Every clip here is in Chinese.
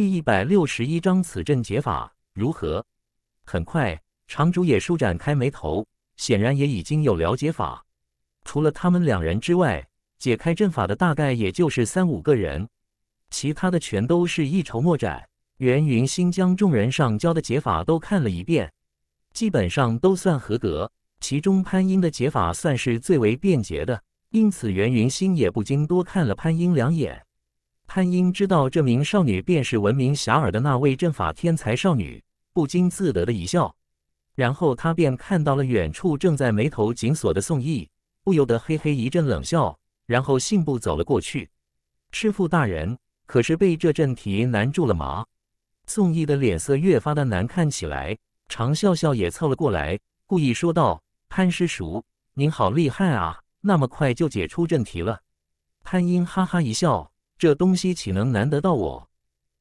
第一百六十一章，此阵解法如何？很快，长主也舒展开眉头，显然也已经有了解法。除了他们两人之外，解开阵法的大概也就是三五个人，其他的全都是一筹莫展。袁云心将众人上交的解法都看了一遍，基本上都算合格。其中潘英的解法算是最为便捷的，因此袁云心也不禁多看了潘英两眼。潘英知道这名少女便是闻名遐迩的那位阵法天才少女，不禁自得的一笑。然后他便看到了远处正在眉头紧锁的宋义，不由得嘿嘿一阵冷笑，然后信步走了过去。师父大人，可是被这阵题难住了吗？宋义的脸色越发的难看起来。常笑笑也凑了过来，故意说道：“潘师叔，您好厉害啊，那么快就解出阵题了。”潘英哈哈一笑。这东西岂能难得到我？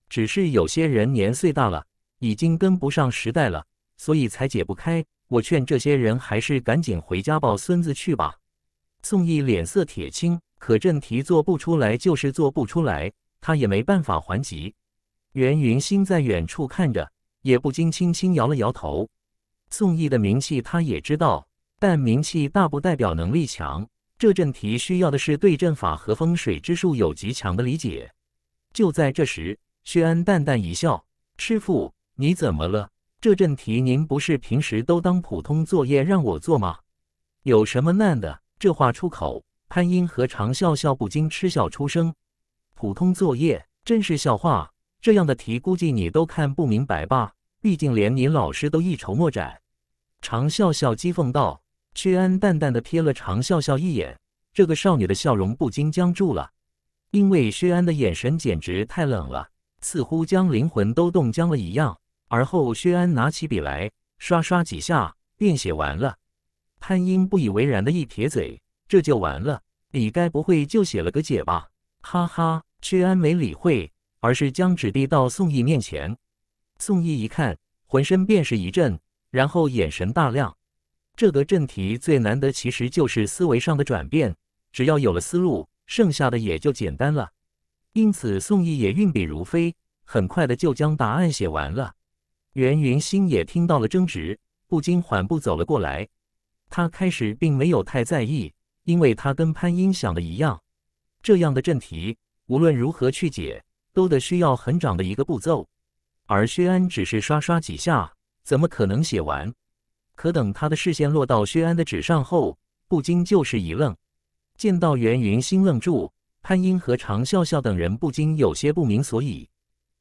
只是有些人年岁大了，已经跟不上时代了，所以才解不开。我劝这些人还是赶紧回家抱孙子去吧。宋义脸色铁青，可这题做不出来，就是做不出来，他也没办法还击。袁云心在远处看着，也不禁轻轻摇了摇头。宋义的名气他也知道，但名气大不代表能力强。这阵题需要的是对阵法和风水之术有极强的理解。就在这时，薛安淡淡一笑：“师傅，你怎么了？这阵题您不是平时都当普通作业让我做吗？有什么难的？”这话出口，潘英和常笑笑不禁嗤笑出声：“普通作业真是笑话！这样的题估计你都看不明白吧？毕竟连你老师都一筹莫展。”常笑笑讥讽道。薛安淡淡的瞥了常笑笑一眼，这个少女的笑容不禁僵住了，因为薛安的眼神简直太冷了，似乎将灵魂都冻僵了一样。而后，薛安拿起笔来，刷刷几下便写完了。潘英不以为然的一撇嘴：“这就完了？你该不会就写了个解吧？”哈哈！薛安没理会，而是将纸递到宋义面前。宋义一看，浑身便是一震，然后眼神大亮。这个正题最难得，其实就是思维上的转变。只要有了思路，剩下的也就简单了。因此，宋义也运笔如飞，很快的就将答案写完了。袁云星也听到了争执，不禁缓步走了过来。他开始并没有太在意，因为他跟潘英想的一样，这样的正题无论如何去解，都得需要很长的一个步骤。而薛安只是刷刷几下，怎么可能写完？可等他的视线落到薛安的纸上后，不禁就是一愣。见到袁云心愣住，潘英和常笑笑等人不禁有些不明所以：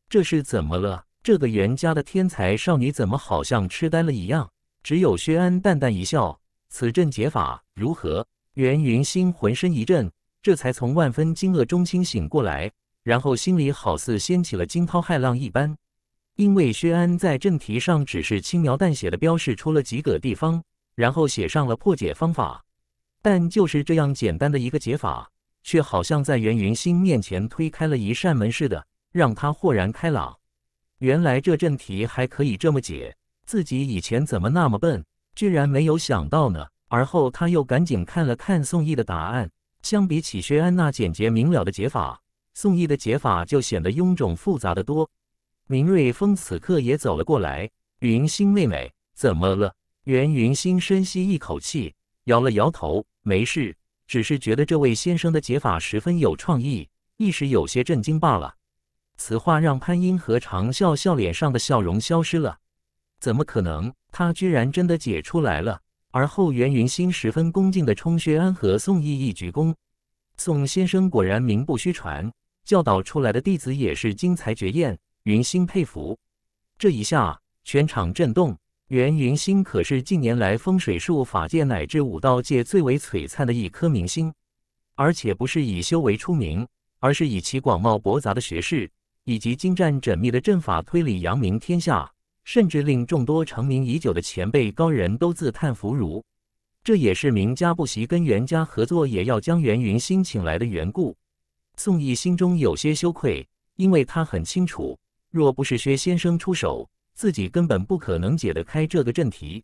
这是怎么了？这个袁家的天才少女怎么好像痴呆了一样？只有薛安淡淡一笑：“此阵解法如何？”袁云心浑身一震，这才从万分惊愕中清醒过来，然后心里好似掀起了惊涛骇浪一般。因为薛安在正题上只是轻描淡写的标示出了几个地方，然后写上了破解方法。但就是这样简单的一个解法，却好像在袁云星面前推开了一扇门似的，让他豁然开朗。原来这正题还可以这么解，自己以前怎么那么笨，居然没有想到呢？而后他又赶紧看了看宋义的答案，相比起薛安那简洁明了的解法，宋义的解法就显得臃肿复杂的多。明瑞峰此刻也走了过来。云心妹妹，怎么了？袁云心深吸一口气，摇了摇头：“没事，只是觉得这位先生的解法十分有创意，一时有些震惊罢了。”此话让潘英和长笑笑脸上的笑容消失了。怎么可能？他居然真的解出来了！而后，袁云心十分恭敬地冲薛安和宋义一鞠躬：“宋先生果然名不虚传，教导出来的弟子也是精彩绝艳。”云星佩服，这一下全场震动。袁云星可是近年来风水术法界乃至武道界最为璀璨的一颗明星，而且不是以修为出名，而是以其广袤博杂的学识以及精湛缜密的阵法推理扬名天下，甚至令众多成名已久的前辈高人都自叹弗如。这也是名家不惜跟袁家合作，也要将袁云星请来的缘故。宋义心中有些羞愧，因为他很清楚。若不是薛先生出手，自己根本不可能解得开这个阵题。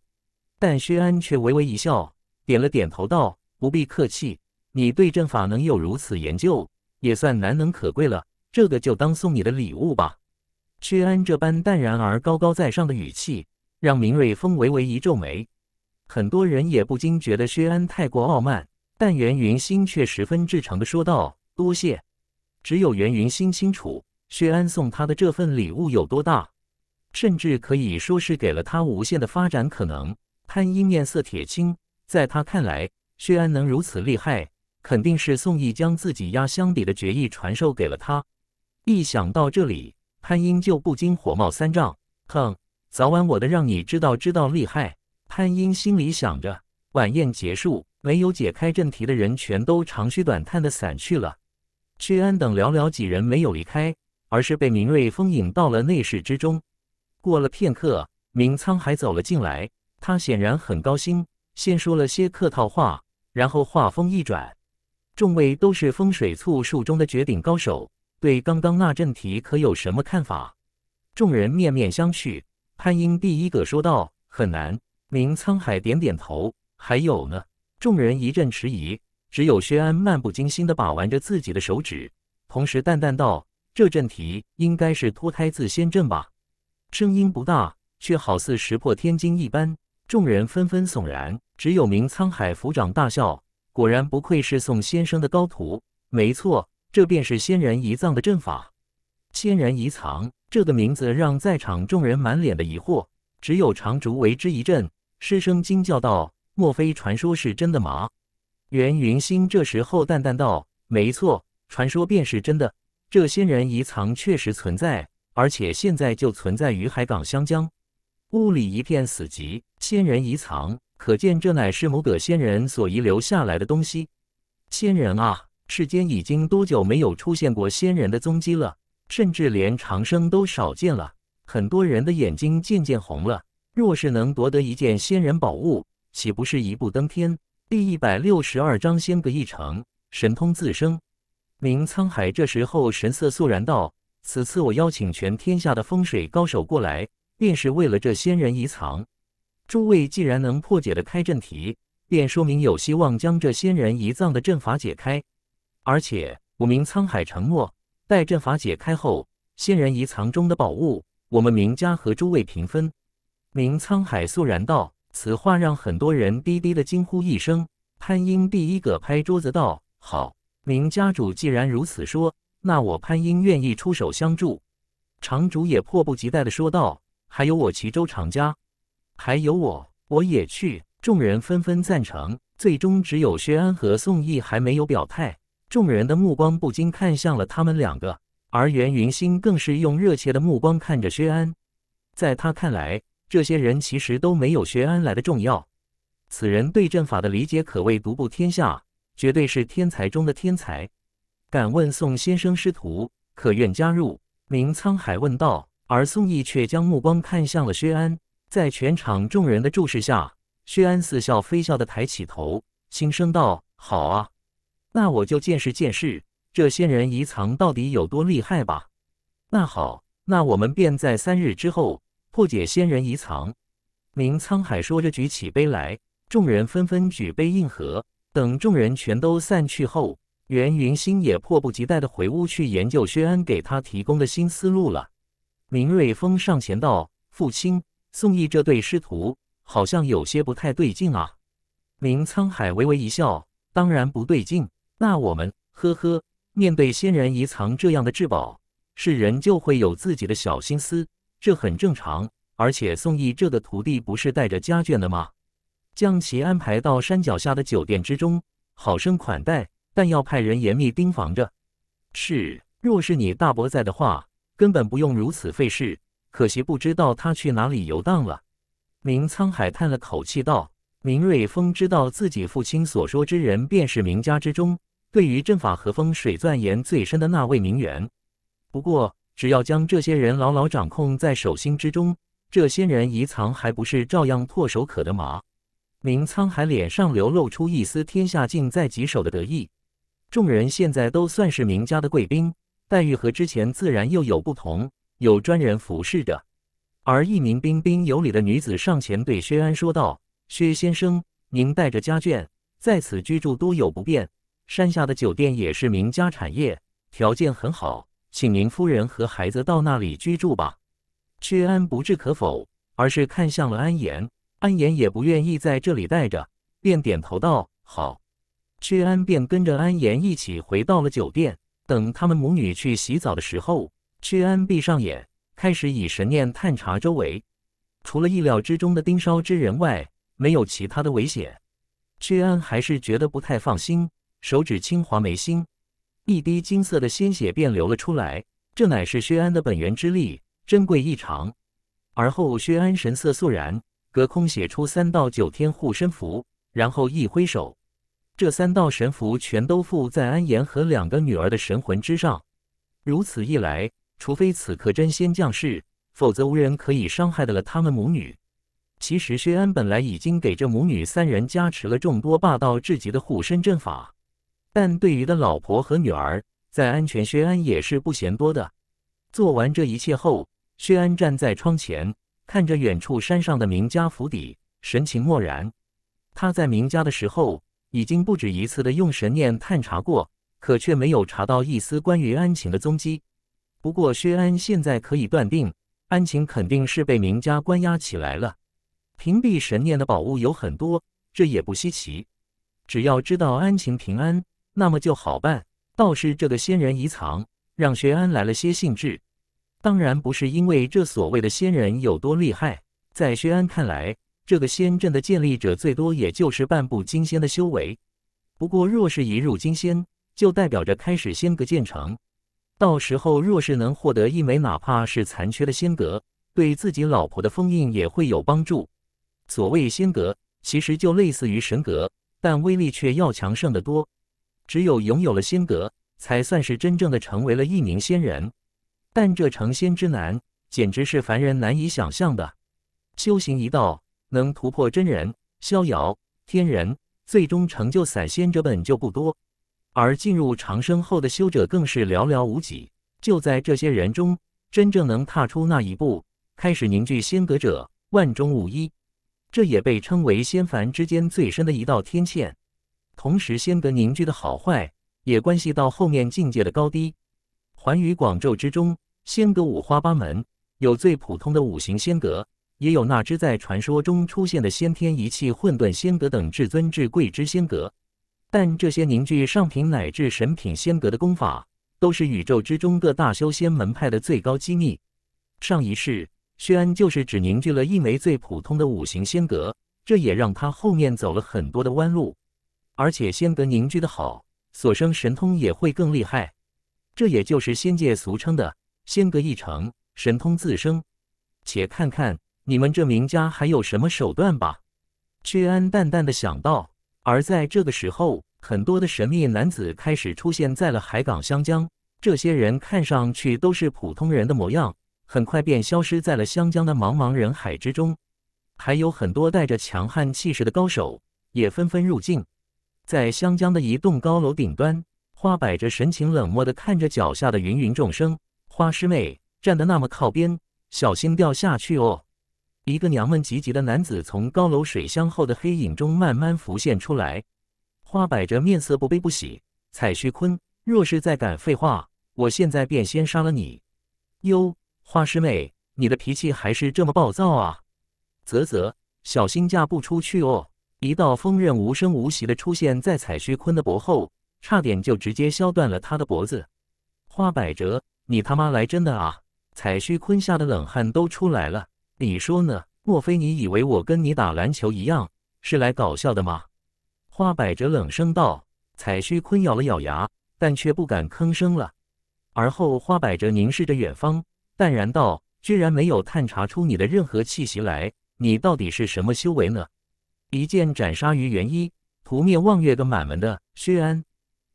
但薛安却微微一笑，点了点头，道：“不必客气，你对阵法能有如此研究，也算难能可贵了。这个就当送你的礼物吧。”薛安这般淡然而高高在上的语气，让明瑞峰微微一皱眉。很多人也不禁觉得薛安太过傲慢，但袁云心却十分至诚地说道：“多谢。”只有袁云心清楚。薛安送他的这份礼物有多大，甚至可以说是给了他无限的发展可能。潘英面色铁青，在他看来，薛安能如此厉害，肯定是宋义将自己压箱底的绝艺传授给了他。一想到这里，潘英就不禁火冒三丈：“哼，早晚我的让你知道知道厉害！”潘英心里想着。晚宴结束，没有解开正题的人全都长吁短叹的散去了，薛安等寥寥几人没有离开。而是被明瑞封印到了内室之中。过了片刻，明沧海走了进来，他显然很高兴，先说了些客套话，然后话锋一转：“众位都是风水术术中的绝顶高手，对刚刚那阵题可有什么看法？”众人面面相觑。潘英第一个说道：“很难。”明沧海点点头：“还有呢？”众人一阵迟疑，只有薛安漫不经心地把玩着自己的手指，同时淡淡道。这阵题应该是脱胎自仙阵吧？声音不大，却好似石破天惊一般，众人纷纷悚然。只有明沧海抚掌大笑，果然不愧是宋先生的高徒。没错，这便是仙人遗葬的阵法。仙人遗藏这个名字让在场众人满脸的疑惑，只有长竹为之一震，失声惊叫道：“莫非传说是真的吗？”袁云星这时候淡淡道：“没错，传说便是真的。”这仙人遗藏确实存在，而且现在就存在于海港湘江。屋里一片死寂，仙人遗藏，可见这乃是某个仙人所遗留下来的东西。仙人啊，世间已经多久没有出现过仙人的踪迹了？甚至连长生都少见了。很多人的眼睛渐渐红了。若是能夺得一件仙人宝物，岂不是一步登天？第一百六十二章：仙阁异成，神通自生。明沧海这时候神色肃然道：“此次我邀请全天下的风水高手过来，便是为了这仙人遗藏。诸位既然能破解的开阵题，便说明有希望将这仙人遗藏的阵法解开。而且，我明沧海承诺，待阵法解开后，仙人遗藏中的宝物，我们明家和诸位平分。”明沧海肃然道，此话让很多人低低的惊呼一声。潘英第一个拍桌子道：“好！”明家主既然如此说，那我潘英愿意出手相助。场主也迫不及待的说道：“还有我齐州常家，还有我，我也去。”众人纷纷赞成，最终只有薛安和宋义还没有表态。众人的目光不禁看向了他们两个，而袁云星更是用热切的目光看着薛安。在他看来，这些人其实都没有薛安来的重要。此人对阵法的理解可谓独步天下。绝对是天才中的天才，敢问宋先生师徒可愿加入？明沧海问道。而宋义却将目光看向了薛安，在全场众人的注视下，薛安似笑非笑的抬起头，轻声道：“好啊，那我就见识见识这仙人遗藏到底有多厉害吧。”那好，那我们便在三日之后破解仙人遗藏。明沧海说着举起杯来，众人纷纷举杯应和。等众人全都散去后，袁云星也迫不及待地回屋去研究薛安给他提供的新思路了。明瑞峰上前道：“父亲，宋义这对师徒好像有些不太对劲啊。”明沧海微微一笑：“当然不对劲。那我们，呵呵，面对仙人遗藏这样的至宝，世人就会有自己的小心思，这很正常。而且宋义这个徒弟不是带着家眷的吗？”将其安排到山脚下的酒店之中，好生款待，但要派人严密盯防着。是，若是你大伯在的话，根本不用如此费事。可惜不知道他去哪里游荡了。明沧海叹了口气道：“明瑞峰知道自己父亲所说之人便是明家之中，对于阵法和风水钻研最深的那位名媛。不过，只要将这些人牢牢掌控在手心之中，这些人遗藏还不是照样唾手可得吗？”明沧海脸上流露出一丝天下尽在己手的得意。众人现在都算是明家的贵宾，待遇和之前自然又有不同，有专人服侍着。而一名彬彬有礼的女子上前对薛安说道：“薛先生，您带着家眷在此居住多有不便，山下的酒店也是明家产业，条件很好，请您夫人和孩子到那里居住吧。”薛安不置可否，而是看向了安言。安言也不愿意在这里待着，便点头道：“好。”薛安便跟着安言一起回到了酒店。等他们母女去洗澡的时候，薛安闭上眼，开始以神念探查周围。除了意料之中的盯梢之人外，没有其他的危险。薛安还是觉得不太放心，手指轻划眉心，一滴金色的鲜血便流了出来。这乃是薛安的本源之力，珍贵异常。而后，薛安神色肃然。隔空写出三道九天护身符，然后一挥手，这三道神符全都附在安言和两个女儿的神魂之上。如此一来，除非此刻真仙降世，否则无人可以伤害得了他们母女。其实薛安本来已经给这母女三人加持了众多霸道至极的护身阵法，但对于的老婆和女儿，在安全薛安也是不嫌多的。做完这一切后，薛安站在窗前。看着远处山上的明家府邸，神情漠然。他在明家的时候，已经不止一次的用神念探查过，可却没有查到一丝关于安晴的踪迹。不过，薛安现在可以断定，安晴肯定是被明家关押起来了。屏蔽神念的宝物有很多，这也不稀奇。只要知道安晴平安，那么就好办。倒是这个仙人遗藏，让薛安来了些兴致。当然不是因为这所谓的仙人有多厉害，在薛安看来，这个仙阵的建立者最多也就是半步金仙的修为。不过，若是一入金仙，就代表着开始仙阁建成。到时候，若是能获得一枚哪怕是残缺的仙阁，对自己老婆的封印也会有帮助。所谓仙阁，其实就类似于神阁，但威力却要强盛得多。只有拥有了仙阁，才算是真正的成为了一名仙人。但这成仙之难，简直是凡人难以想象的。修行一道，能突破真人、逍遥天人，最终成就散仙者本就不多，而进入长生后的修者更是寥寥无几。就在这些人中，真正能踏出那一步，开始凝聚仙格者，万中无一。这也被称为仙凡之间最深的一道天堑。同时，仙格凝聚的好坏，也关系到后面境界的高低。寰宇广宙之中。仙阁五花八门，有最普通的五行仙阁，也有那只在传说中出现的先天一气混沌仙阁等至尊至贵之仙阁。但这些凝聚上品乃至神品仙阁的功法，都是宇宙之中各大修仙门派的最高机密。上一世，薛安就是只凝聚了一枚最普通的五行仙阁，这也让他后面走了很多的弯路。而且，仙阁凝聚的好，所生神通也会更厉害。这也就是仙界俗称的。仙阁一成，神通自生。且看看你们这名家还有什么手段吧。”屈安淡淡的想到。而在这个时候，很多的神秘男子开始出现在了海港香江。这些人看上去都是普通人的模样，很快便消失在了香江的茫茫人海之中。还有很多带着强悍气势的高手也纷纷入境。在香江的一栋高楼顶端，花摆着，神情冷漠的看着脚下的芸芸众生。花师妹站得那么靠边，小心掉下去哦！一个娘们唧唧的男子从高楼水箱后的黑影中慢慢浮现出来。花百折面色不悲不喜。蔡徐坤，若是再敢废话，我现在便先杀了你！哟，花师妹，你的脾气还是这么暴躁啊！啧啧，小心嫁不出去哦！一道锋刃无声无息的出现在蔡徐坤的脖后，差点就直接削断了他的脖子。花百折。你他妈来真的啊！彩虚坤吓的冷汗都出来了。你说呢？莫非你以为我跟你打篮球一样，是来搞笑的吗？花百折冷声道。彩虚坤咬了咬牙，但却不敢吭声了。而后，花百折凝视着远方，淡然道：“居然没有探查出你的任何气息来，你到底是什么修为呢？”一剑斩杀于元一，屠灭望月个满门的薛安。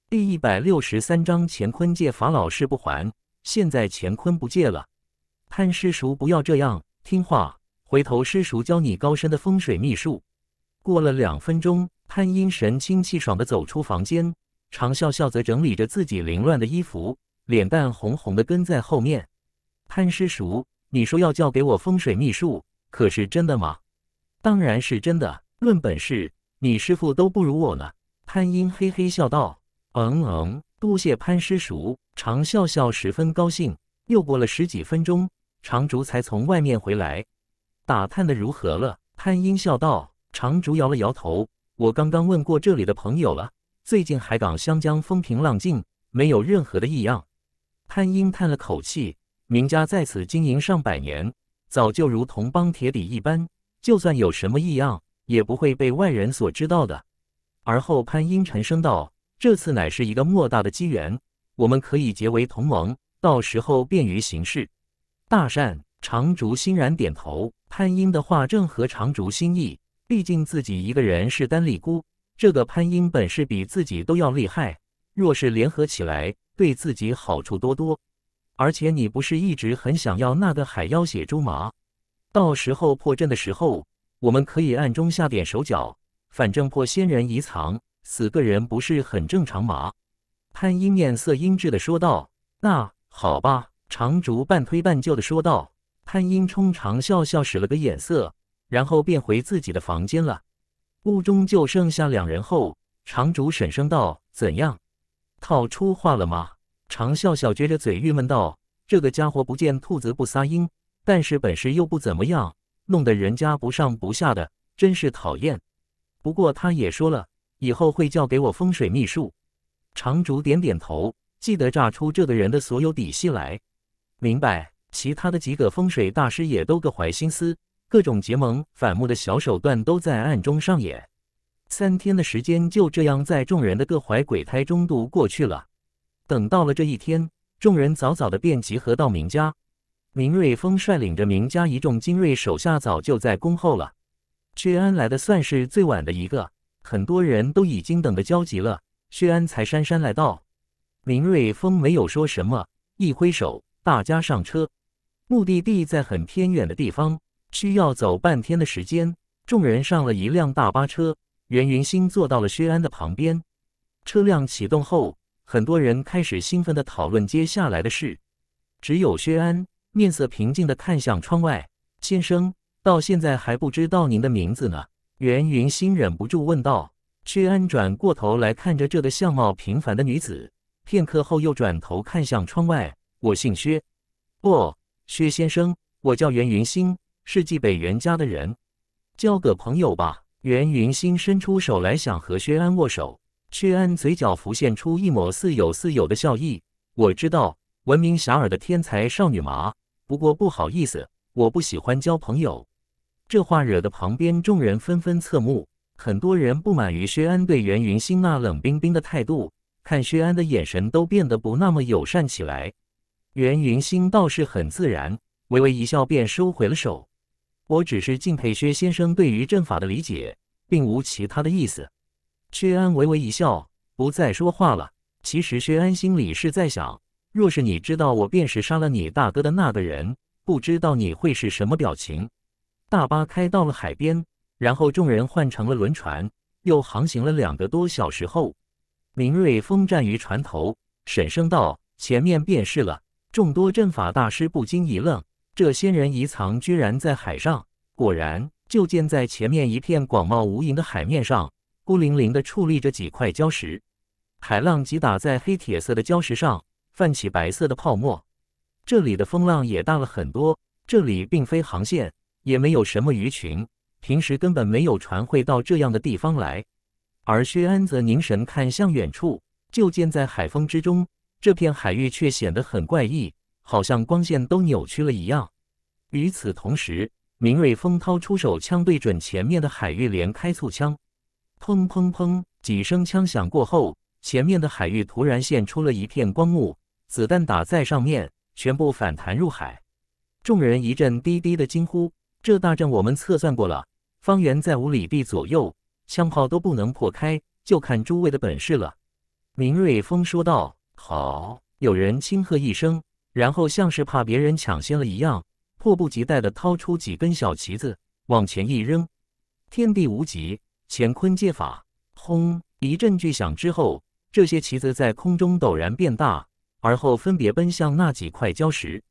第一百六十三章：乾坤界法老誓不还。现在乾坤不借了，潘师叔不要这样，听话，回头师叔教你高深的风水秘术。过了两分钟，潘英神清气爽的走出房间，常笑笑则整理着自己凌乱的衣服，脸蛋红红的跟在后面。潘师叔，你说要教给我风水秘术，可是真的吗？当然是真的，论本事，你师傅都不如我呢。潘英嘿嘿笑道：“嗯嗯，多谢潘师叔。”常笑笑十分高兴。又过了十几分钟，长竹才从外面回来，打探的如何了？潘英笑道：“长竹摇了摇头，我刚刚问过这里的朋友了，最近海港湘江风平浪静，没有任何的异样。”潘英叹了口气：“明家在此经营上百年，早就如同邦铁底一般，就算有什么异样，也不会被外人所知道的。”而后，潘英沉声道：“这次乃是一个莫大的机缘。”我们可以结为同盟，到时候便于行事。大善，长竹欣然点头。潘英的话正合长竹心意。毕竟自己一个人势单力孤，这个潘英本事比自己都要厉害。若是联合起来，对自己好处多多。而且你不是一直很想要那个海妖血珠吗？到时候破阵的时候，我们可以暗中下点手脚。反正破仙人遗藏，死个人不是很正常吗？潘英面色阴鸷的说道：“那好吧。”长竹半推半就的说道。潘英冲长笑笑使了个眼色，然后便回自己的房间了。屋中就剩下两人后，长竹沈声道：“怎样？套出话了吗？”长笑笑撅着嘴郁闷道：“这个家伙不见兔子不撒鹰，但是本事又不怎么样，弄得人家不上不下的，真是讨厌。不过他也说了，以后会教给我风水秘术。”长竹点点头，记得炸出这个人的所有底细来。明白。其他的几个风水大师也都各怀心思，各种结盟反目的小手段都在暗中上演。三天的时间就这样在众人的各怀鬼胎中度过去了。等到了这一天，众人早早的便集合到明家。明瑞峰率领着明家一众精锐手下早就在恭候了。这安来的算是最晚的一个，很多人都已经等得焦急了。薛安才姗姗来到，林瑞峰没有说什么，一挥手，大家上车。目的地在很偏远的地方，需要走半天的时间。众人上了一辆大巴车，袁云星坐到了薛安的旁边。车辆启动后，很多人开始兴奋的讨论接下来的事，只有薛安面色平静的看向窗外。先生，到现在还不知道您的名字呢？袁云星忍不住问道。薛安转过头来看着这个相貌平凡的女子，片刻后又转头看向窗外。我姓薛，不，薛先生，我叫袁云星，是冀北袁家的人。交个朋友吧。袁云星伸出手来，想和薛安握手。薛安嘴角浮现出一抹似有似有的笑意。我知道闻名遐迩的天才少女嘛，不过不好意思，我不喜欢交朋友。这话惹得旁边众人纷纷侧目。很多人不满于薛安对袁云心那冷冰冰的态度，看薛安的眼神都变得不那么友善起来。袁云心倒是很自然，微微一笑便收回了手。我只是敬佩薛先生对于阵法的理解，并无其他的意思。薛安微微一笑，不再说话了。其实薛安心里是在想：若是你知道我便是杀了你大哥的那个人，不知道你会是什么表情。大巴开到了海边。然后众人换乘了轮船，又航行了两个多小时后，明瑞风站于船头，沈声道：“前面便是了。”众多阵法大师不禁一愣，这仙人遗藏居然在海上！果然，就见在前面一片广袤无垠的海面上，孤零零的矗立着几块礁石，海浪击打在黑铁色的礁石上，泛起白色的泡沫。这里的风浪也大了很多，这里并非航线，也没有什么鱼群。平时根本没有船会到这样的地方来，而薛安则凝神看向远处，就见在海风之中，这片海域却显得很怪异，好像光线都扭曲了一样。与此同时，明瑞峰掏出手枪对准前面的海域连开数枪，砰砰砰！几声枪响过后，前面的海域突然现出了一片光幕，子弹打在上面全部反弹入海，众人一阵低低的惊呼。这大阵我们测算过了。方圆在五里地左右，枪炮都不能破开，就看诸位的本事了。”明瑞峰说道。“好！”有人轻喝一声，然后像是怕别人抢先了一样，迫不及待地掏出几根小旗子，往前一扔。天地无极，乾坤借法。轰！一阵巨响之后，这些旗子在空中陡然变大，而后分别奔向那几块礁石。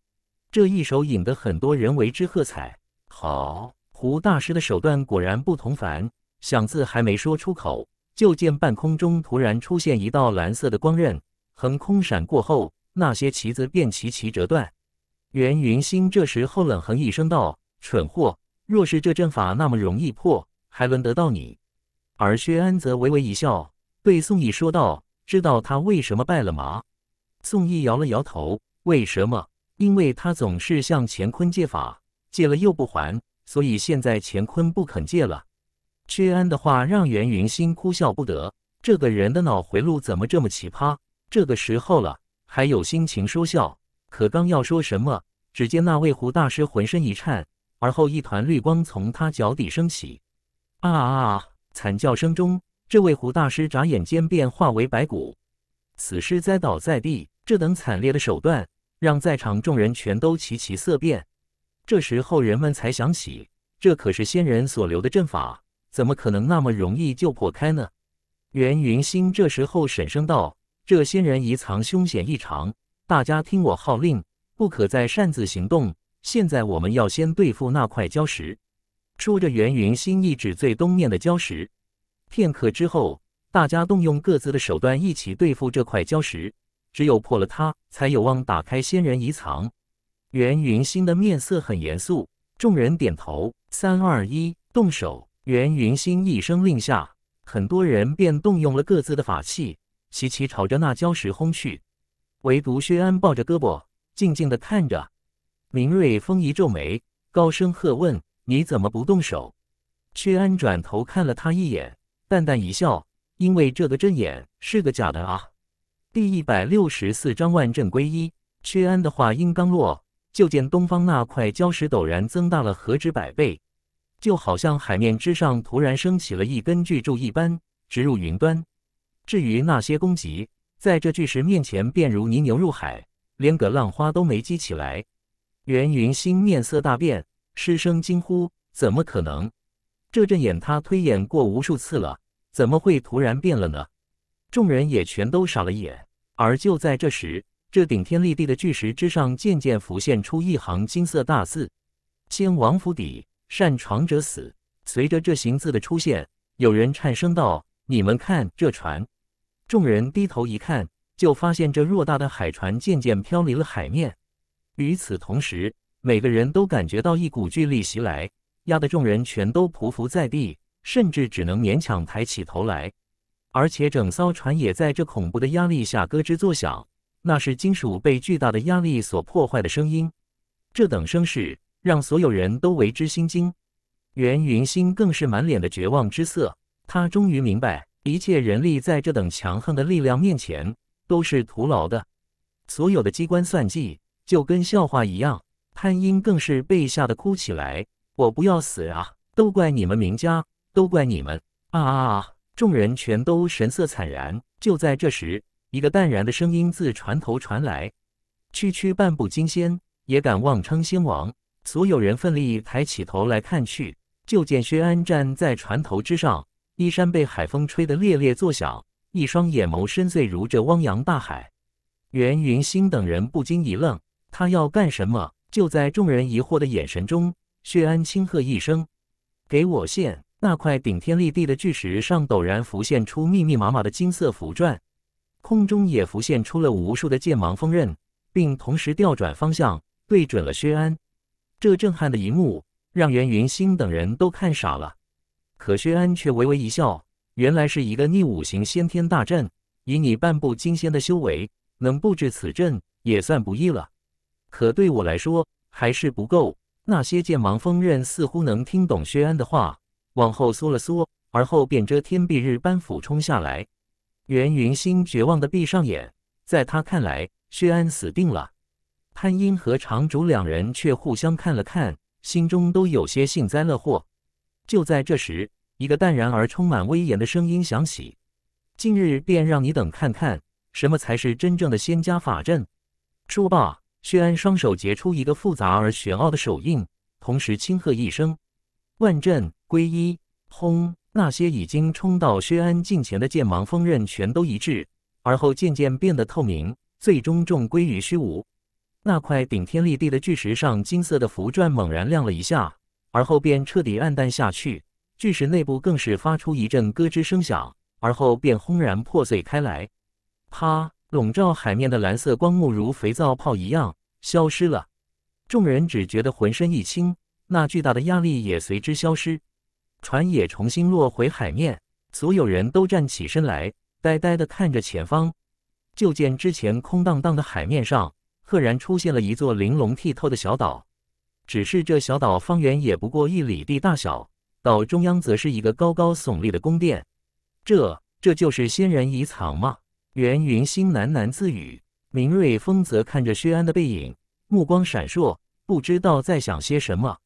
这一手引得很多人为之喝彩。好。胡大师的手段果然不同凡响，字还没说出口，就见半空中突然出现一道蓝色的光刃，横空闪过后，那些旗子便齐齐折断。袁云星这时候冷哼一声道：“蠢货，若是这阵法那么容易破，还轮得到你？”而薛安则微微一笑，对宋义说道：“知道他为什么败了吗？”宋义摇了摇头：“为什么？因为他总是向乾坤借法，借了又不还。”所以现在乾坤不肯借了。缺安的话让袁云心哭笑不得，这个人的脑回路怎么这么奇葩？这个时候了，还有心情说笑？可刚要说什么，只见那位胡大师浑身一颤，而后一团绿光从他脚底升起。啊！惨叫声中，这位胡大师眨眼间便化为白骨，死尸栽倒在地。这等惨烈的手段，让在场众人全都齐齐色变。这时候，人们才想起，这可是仙人所留的阵法，怎么可能那么容易就破开呢？袁云星这时候沈声道：“这仙人遗藏凶险异常，大家听我号令，不可再擅自行动。现在，我们要先对付那块礁石。”说着，袁云星一指最东面的礁石。片刻之后，大家动用各自的手段，一起对付这块礁石。只有破了它，才有望打开仙人遗藏。袁云星的面色很严肃，众人点头。三二一，动手！袁云星一声令下，很多人便动用了各自的法器，齐齐朝着那礁石轰去。唯独薛安抱着胳膊，静静地看着。明瑞风一皱眉，高声喝问：“你怎么不动手？”薛安转头看了他一眼，淡淡一笑：“因为这个阵眼是个假的啊。”第一百六十四章万阵归一。薛安的话音刚落。就见东方那块礁石陡然增大了何止百倍，就好像海面之上突然升起了一根巨柱一般，直入云端。至于那些攻击，在这巨石面前便如泥牛入海，连个浪花都没激起来。袁云心面色大变，失声惊呼：“怎么可能？这阵眼他推演过无数次了，怎么会突然变了呢？”众人也全都傻了眼。而就在这时，这顶天立地的巨石之上，渐渐浮现出一行金色大字：“先王府邸，擅闯者死。”随着这行字的出现，有人颤声道：“你们看这船！”众人低头一看，就发现这偌大的海船渐渐飘离了海面。与此同时，每个人都感觉到一股巨力袭来，压得众人全都匍匐在地，甚至只能勉强抬起头来。而且，整艘船也在这恐怖的压力下咯吱作响。那是金属被巨大的压力所破坏的声音，这等声势让所有人都为之心惊。袁云心更是满脸的绝望之色，他终于明白，一切人力在这等强横的力量面前都是徒劳的，所有的机关算计就跟笑话一样。潘英更是被吓得哭起来：“我不要死啊！都怪你们明家，都怪你们啊啊啊！”众人全都神色惨然。就在这时。一个淡然的声音自船头传来：“区区半步金仙，也敢妄称仙王？”所有人奋力抬起头来看去，就见薛安站在船头之上，衣衫被海风吹得猎猎作响，一双眼眸深邃如这汪洋大海。袁云星等人不禁一愣：“他要干什么？”就在众人疑惑的眼神中，薛安轻喝一声：“给我现！”那块顶天立地的巨石上陡然浮现出密密麻麻的金色符篆。空中也浮现出了无数的剑芒锋刃，并同时调转方向，对准了薛安。这震撼的一幕让袁云星等人都看傻了。可薛安却微微一笑：“原来是一个逆五行先天大阵。以你半步金仙的修为，能布置此阵也算不易了。可对我来说，还是不够。那些剑芒锋刃似乎能听懂薛安的话，往后缩了缩，而后便遮天蔽日般俯冲下来。”袁云心绝望的闭上眼，在他看来，薛安死定了。潘英和长竹两人却互相看了看，心中都有些幸灾乐祸。就在这时，一个淡然而充满威严的声音响起：“今日便让你等看看，什么才是真正的仙家法阵。”说罢，薛安双手结出一个复杂而玄奥的手印，同时轻喝一声：“万阵归一！”轰！那些已经冲到薛安近前的剑芒锋刃全都一致，而后渐渐变得透明，最终终归于虚无。那块顶天立地的巨石上，金色的符篆猛然亮了一下，而后便彻底暗淡下去。巨石内部更是发出一阵咯吱声响，而后便轰然破碎开来。啪！笼罩海面的蓝色光幕如肥皂泡一样消失了，众人只觉得浑身一轻，那巨大的压力也随之消失。船也重新落回海面，所有人都站起身来，呆呆地看着前方。就见之前空荡荡的海面上，赫然出现了一座玲珑剔透的小岛。只是这小岛方圆也不过一里地大小，岛中央则是一个高高耸立的宫殿。这这就是仙人遗藏吗？袁云星喃喃自语。明瑞风则看着薛安的背影，目光闪烁，不知道在想些什么。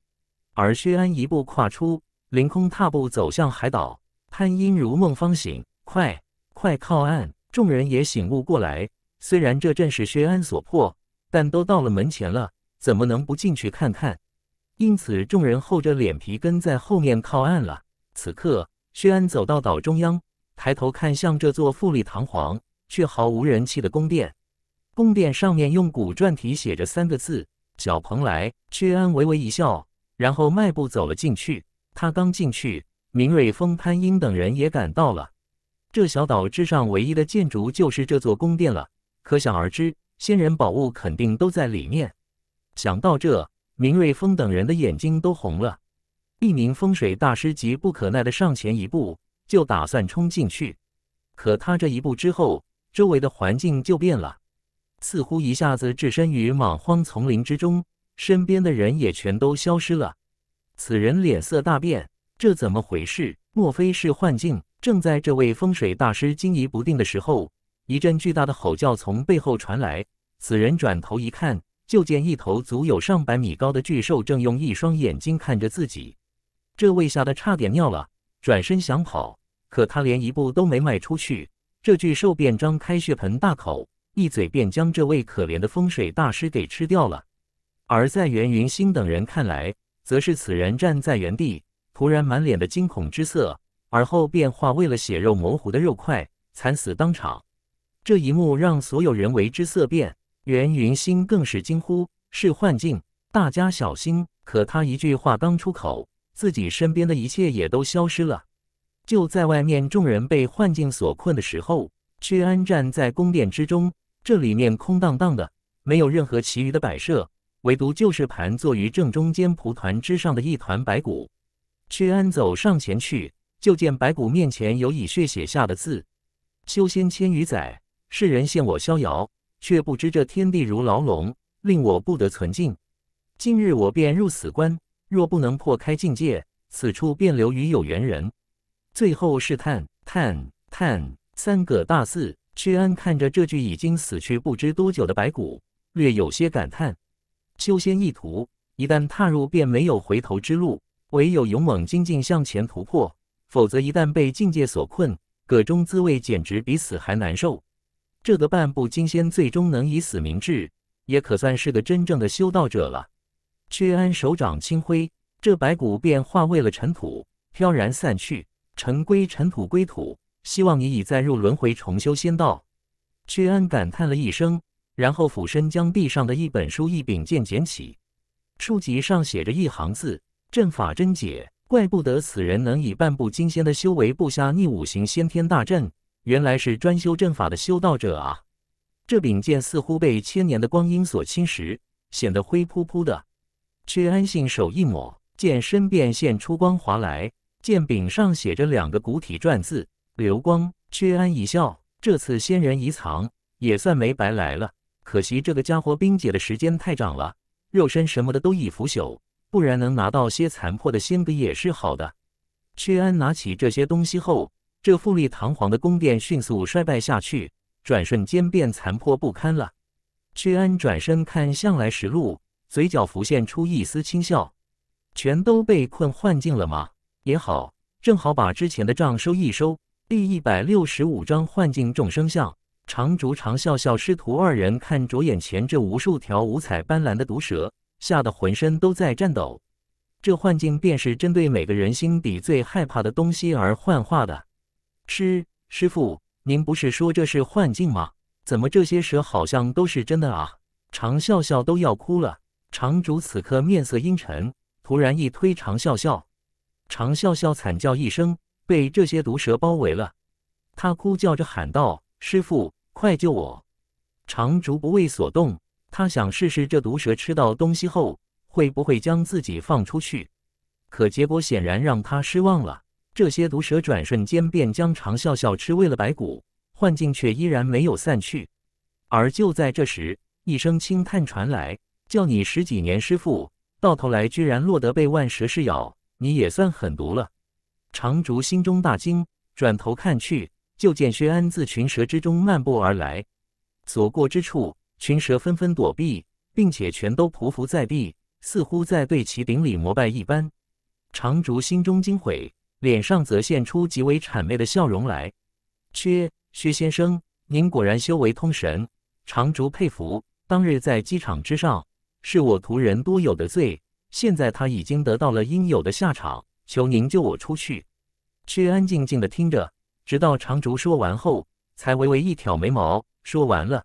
而薛安一步跨出。凌空踏步走向海岛，潘音如梦方醒，快快靠岸！众人也醒悟过来。虽然这正是薛安所破，但都到了门前了，怎么能不进去看看？因此，众人厚着脸皮跟在后面靠岸了。此刻，薛安走到岛中央，抬头看向这座富丽堂皇却毫无人气的宫殿。宫殿上面用古篆体写着三个字：“小蓬莱”。薛安微微一笑，然后迈步走了进去。他刚进去，明瑞峰、潘英等人也赶到了。这小岛之上唯一的建筑就是这座宫殿了，可想而知，仙人宝物肯定都在里面。想到这，明瑞峰等人的眼睛都红了。一名风水大师急不可耐的上前一步，就打算冲进去。可他这一步之后，周围的环境就变了，似乎一下子置身于莽荒丛林之中，身边的人也全都消失了。此人脸色大变，这怎么回事？莫非是幻境？正在这位风水大师惊疑不定的时候，一阵巨大的吼叫从背后传来。此人转头一看，就见一头足有上百米高的巨兽正用一双眼睛看着自己。这位吓得差点尿了，转身想跑，可他连一步都没迈出去。这巨兽便张开血盆大口，一嘴便将这位可怜的风水大师给吃掉了。而在袁云星等人看来，则是此人站在原地，突然满脸的惊恐之色，而后便化为了血肉模糊的肉块，惨死当场。这一幕让所有人为之色变，袁云心更是惊呼：“是幻境，大家小心！”可他一句话刚出口，自己身边的一切也都消失了。就在外面众人被幻境所困的时候，屈安站在宫殿之中，这里面空荡荡的，没有任何其余的摆设。唯独就是盘坐于正中间蒲团之上的一团白骨，屈安走上前去，就见白骨面前有以血写下的字：“修仙千余载，世人羡我逍遥，却不知这天地如牢笼，令我不得存静。今日我便入死关，若不能破开境界，此处便留于有缘人。”最后是叹叹叹三个大字。屈安看着这具已经死去不知多久的白骨，略有些感叹。修仙意图，一旦踏入，便没有回头之路，唯有勇猛精进向前突破，否则一旦被境界所困，葛中滋味简直比死还难受。这个半步金仙，最终能以死明志，也可算是个真正的修道者了。屈安手掌轻挥，这白骨便化为了尘土，飘然散去，尘归尘，土归土。希望你已再入轮回重修仙道。屈安感叹了一声。然后俯身将地上的一本书、一柄剑捡起，书籍上写着一行字：“阵法真解。”怪不得此人能以半步金仙的修为布下逆五行先天大阵，原来是专修阵法的修道者啊！这柄剑似乎被千年的光阴所侵蚀，显得灰扑扑的。薛安信手一抹，剑身便现出光华来，剑柄上写着两个古体篆字：“流光。”薛安一笑，这次仙人遗藏也算没白来了。可惜这个家伙冰解的时间太长了，肉身什么的都已腐朽，不然能拿到些残破的仙骨也是好的。薛安拿起这些东西后，这富丽堂皇的宫殿迅速衰败下去，转瞬间便残破不堪了。薛安转身看向来时路，嘴角浮现出一丝轻笑：“全都被困幻境了吗？也好，正好把之前的账收一收。”第一百六十五章幻境众生相。长竹长笑笑师徒二人看着眼前这无数条五彩斑斓的毒蛇，吓得浑身都在颤抖。这幻境便是针对每个人心底最害怕的东西而幻化的。师师傅，您不是说这是幻境吗？怎么这些蛇好像都是真的啊？长笑笑都要哭了。长竹此刻面色阴沉，突然一推长笑笑，长笑笑惨叫一声，被这些毒蛇包围了。他哭叫着喊道：“师傅！”快救我！长竹不为所动，他想试试这毒蛇吃到东西后会不会将自己放出去。可结果显然让他失望了，这些毒蛇转瞬间便将长笑笑吃为了白骨，幻境却依然没有散去。而就在这时，一声轻叹传来：“叫你十几年师傅，到头来居然落得被万蛇噬咬，你也算狠毒了。”长竹心中大惊，转头看去。就见薛安自群蛇之中漫步而来，所过之处，群蛇纷纷躲避，并且全都匍匐在地，似乎在对其顶礼膜拜一般。长竹心中惊悔，脸上则现出极为谄媚的笑容来。薛薛先生，您果然修为通神，长竹佩服。当日在机场之上，是我徒人多有的罪，现在他已经得到了应有的下场，求您救我出去。薛安静静的听着。直到长竹说完后，才微微一挑眉毛，说完了。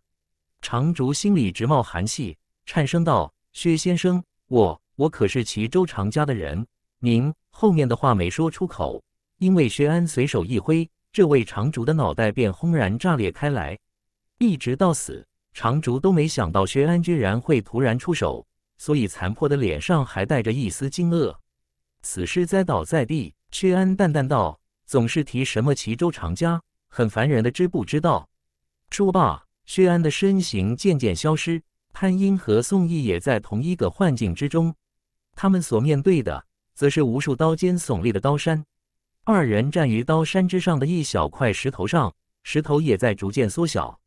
长竹心里直冒寒气，颤声道：“薛先生，我……我可是齐州常家的人。”您后面的话没说出口，因为薛安随手一挥，这位长竹的脑袋便轰然炸裂开来。一直到死，长竹都没想到薛安居然会突然出手，所以残破的脸上还带着一丝惊愕。死尸栽倒在地，薛安淡淡道。总是提什么齐州长家，很烦人的知不知道？说罢，薛安的身形渐渐消失。潘英和宋义也在同一个幻境之中，他们所面对的，则是无数刀尖耸立的刀山。二人站于刀山之上的一小块石头上，石头也在逐渐缩小。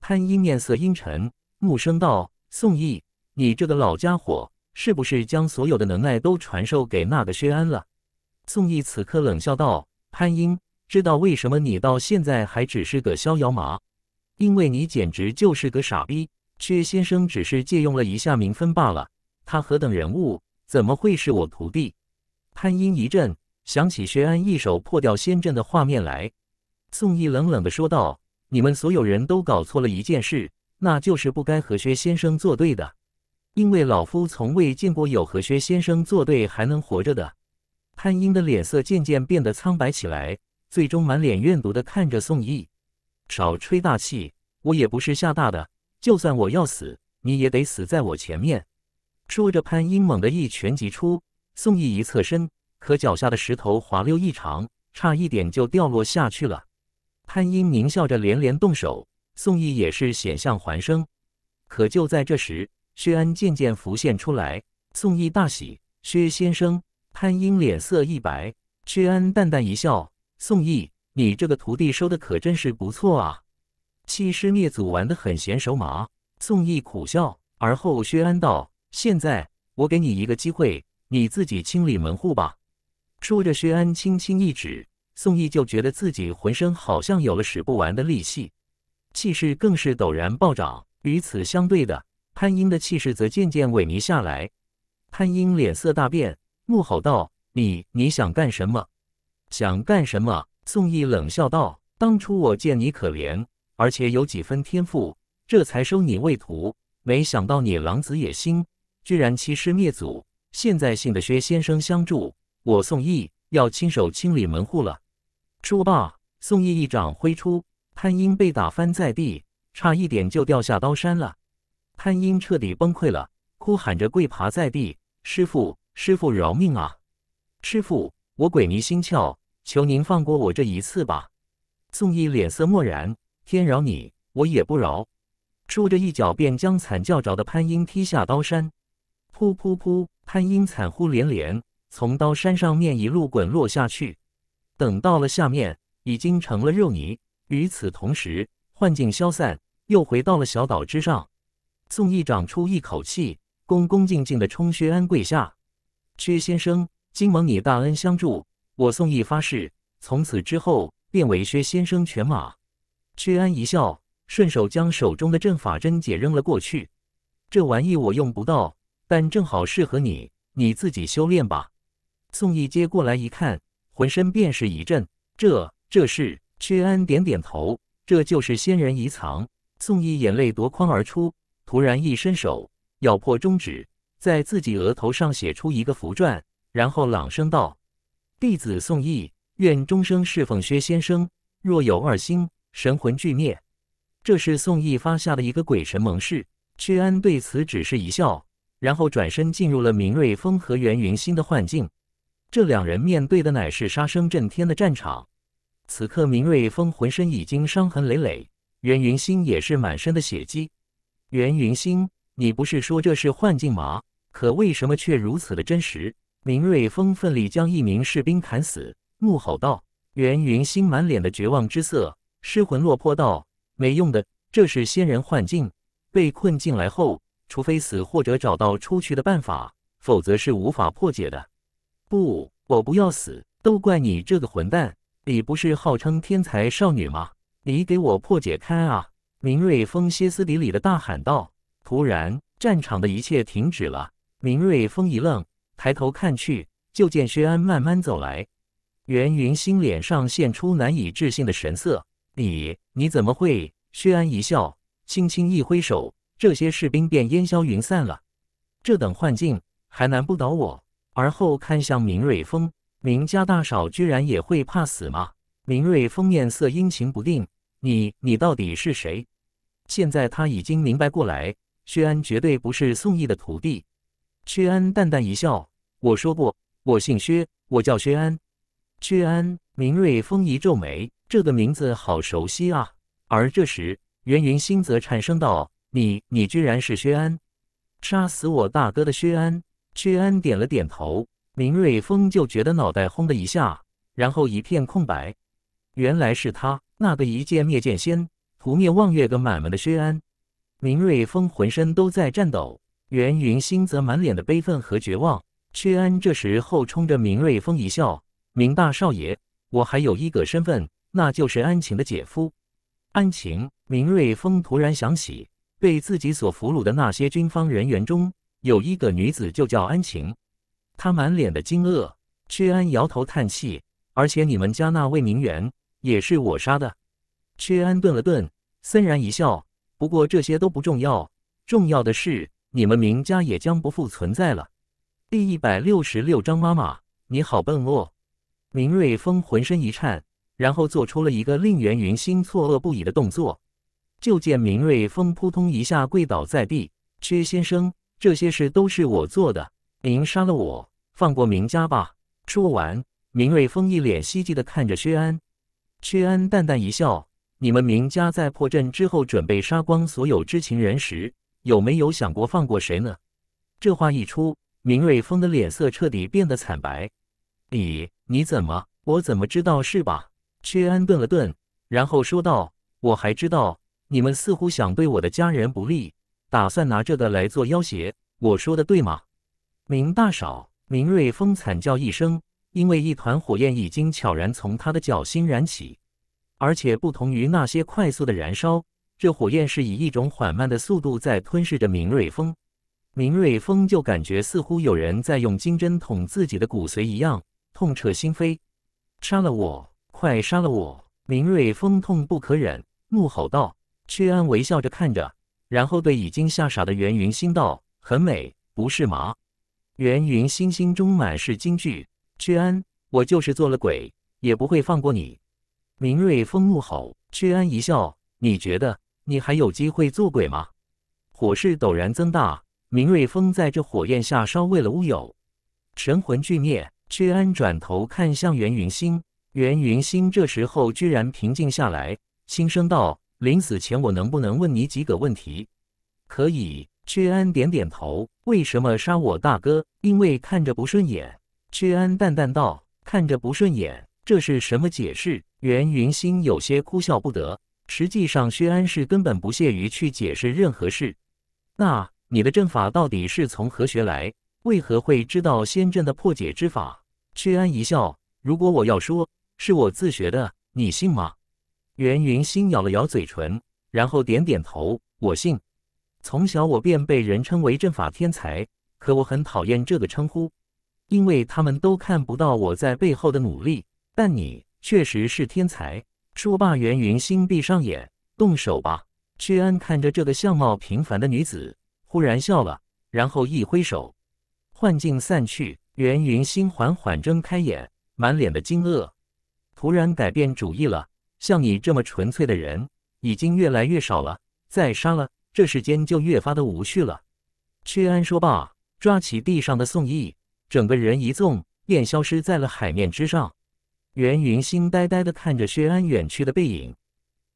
潘英面色阴沉，怒声道：“宋义，你这个老家伙，是不是将所有的能耐都传授给那个薛安了？”宋义此刻冷笑道。潘英，知道为什么你到现在还只是个逍遥马？因为你简直就是个傻逼！薛先生只是借用了一下名分罢了，他何等人物，怎么会是我徒弟？潘英一震，想起薛安一手破掉仙阵的画面来。宋义冷冷的说道：“你们所有人都搞错了一件事，那就是不该和薛先生作对的，因为老夫从未见过有和薛先生作对还能活着的。”潘英的脸色渐渐变得苍白起来，最终满脸怨毒的看着宋义：“少吹大气，我也不是吓大的。就算我要死，你也得死在我前面。”说着，潘英猛地一拳击出，宋义一侧身，可脚下的石头滑溜异常，差一点就掉落下去了。潘英狞笑着连连动手，宋义也是险象环生。可就在这时，薛安渐渐浮现出来，宋义大喜：“薛先生！”潘英脸色一白，薛安淡淡一笑：“宋义，你这个徒弟收的可真是不错啊，欺师灭祖玩得很娴熟嘛。”宋义苦笑，而后薛安道：“现在我给你一个机会，你自己清理门户吧。”说着，薛安轻轻一指，宋义就觉得自己浑身好像有了使不完的力气，气势更是陡然暴涨。与此相对的，潘英的气势则渐渐萎靡下来。潘英脸色大变。怒吼道：“你你想干什么？想干什么？”宋义冷笑道：“当初我见你可怜，而且有几分天赋，这才收你为徒。没想到你狼子野心，居然欺师灭祖。现在幸得薛先生相助，我宋义要亲手清理门户了。”说罢，宋义一掌挥出，潘英被打翻在地，差一点就掉下刀山了。潘英彻底崩溃了，哭喊着跪爬在地：“师傅！”师傅饶命啊！师傅，我鬼迷心窍，求您放过我这一次吧。宋义脸色漠然，天饶你，我也不饶。说着一脚便将惨叫着的潘英踢下刀山，噗噗噗！潘英惨呼连连，从刀山上面一路滚落下去。等到了下面，已经成了肉泥。与此同时，幻境消散，又回到了小岛之上。宋义长出一口气，恭恭敬敬地冲薛安跪下。薛先生，今蒙你大恩相助，我宋义发誓，从此之后便为薛先生犬马。薛安一笑，顺手将手中的阵法针解扔了过去。这玩意我用不到，但正好适合你，你自己修炼吧。宋义接过来一看，浑身便是一震。这……这是薛安点点头，这就是仙人遗藏。宋义眼泪夺眶而出，突然一伸手，咬破中指。在自己额头上写出一个符篆，然后朗声道：“弟子宋义，愿终生侍奉薛先生，若有二心，神魂俱灭。”这是宋义发下的一个鬼神盟誓。薛安对此只是一笑，然后转身进入了明瑞风和袁云星的幻境。这两人面对的乃是杀声震天的战场。此刻，明瑞风浑身已经伤痕累累，袁云星也是满身的血迹。袁云星，你不是说这是幻境吗？可为什么却如此的真实？明瑞峰奋力将一名士兵砍死，怒吼道：“袁云心满脸的绝望之色，失魂落魄道：‘没用的，这是仙人幻境，被困进来后，除非死或者找到出去的办法，否则是无法破解的。’不，我不要死！都怪你这个混蛋！你不是号称天才少女吗？你给我破解开啊！”明瑞峰歇斯底里的大喊道。突然，战场的一切停止了。明瑞峰一愣，抬头看去，就见薛安慢慢走来。袁云星脸上现出难以置信的神色：“你你怎么会？”薛安一笑，轻轻一挥手，这些士兵便烟消云散了。这等幻境还难不倒我。而后看向明瑞峰：“明家大少居然也会怕死吗？”明瑞峰面色阴晴不定：“你你到底是谁？”现在他已经明白过来，薛安绝对不是宋义的徒弟。薛安淡淡一笑：“我说过，我姓薛，我叫薛安。”薛安，明瑞风一皱眉：“这个名字好熟悉啊！”而这时，袁云心则颤声道：“你，你居然是薛安，杀死我大哥的薛安！”薛安点了点头，明瑞峰就觉得脑袋轰的一下，然后一片空白。原来是他，那个一剑灭剑仙，屠灭望月阁满门的薛安。明瑞峰浑身都在颤抖。袁云心则满脸的悲愤和绝望。屈安这时候冲着明瑞峰一笑：“明大少爷，我还有一个身份，那就是安晴的姐夫。”安晴。明瑞峰突然想起，被自己所俘虏的那些军方人员中，有一个女子就叫安晴。他满脸的惊愕。屈安摇头叹气：“而且你们家那位名媛也是我杀的。”屈安顿了顿，森然一笑：“不过这些都不重要，重要的是。”你们明家也将不复存在了。第一百六十六章，妈妈，你好笨哦！明瑞峰浑身一颤，然后做出了一个令袁云心错愕不已的动作。就见明瑞峰扑通一下跪倒在地：“薛先生，这些事都是我做的，您杀了我，放过明家吧。”说完，明瑞峰一脸希冀的看着薛安。薛安淡淡一笑：“你们明家在破阵之后，准备杀光所有知情人时。”有没有想过放过谁呢？这话一出，明瑞峰的脸色彻底变得惨白。你你怎么？我怎么知道是吧？薛安顿了顿，然后说道：“我还知道，你们似乎想对我的家人不利，打算拿这个来做要挟。我说的对吗？”明大嫂，明瑞峰惨叫一声，因为一团火焰已经悄然从他的脚心燃起，而且不同于那些快速的燃烧。这火焰是以一种缓慢的速度在吞噬着明瑞风，明瑞风就感觉似乎有人在用金针捅自己的骨髓一样，痛彻心扉。杀了我，快杀了我！明瑞风痛不可忍，怒吼道。薛安微笑着看着，然后对已经吓傻的袁云心道：“很美，不是吗？”袁云心心中满是惊惧。薛安，我就是做了鬼，也不会放过你！明瑞风怒吼。薛安一笑：“你觉得？”你还有机会做鬼吗？火势陡然增大，明瑞峰在这火焰下烧为了乌有，神魂俱灭。屈安转头看向袁云星，袁云星这时候居然平静下来，轻声道：“临死前我能不能问你几个问题？”“可以。”屈安点点头。“为什么杀我大哥？”“因为看着不顺眼。”屈安淡淡道：“看着不顺眼，这是什么解释？”袁云星有些哭笑不得。实际上，薛安是根本不屑于去解释任何事。那你的阵法到底是从何学来？为何会知道仙阵的破解之法？薛安一笑：“如果我要说是我自学的，你信吗？”袁云心咬了咬嘴唇，然后点点头：“我信。从小我便被人称为阵法天才，可我很讨厌这个称呼，因为他们都看不到我在背后的努力。但你确实是天才。”说罢，袁云心闭上眼，动手吧。屈安看着这个相貌平凡的女子，忽然笑了，然后一挥手，幻境散去。袁云心缓缓睁开眼，满脸的惊愕。突然改变主意了，像你这么纯粹的人已经越来越少了，再杀了，这世间就越发的无趣了。屈安说罢，抓起地上的宋义，整个人一纵，便消失在了海面之上。袁云心呆呆地看着薛安远去的背影，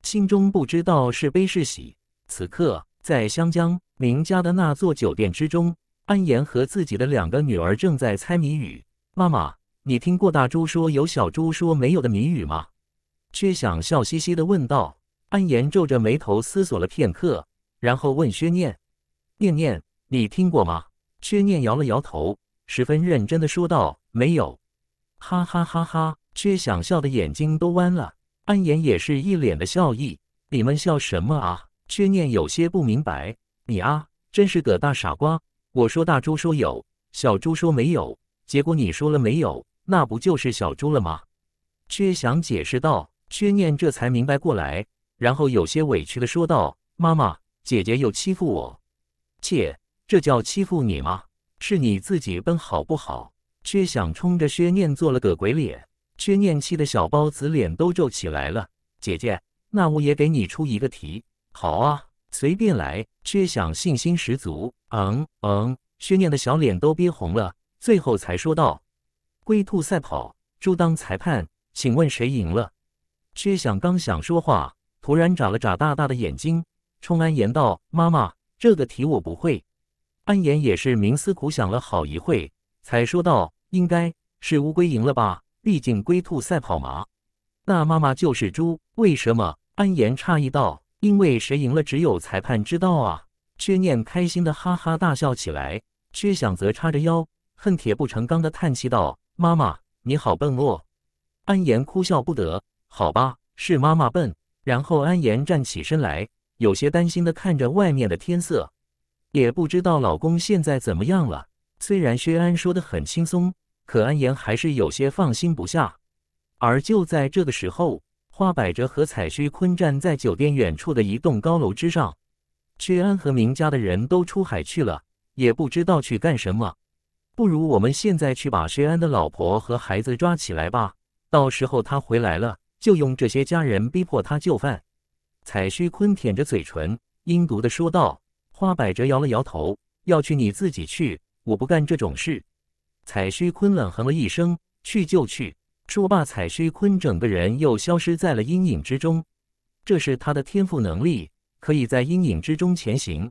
心中不知道是悲是喜。此刻，在湘江明家的那座酒店之中，安言和自己的两个女儿正在猜谜语。“妈妈，你听过大猪说有，小猪说没有的谜语吗？”薛想笑嘻嘻地问道。安言皱着眉头思索了片刻，然后问薛念：“念念，你听过吗？”薛念摇了摇头，十分认真地说道：“没有。”哈哈哈哈。薛想笑的眼睛都弯了，安言也是一脸的笑意。你们笑什么啊？薛念有些不明白。你啊，真是个大傻瓜！我说大猪说有，小猪说没有，结果你说了没有，那不就是小猪了吗？薛想解释道。薛念这才明白过来，然后有些委屈的说道：“妈妈，姐姐又欺负我。”切，这叫欺负你吗？是你自己笨好不好？薛想冲着薛念做了个鬼脸。薛念气的小包子脸都皱起来了。姐姐，那我也给你出一个题。好啊，随便来。薛想信心十足。嗯嗯。薛念的小脸都憋红了，最后才说道：“龟兔赛跑，猪当裁判，请问谁赢了？”薛想刚想说话，突然眨了眨大大的眼睛，冲安言道：“妈妈，这个题我不会。”安言也是冥思苦想了好一会，才说道：“应该是乌龟赢了吧？”毕竟龟兔赛跑嘛，那妈妈就是猪？为什么？安言诧异道：“因为谁赢了，只有裁判知道啊！”薛念开心的哈哈大笑起来，薛想则叉着腰，恨铁不成钢的叹气道：“妈妈，你好笨哦！”安言哭笑不得：“好吧，是妈妈笨。”然后安言站起身来，有些担心的看着外面的天色，也不知道老公现在怎么样了。虽然薛安说的很轻松。可安言还是有些放心不下。而就在这个时候，花百哲和彩虚坤站在酒店远处的一栋高楼之上。薛安和明家的人都出海去了，也不知道去干什么。不如我们现在去把薛安的老婆和孩子抓起来吧，到时候他回来了，就用这些家人逼迫他就范。彩虚坤舔着嘴唇，阴毒的说道。花百哲摇了摇头：“要去你自己去，我不干这种事。”彩虚坤冷哼了一声：“去就去。”说罢，彩虚坤整个人又消失在了阴影之中。这是他的天赋能力，可以在阴影之中前行。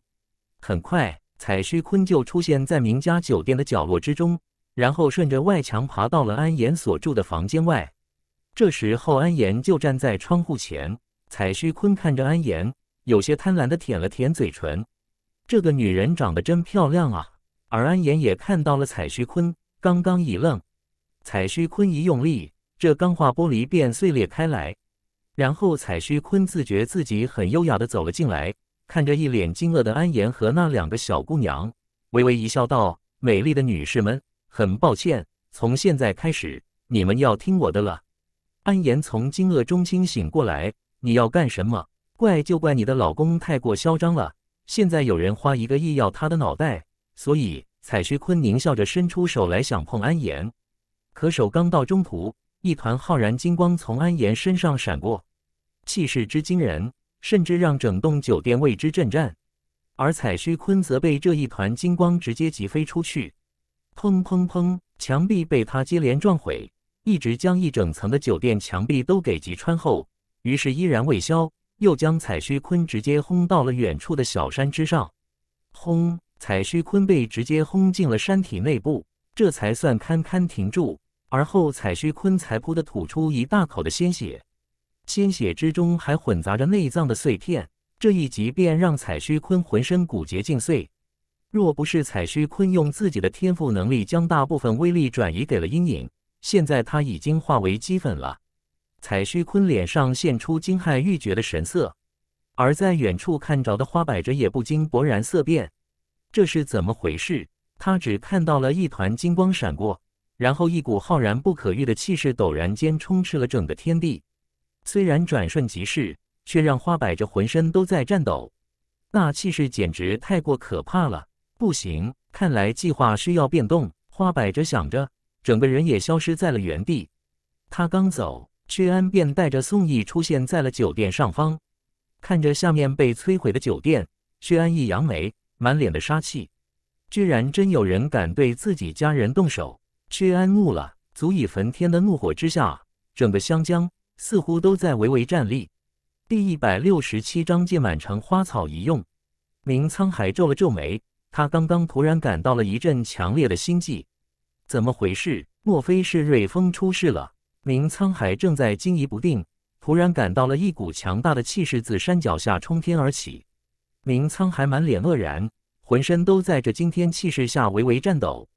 很快，彩虚坤就出现在名家酒店的角落之中，然后顺着外墙爬到了安妍所住的房间外。这时，后安妍就站在窗户前。彩虚坤看着安妍，有些贪婪地舔了舔嘴唇。这个女人长得真漂亮啊！而安妍也看到了彩虚坤。刚刚一愣，彩虚坤一用力，这钢化玻璃便碎裂开来。然后彩虚坤自觉自己很优雅的走了进来，看着一脸惊愕的安言和那两个小姑娘，微微一笑，道：“美丽的女士们，很抱歉，从现在开始，你们要听我的了。”安言从惊愕中清醒过来：“你要干什么？怪就怪你的老公太过嚣张了。现在有人花一个亿要他的脑袋，所以。”蔡徐坤狞笑着伸出手来想碰安岩，可手刚到中途，一团浩然金光从安岩身上闪过，气势之惊人，甚至让整栋酒店为之震颤。而蔡徐坤则被这一团金光直接击飞出去，砰砰砰，墙壁被他接连撞毁，一直将一整层的酒店墙壁都给击穿后，于是依然未消，又将蔡徐坤直接轰到了远处的小山之上，轰。采虚坤被直接轰进了山体内部，这才算堪堪停住。而后采虚坤才噗的吐出一大口的鲜血，鲜血之中还混杂着内脏的碎片。这一击便让采虚坤浑身骨节尽碎。若不是采虚坤用自己的天赋能力将大部分威力转移给了阴影，现在他已经化为齑粉了。采虚坤脸上现出惊骇欲绝的神色，而在远处看着的花百折也不禁勃然色变。这是怎么回事？他只看到了一团金光闪过，然后一股浩然不可御的气势陡然间充斥了整个天地。虽然转瞬即逝，却让花摆着浑身都在颤抖。那气势简直太过可怕了！不行，看来计划需要变动。花摆着想着，整个人也消失在了原地。他刚走，薛安便带着宋义出现在了酒店上方，看着下面被摧毁的酒店，薛安一扬眉。满脸的杀气，居然真有人敢对自己家人动手！薛安怒了，足以焚天的怒火之下，整个湘江似乎都在微微颤栗。第一百六十七章借满城花草一用。明沧海皱了皱眉，他刚刚突然感到了一阵强烈的心悸，怎么回事？莫非是瑞丰出事了？明沧海正在惊疑不定，突然感到了一股强大的气势自山脚下冲天而起。明沧海满脸愕然，浑身都在这惊天气势下微微颤抖。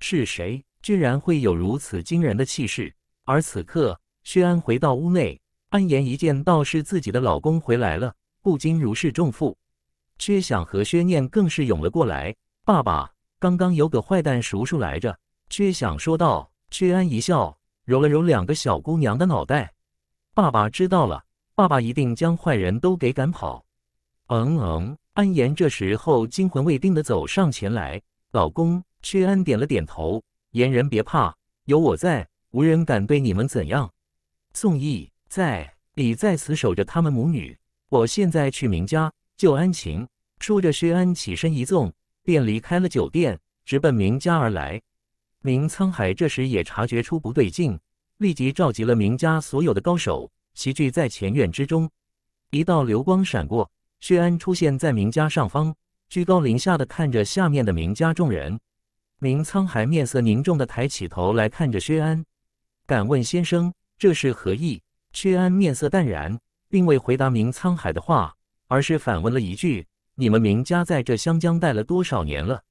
是谁，居然会有如此惊人的气势？而此刻，薛安回到屋内，安言一见，倒是自己的老公回来了，不禁如释重负。薛想和薛念更是涌了过来。爸爸，刚刚有个坏蛋叔叔来着。薛想说道。薛安一笑，揉了揉两个小姑娘的脑袋。爸爸知道了，爸爸一定将坏人都给赶跑。嗯嗯，安言这时候惊魂未定的走上前来。老公，薛安点了点头。言人别怕，有我在，无人敢对你们怎样。宋义在，你在此守着他们母女。我现在去明家救安晴。说着，薛安起身一纵，便离开了酒店，直奔明家而来。明沧海这时也察觉出不对劲，立即召集了明家所有的高手，齐聚在前院之中。一道流光闪过。薛安出现在明家上方，居高临下的看着下面的明家众人。明沧海面色凝重的抬起头来看着薛安，敢问先生这是何意？薛安面色淡然，并未回答明沧海的话，而是反问了一句：“你们明家在这湘江待了多少年了？”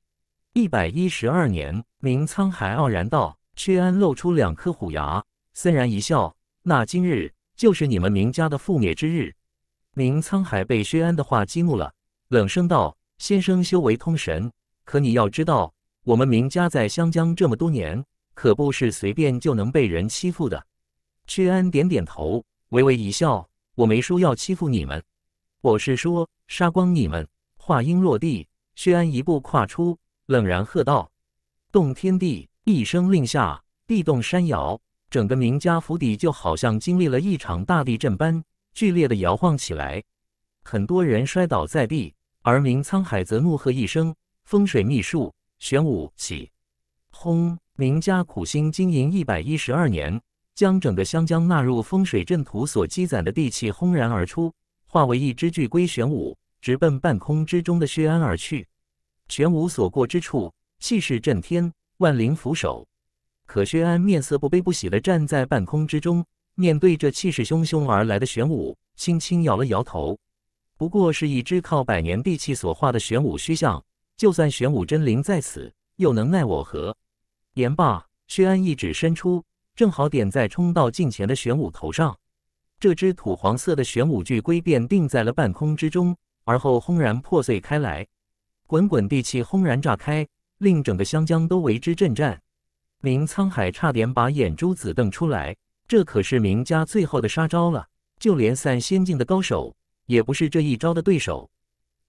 一百一十二年。明沧海傲然道。薛安露出两颗虎牙，森然一笑：“那今日就是你们明家的覆灭之日。”明沧海被薛安的话激怒了，冷声道：“先生修为通神，可你要知道，我们明家在湘江这么多年，可不是随便就能被人欺负的。”薛安点点头，微微一笑：“我没说要欺负你们，我是说杀光你们。”话音落地，薛安一步跨出，冷然喝道：“动天地！”一声令下，地动山摇，整个明家府邸就好像经历了一场大地震般。剧烈的摇晃起来，很多人摔倒在地，而明沧海则怒喝一声：“风水秘术，玄武起！”轰！明家苦心经营一百一十二年，将整个湘江纳入风水阵图所积攒的地气轰然而出，化为一只巨龟玄武，直奔半空之中的薛安而去。玄武所过之处，气势震天，万灵俯首。可薛安面色不悲不喜地站在半空之中。面对这气势汹汹而来的玄武，轻轻摇了摇头。不过是一只靠百年地气所化的玄武虚像，就算玄武真灵在此，又能奈我何？言罢，薛安一指伸出，正好点在冲到近前的玄武头上。这只土黄色的玄武巨龟便定在了半空之中，而后轰然破碎开来，滚滚地气轰然炸开，令整个湘江都为之震颤。林沧海差点把眼珠子瞪出来。这可是名家最后的杀招了，就连散仙境的高手也不是这一招的对手。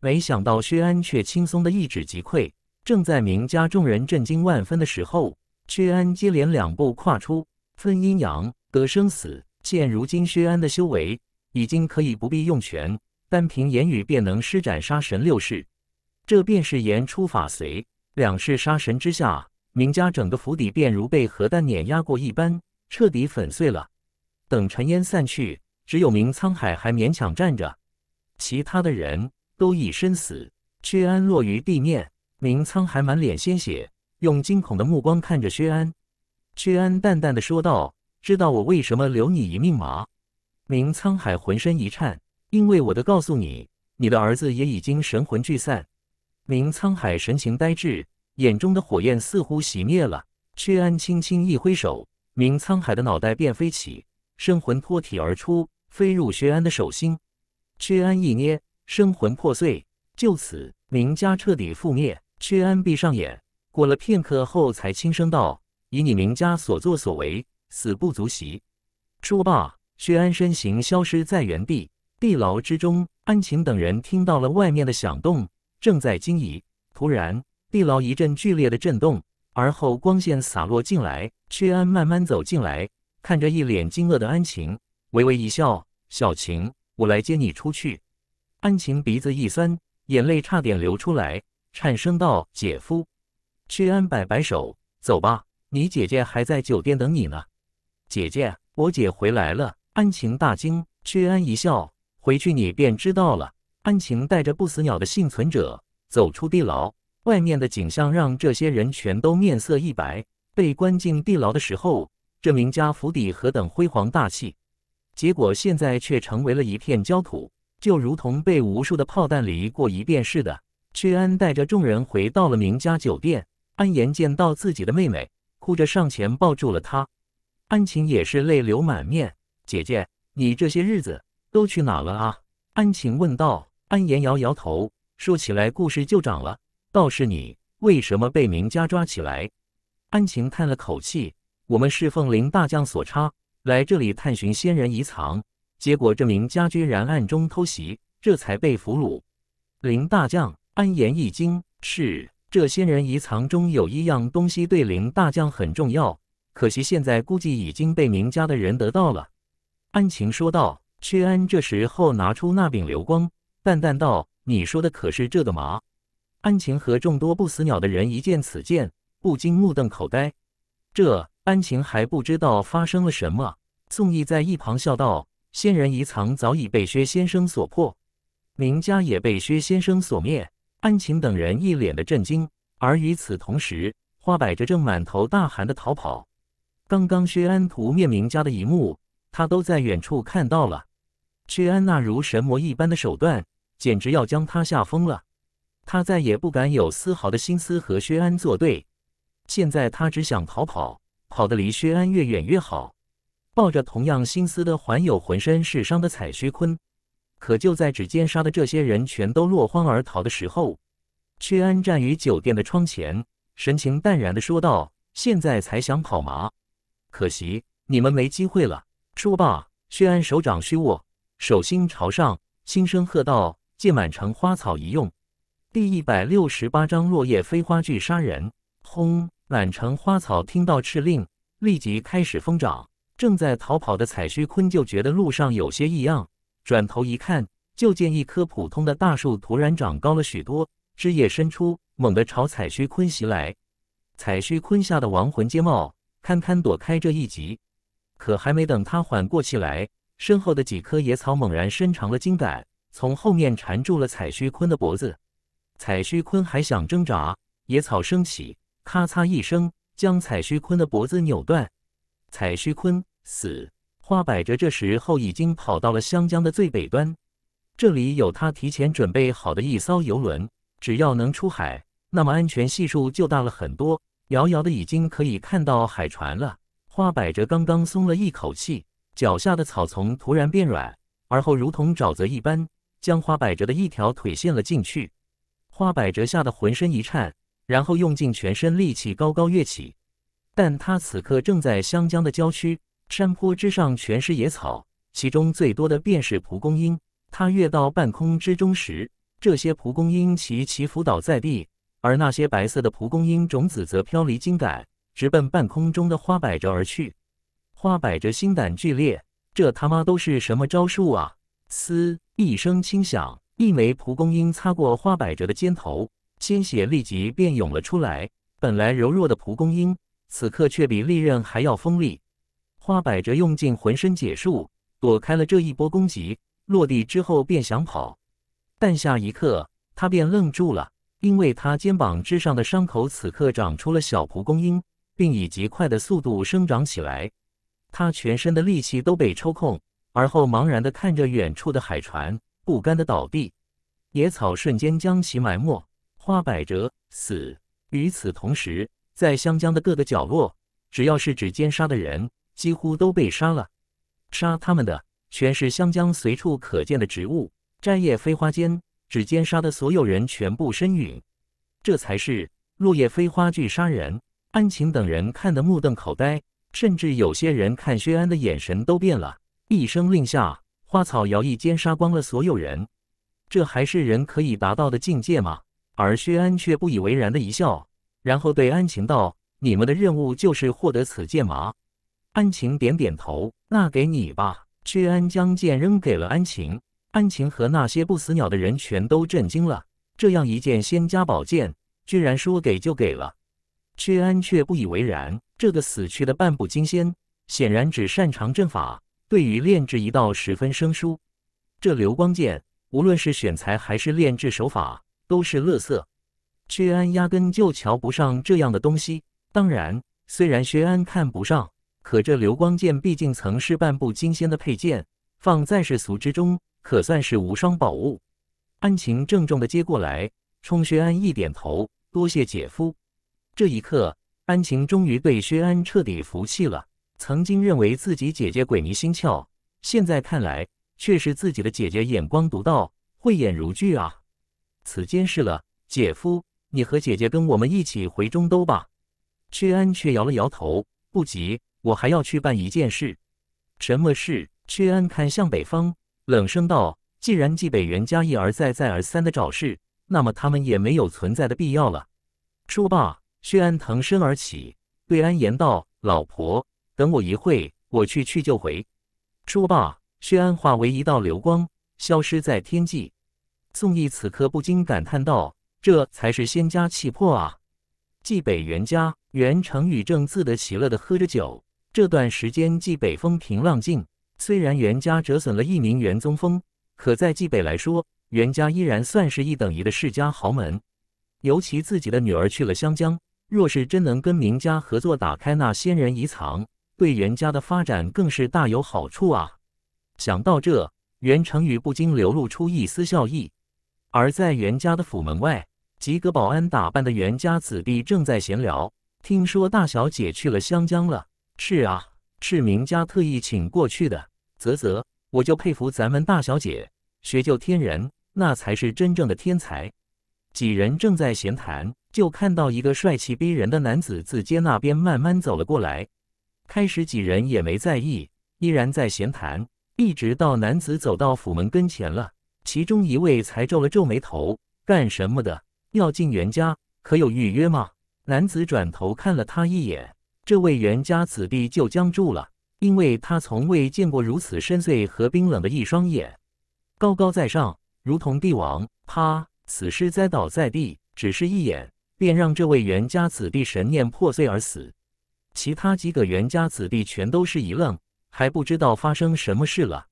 没想到薛安却轻松的一指即溃。正在名家众人震惊万分的时候，薛安接连两步跨出，分阴阳，得生死。现如今薛安的修为已经可以不必用拳，单凭言语便能施展杀神六式。这便是言出法随。两式杀神之下，名家整个府邸便如被核弹碾压过一般。彻底粉碎了。等尘烟散去，只有明沧海还勉强站着，其他的人都已身死。薛安落于地面，明沧海满脸鲜血，用惊恐的目光看着薛安。薛安淡淡的说道：“知道我为什么留你一命吗？”明沧海浑身一颤，因为我的告诉你，你的儿子也已经神魂俱散。明沧海神情呆滞，眼中的火焰似乎熄灭了。薛安轻轻一挥手。明沧海的脑袋便飞起，生魂脱体而出，飞入薛安的手心。薛安一捏，生魂破碎，就此明家彻底覆灭。薛安闭上眼，过了片刻后，才轻声道：“以你明家所作所为，死不足惜。”说罢，薛安身形消失在原地。地牢之中，安晴等人听到了外面的响动，正在惊疑。突然，地牢一阵剧烈的震动，而后光线洒落进来。屈安慢慢走进来，看着一脸惊愕的安晴，微微一笑：“小晴，我来接你出去。”安晴鼻子一酸，眼泪差点流出来，颤声道：“姐夫。”屈安摆摆手：“走吧，你姐姐还在酒店等你呢。”“姐姐，我姐回来了！”安晴大惊。屈安一笑：“回去你便知道了。”安晴带着不死鸟的幸存者走出地牢，外面的景象让这些人全都面色一白。被关进地牢的时候，这明家府邸何等辉煌大气，结果现在却成为了一片焦土，就如同被无数的炮弹犁过一遍似的。屈安带着众人回到了明家酒店，安言见到自己的妹妹，哭着上前抱住了她。安晴也是泪流满面：“姐姐，你这些日子都去哪了啊？”安晴问道。安言摇摇头，说起来故事就长了。倒是你，为什么被明家抓起来？安晴叹了口气：“我们是奉林大将所差，来这里探寻仙人遗藏，结果这名家居然暗中偷袭，这才被俘虏。”林大将安言一惊：“是，这仙人遗藏中有一样东西对林大将很重要，可惜现在估计已经被名家的人得到了。”安晴说道。薛安这时候拿出那柄流光，淡淡道：“你说的可是这个吗？”安晴和众多不死鸟的人一见此剑。不禁目瞪口呆，这安晴还不知道发生了什么。宋义在一旁笑道：“仙人遗藏早已被薛先生所破，名家也被薛先生所灭。”安晴等人一脸的震惊，而与此同时，花摆着正满头大汗的逃跑。刚刚薛安屠灭明家的一幕，他都在远处看到了。薛安那如神魔一般的手段，简直要将他吓疯了。他再也不敢有丝毫的心思和薛安作对。现在他只想逃跑，跑得离薛安越远越好。抱着同样心思的环有浑身是伤的彩薛坤，可就在指尖杀的这些人全都落荒而逃的时候，薛安站于酒店的窗前，神情淡然的说道：“现在才想跑吗？可惜你们没机会了。”说罢，薛安手掌虚握，手心朝上，轻声喝道：“借满城花草一用。”第一百六十八章：落叶飞花俱杀人。轰！满城花草听到敕令，立即开始疯长。正在逃跑的采须坤就觉得路上有些异样，转头一看，就见一棵普通的大树突然长高了许多，枝叶伸出，猛地朝采须坤袭来。采须坤吓得亡魂皆冒，堪堪躲开这一击。可还没等他缓过气来，身后的几棵野草猛然伸长了茎杆，从后面缠住了采须坤的脖子。采须坤还想挣扎，野草升起。咔嚓一声，将采虚坤的脖子扭断。采虚坤死。花摆着这时候已经跑到了湘江的最北端，这里有他提前准备好的一艘游轮，只要能出海，那么安全系数就大了很多。遥遥的已经可以看到海船了。花摆着刚刚松了一口气，脚下的草丛突然变软，而后如同沼泽一般，将花摆着的一条腿陷了进去。花摆着吓得浑身一颤。然后用尽全身力气高高跃起，但他此刻正在湘江的郊区山坡之上，全是野草，其中最多的便是蒲公英。他跃到半空之中时，这些蒲公英齐齐伏倒在地，而那些白色的蒲公英种子则飘离茎秆，直奔半空中的花百折而去。花百折心胆俱裂，这他妈都是什么招数啊！嘶一声轻响，一枚蒲公英擦过花百折的肩头。鲜血立即便涌了出来，本来柔弱的蒲公英，此刻却比利刃还要锋利。花摆着用尽浑身解数躲开了这一波攻击，落地之后便想跑，但下一刻他便愣住了，因为他肩膀之上的伤口此刻长出了小蒲公英，并以极快的速度生长起来。他全身的力气都被抽空，而后茫然地看着远处的海船，不甘的倒地，野草瞬间将其埋没。花百折死。与此同时，在湘江的各个角落，只要是指尖杀的人，几乎都被杀了。杀他们的全是湘江随处可见的植物，摘叶飞花间，指尖杀的所有人全部身陨。这才是落叶飞花俱杀人。安晴等人看得目瞪口呆，甚至有些人看薛安的眼神都变了。一声令下，花草摇曳间杀光了所有人。这还是人可以达到的境界吗？而薛安却不以为然的一笑，然后对安晴道：“你们的任务就是获得此剑吗？”安晴点点头。“那给你吧。”薛安将剑扔给了安晴。安晴和那些不死鸟的人全都震惊了：这样一件仙家宝剑，居然说给就给了。薛安却不以为然：“这个死去的半步金仙，显然只擅长阵法，对于炼制一道十分生疏。这流光剑，无论是选材还是炼制手法。”都是垃圾，薛安压根就瞧不上这样的东西。当然，虽然薛安看不上，可这流光剑毕竟曾是半步金仙的佩剑，放在世俗之中，可算是无双宝物。安晴郑重的接过来，冲薛安一点头，多谢姐夫。这一刻，安晴终于对薛安彻底服气了。曾经认为自己姐姐鬼迷心窍，现在看来，却是自己的姐姐眼光独到，慧眼如炬啊。此间事了，姐夫，你和姐姐跟我们一起回中都吧。屈安却摇了摇头，不急，我还要去办一件事。什么事？屈安看向北方，冷声道：“既然冀北袁家一而再、再而三的找事，那么他们也没有存在的必要了。”说罢，薛安腾身而起，对安言道：“老婆，等我一会，我去去就回。”说罢，薛安化为一道流光，消失在天际。宋义此刻不禁感叹道：“这才是仙家气魄啊！”蓟北袁家，袁成宇正自得其乐地喝着酒。这段时间，蓟北风平浪静。虽然袁家折损了一名袁宗峰，可在蓟北来说，袁家依然算是一等一的世家豪门。尤其自己的女儿去了湘江，若是真能跟明家合作打开那仙人遗藏，对袁家的发展更是大有好处啊！想到这，袁成宇不禁流露出一丝笑意。而在袁家的府门外，几个保安打扮的袁家子弟正在闲聊。听说大小姐去了湘江了。是啊，是明家特意请过去的。啧啧，我就佩服咱们大小姐，学就天人，那才是真正的天才。几人正在闲谈，就看到一个帅气逼人的男子自街那边慢慢走了过来。开始几人也没在意，依然在闲谈。一直到男子走到府门跟前了。其中一位才皱了皱眉头，干什么的？要进袁家，可有预约吗？男子转头看了他一眼，这位袁家子弟就僵住了，因为他从未见过如此深邃和冰冷的一双眼，高高在上，如同帝王。啪！死尸栽倒在地，只是一眼，便让这位袁家子弟神念破碎而死。其他几个袁家子弟全都是一愣，还不知道发生什么事了。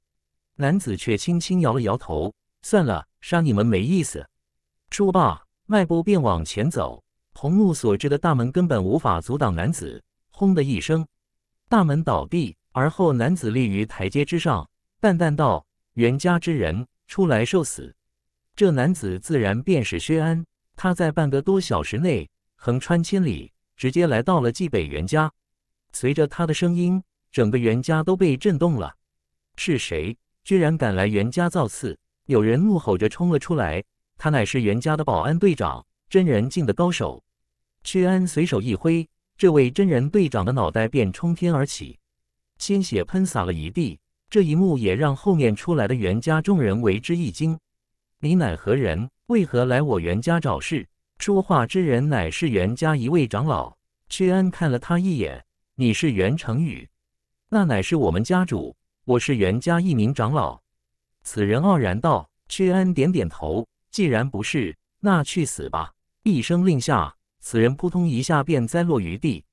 男子却轻轻摇了摇头。算了，杀你们没意思。说罢，迈步便往前走。红木所制的大门根本无法阻挡男子。轰的一声，大门倒地。而后，男子立于台阶之上，淡淡道：“袁家之人，出来受死。”这男子自然便是薛安。他在半个多小时内横穿千里，直接来到了冀北袁家。随着他的声音，整个袁家都被震动了。是谁，居然敢来袁家造次？有人怒吼着冲了出来，他乃是袁家的保安队长，真人境的高手。屈安随手一挥，这位真人队长的脑袋便冲天而起，鲜血喷洒了一地。这一幕也让后面出来的袁家众人为之一惊。你乃何人？为何来我袁家找事？说话之人乃是袁家一位长老。屈安看了他一眼：“你是袁成宇，那乃是我们家主。我是袁家一名长老。”此人傲然道：“屈安点点头，既然不是，那去死吧！”一声令下，此人扑通一下便栽落于地。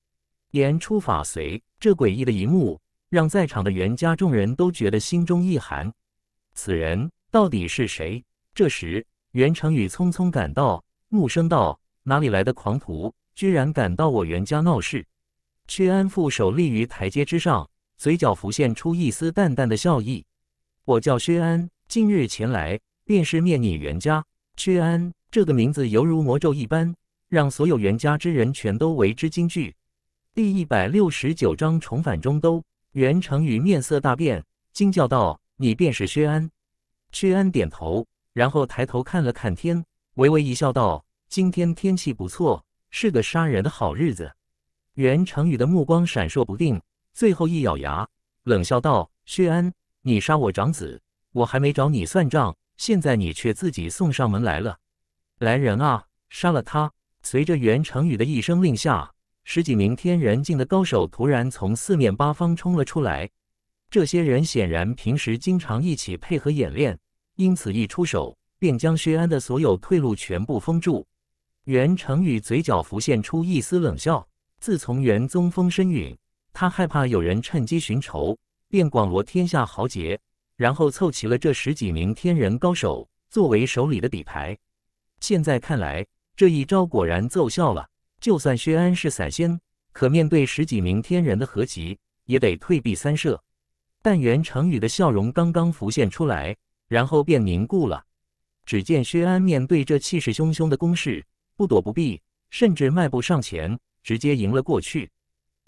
言出法随，这诡异的一幕让在场的袁家众人都觉得心中一寒。此人到底是谁？这时，袁成宇匆匆赶到，怒声道：“哪里来的狂徒，居然敢到我袁家闹事！”屈安负手立于台阶之上，嘴角浮现出一丝淡淡的笑意。我叫薛安，今日前来便是灭你袁家。薛安这个名字犹如魔咒一般，让所有袁家之人全都为之惊惧。第一百六十九章重返中都。袁成宇面色大变，惊叫道：“你便是薛安？”薛安点头，然后抬头看了看天，微微一笑，道：“今天天气不错，是个杀人的好日子。”袁成宇的目光闪烁不定，最后一咬牙，冷笑道：“薛安。”你杀我长子，我还没找你算账，现在你却自己送上门来了！来人啊，杀了他！随着袁成宇的一声令下，十几名天人境的高手突然从四面八方冲了出来。这些人显然平时经常一起配合演练，因此一出手便将薛安的所有退路全部封住。袁成宇嘴角浮现出一丝冷笑。自从袁宗峰身陨，他害怕有人趁机寻仇。便广罗天下豪杰，然后凑齐了这十几名天人高手作为手里的底牌。现在看来，这一招果然奏效了。就算薛安是散仙，可面对十几名天人的合集，也得退避三舍。但袁成宇的笑容刚刚浮现出来，然后便凝固了。只见薛安面对这气势汹汹的攻势，不躲不避，甚至迈步上前，直接迎了过去，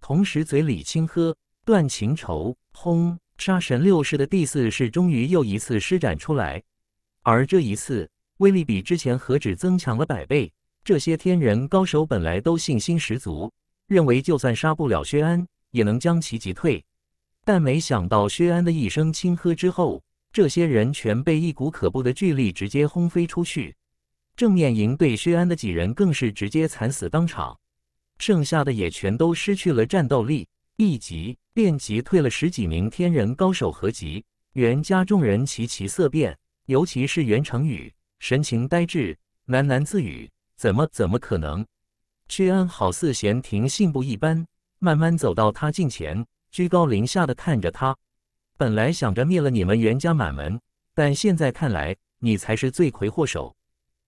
同时嘴里轻喝。断情仇，轰！杀神六式的第四式终于又一次施展出来，而这一次威力比之前何止增强了百倍。这些天人高手本来都信心十足，认为就算杀不了薛安，也能将其击退。但没想到薛安的一声轻喝之后，这些人全被一股可怖的巨力直接轰飞出去。正面迎对薛安的几人更是直接惨死当场，剩下的也全都失去了战斗力。一集便集退了十几名天人高手，合集袁家众人齐齐色变，尤其是袁成宇，神情呆滞，喃喃自语：“怎么怎么可能？”薛安好似闲庭信步一般，慢慢走到他近前，居高临下的看着他。本来想着灭了你们袁家满门，但现在看来，你才是罪魁祸首。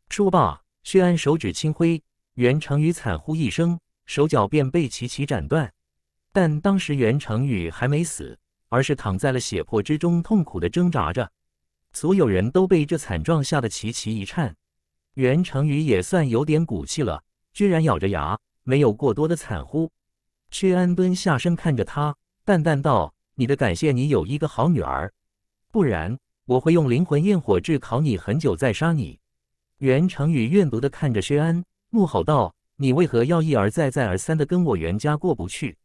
说罢，薛安手指轻挥，袁成宇惨呼一声，手脚便被齐齐斩断。但当时袁成宇还没死，而是躺在了血泊之中，痛苦的挣扎着。所有人都被这惨状吓得齐齐一颤。袁成宇也算有点骨气了，居然咬着牙，没有过多的惨呼。薛安蹲下身看着他，淡淡道：“你的感谢，你有一个好女儿，不然我会用灵魂焰火炙烤你很久再杀你。”袁成宇怨毒的看着薛安，怒吼道：“你为何要一而再再而三的跟我袁家过不去？”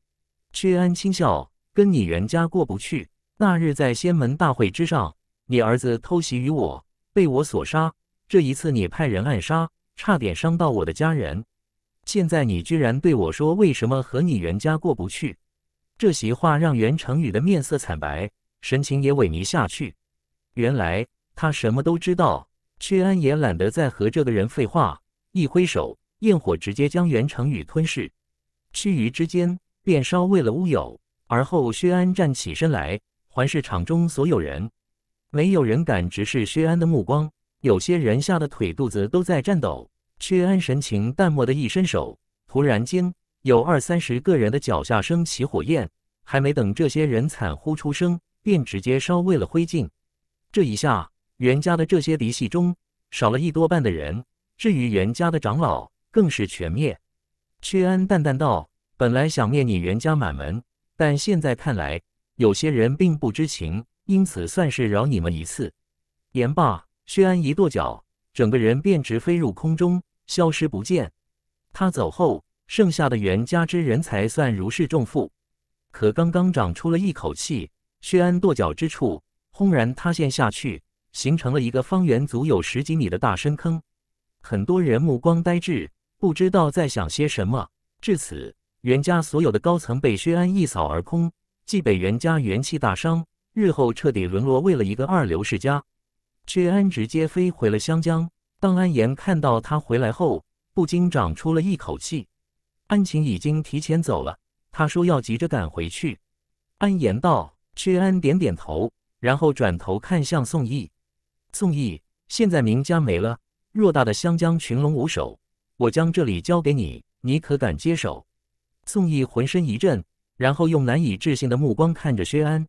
屈安轻笑：“跟你袁家过不去？那日在仙门大会之上，你儿子偷袭于我，被我所杀。这一次你派人暗杀，差点伤到我的家人。现在你居然对我说，为什么和你袁家过不去？”这席话让袁成宇的面色惨白，神情也萎靡下去。原来他什么都知道。屈安也懒得再和这个人废话，一挥手，焰火直接将袁成宇吞噬。须臾之间。便烧为了乌有。而后，薛安站起身来，环视场中所有人，没有人敢直视薛安的目光。有些人吓得腿肚子都在颤抖。薛安神情淡漠的一伸手，突然间，有二三十个人的脚下升起火焰，还没等这些人惨呼出声，便直接烧为了灰烬。这一下，袁家的这些嫡系中少了一多半的人，至于袁家的长老，更是全灭。薛安淡淡道。本来想灭你袁家满门，但现在看来，有些人并不知情，因此算是饶你们一次。言罢，薛安一跺脚，整个人便直飞入空中，消失不见。他走后，剩下的袁家之人才算如释重负。可刚刚长出了一口气，薛安跺脚之处，轰然塌陷下去，形成了一个方圆足有十几米的大深坑。很多人目光呆滞，不知道在想些什么。至此。袁家所有的高层被薛安一扫而空，冀北袁家元气大伤，日后彻底沦落为了一个二流世家。薛安直接飞回了湘江。当安言看到他回来后，不禁长出了一口气。安晴已经提前走了，他说要急着赶回去。安言道：“薛安点点头，然后转头看向宋义。宋义，现在名家没了，偌大的湘江群龙无首，我将这里交给你，你可敢接手？”宋义浑身一震，然后用难以置信的目光看着薛安。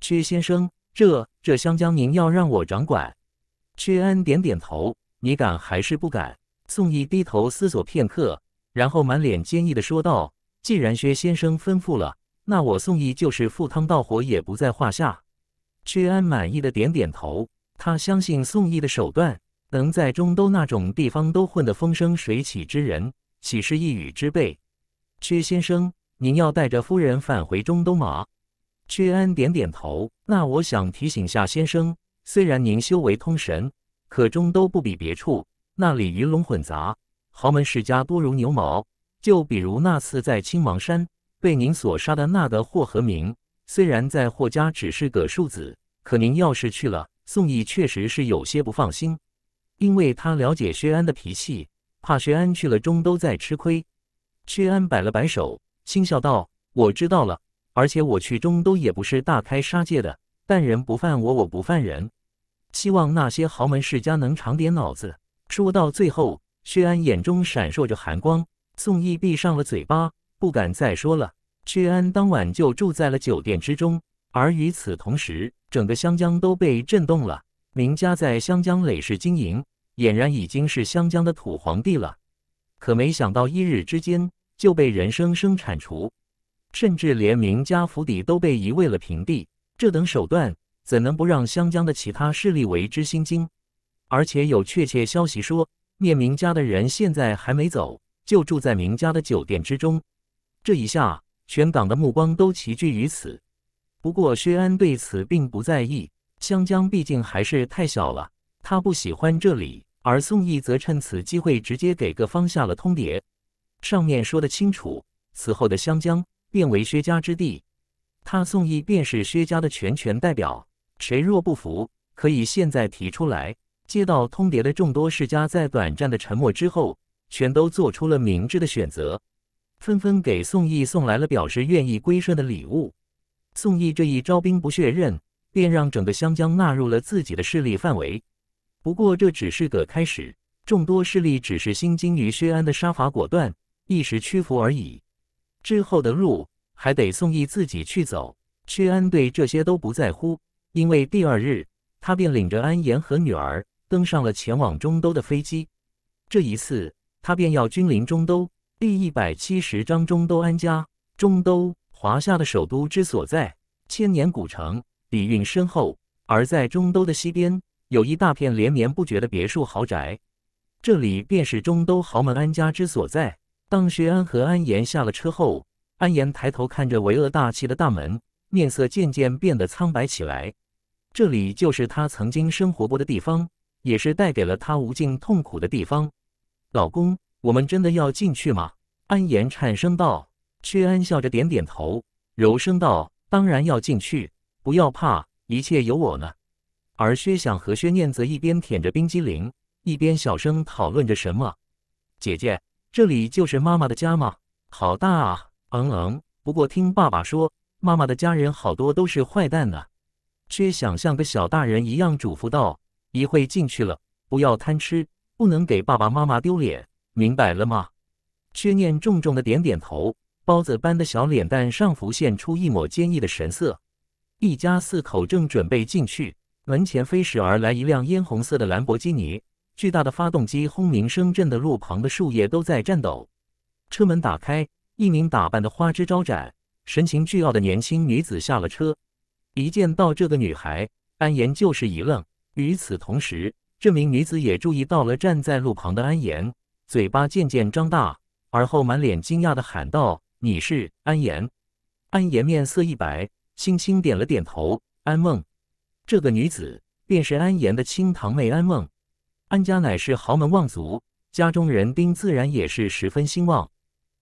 薛先生，这这湘江您要让我掌管？薛安点点头。你敢还是不敢？宋义低头思索片刻，然后满脸坚毅的说道：“既然薛先生吩咐了，那我宋义就是赴汤蹈火也不在话下。”薛安满意的点点头。他相信宋义的手段，能在中都那种地方都混得风生水起之人，岂是一语之辈？薛先生，您要带着夫人返回中都吗？薛安点点头。那我想提醒下先生，虽然您修为通神，可中都不比别处，那里鱼龙混杂，豪门世家多如牛毛。就比如那次在青芒山被您所杀的那个霍和明，虽然在霍家只是个庶子，可您要是去了，宋义确实是有些不放心，因为他了解薛安的脾气，怕薛安去了中都在吃亏。薛安摆了摆手，轻笑道：“我知道了，而且我去中都也不是大开杀戒的。但人不犯我，我不犯人。希望那些豪门世家能长点脑子。”说到最后，薛安眼中闪烁着寒光。宋义闭上了嘴巴，不敢再说了。薛安当晚就住在了酒店之中，而与此同时，整个湘江都被震动了。名家在湘江累世经营，俨然已经是湘江的土皇帝了。可没想到，一日之间就被人生生铲除，甚至连名家府邸都被夷为了平地。这等手段，怎能不让湘江的其他势力为之心惊？而且有确切消息说，灭明家的人现在还没走，就住在名家的酒店之中。这一下，全港的目光都齐聚于此。不过，薛安对此并不在意。湘江毕竟还是太小了，他不喜欢这里。而宋义则趁此机会，直接给各方下了通牒，上面说得清楚，此后的湘江便为薛家之地，他宋义便是薛家的全权代表，谁若不服，可以现在提出来。接到通牒的众多世家，在短暂的沉默之后，全都做出了明智的选择，纷纷给宋义送来了表示愿意归顺的礼物。宋义这一招兵不血刃，便让整个湘江纳入了自己的势力范围。不过这只是个开始，众多势力只是心惊于薛安的杀伐果断，一时屈服而已。之后的路还得宋义自己去走。薛安对这些都不在乎，因为第二日他便领着安言和女儿登上了前往中都的飞机。这一次他便要君临中都。第一百七十章中都安家，中都，华夏的首都之所在，千年古城，底蕴深厚。而在中都的西边。有一大片连绵不绝的别墅豪宅，这里便是中都豪门安家之所在。当薛安和安言下了车后，安言抬头看着巍峨大气的大门，面色渐渐变得苍白起来。这里就是他曾经生活过的地方，也是带给了他无尽痛苦的地方。老公，我们真的要进去吗？安言颤声道。薛安笑着点点头，柔声道：“当然要进去，不要怕，一切有我呢。”而薛想和薛念则一边舔着冰激凌，一边小声讨论着什么。“姐姐，这里就是妈妈的家吗？好大啊！”“嗯嗯。”不过听爸爸说，妈妈的家人好多都是坏蛋呢。薛想像个小大人一样嘱咐道：“一会进去了，不要贪吃，不能给爸爸妈妈丢脸，明白了吗？”薛念重重的点点头，包子般的小脸蛋上浮现出一抹坚毅的神色。一家四口正准备进去。门前飞驶而来一辆烟红色的兰博基尼，巨大的发动机轰鸣声震得路旁的树叶都在颤抖。车门打开，一名打扮的花枝招展、神情倨傲的年轻女子下了车。一见到这个女孩，安言就是一愣。与此同时，这名女子也注意到了站在路旁的安言，嘴巴渐渐张大，而后满脸惊讶地喊道：“你是安言？”安言面色一白，轻轻点了点头。安梦。这个女子便是安言的亲堂妹安梦。安家乃是豪门望族，家中人丁自然也是十分兴旺。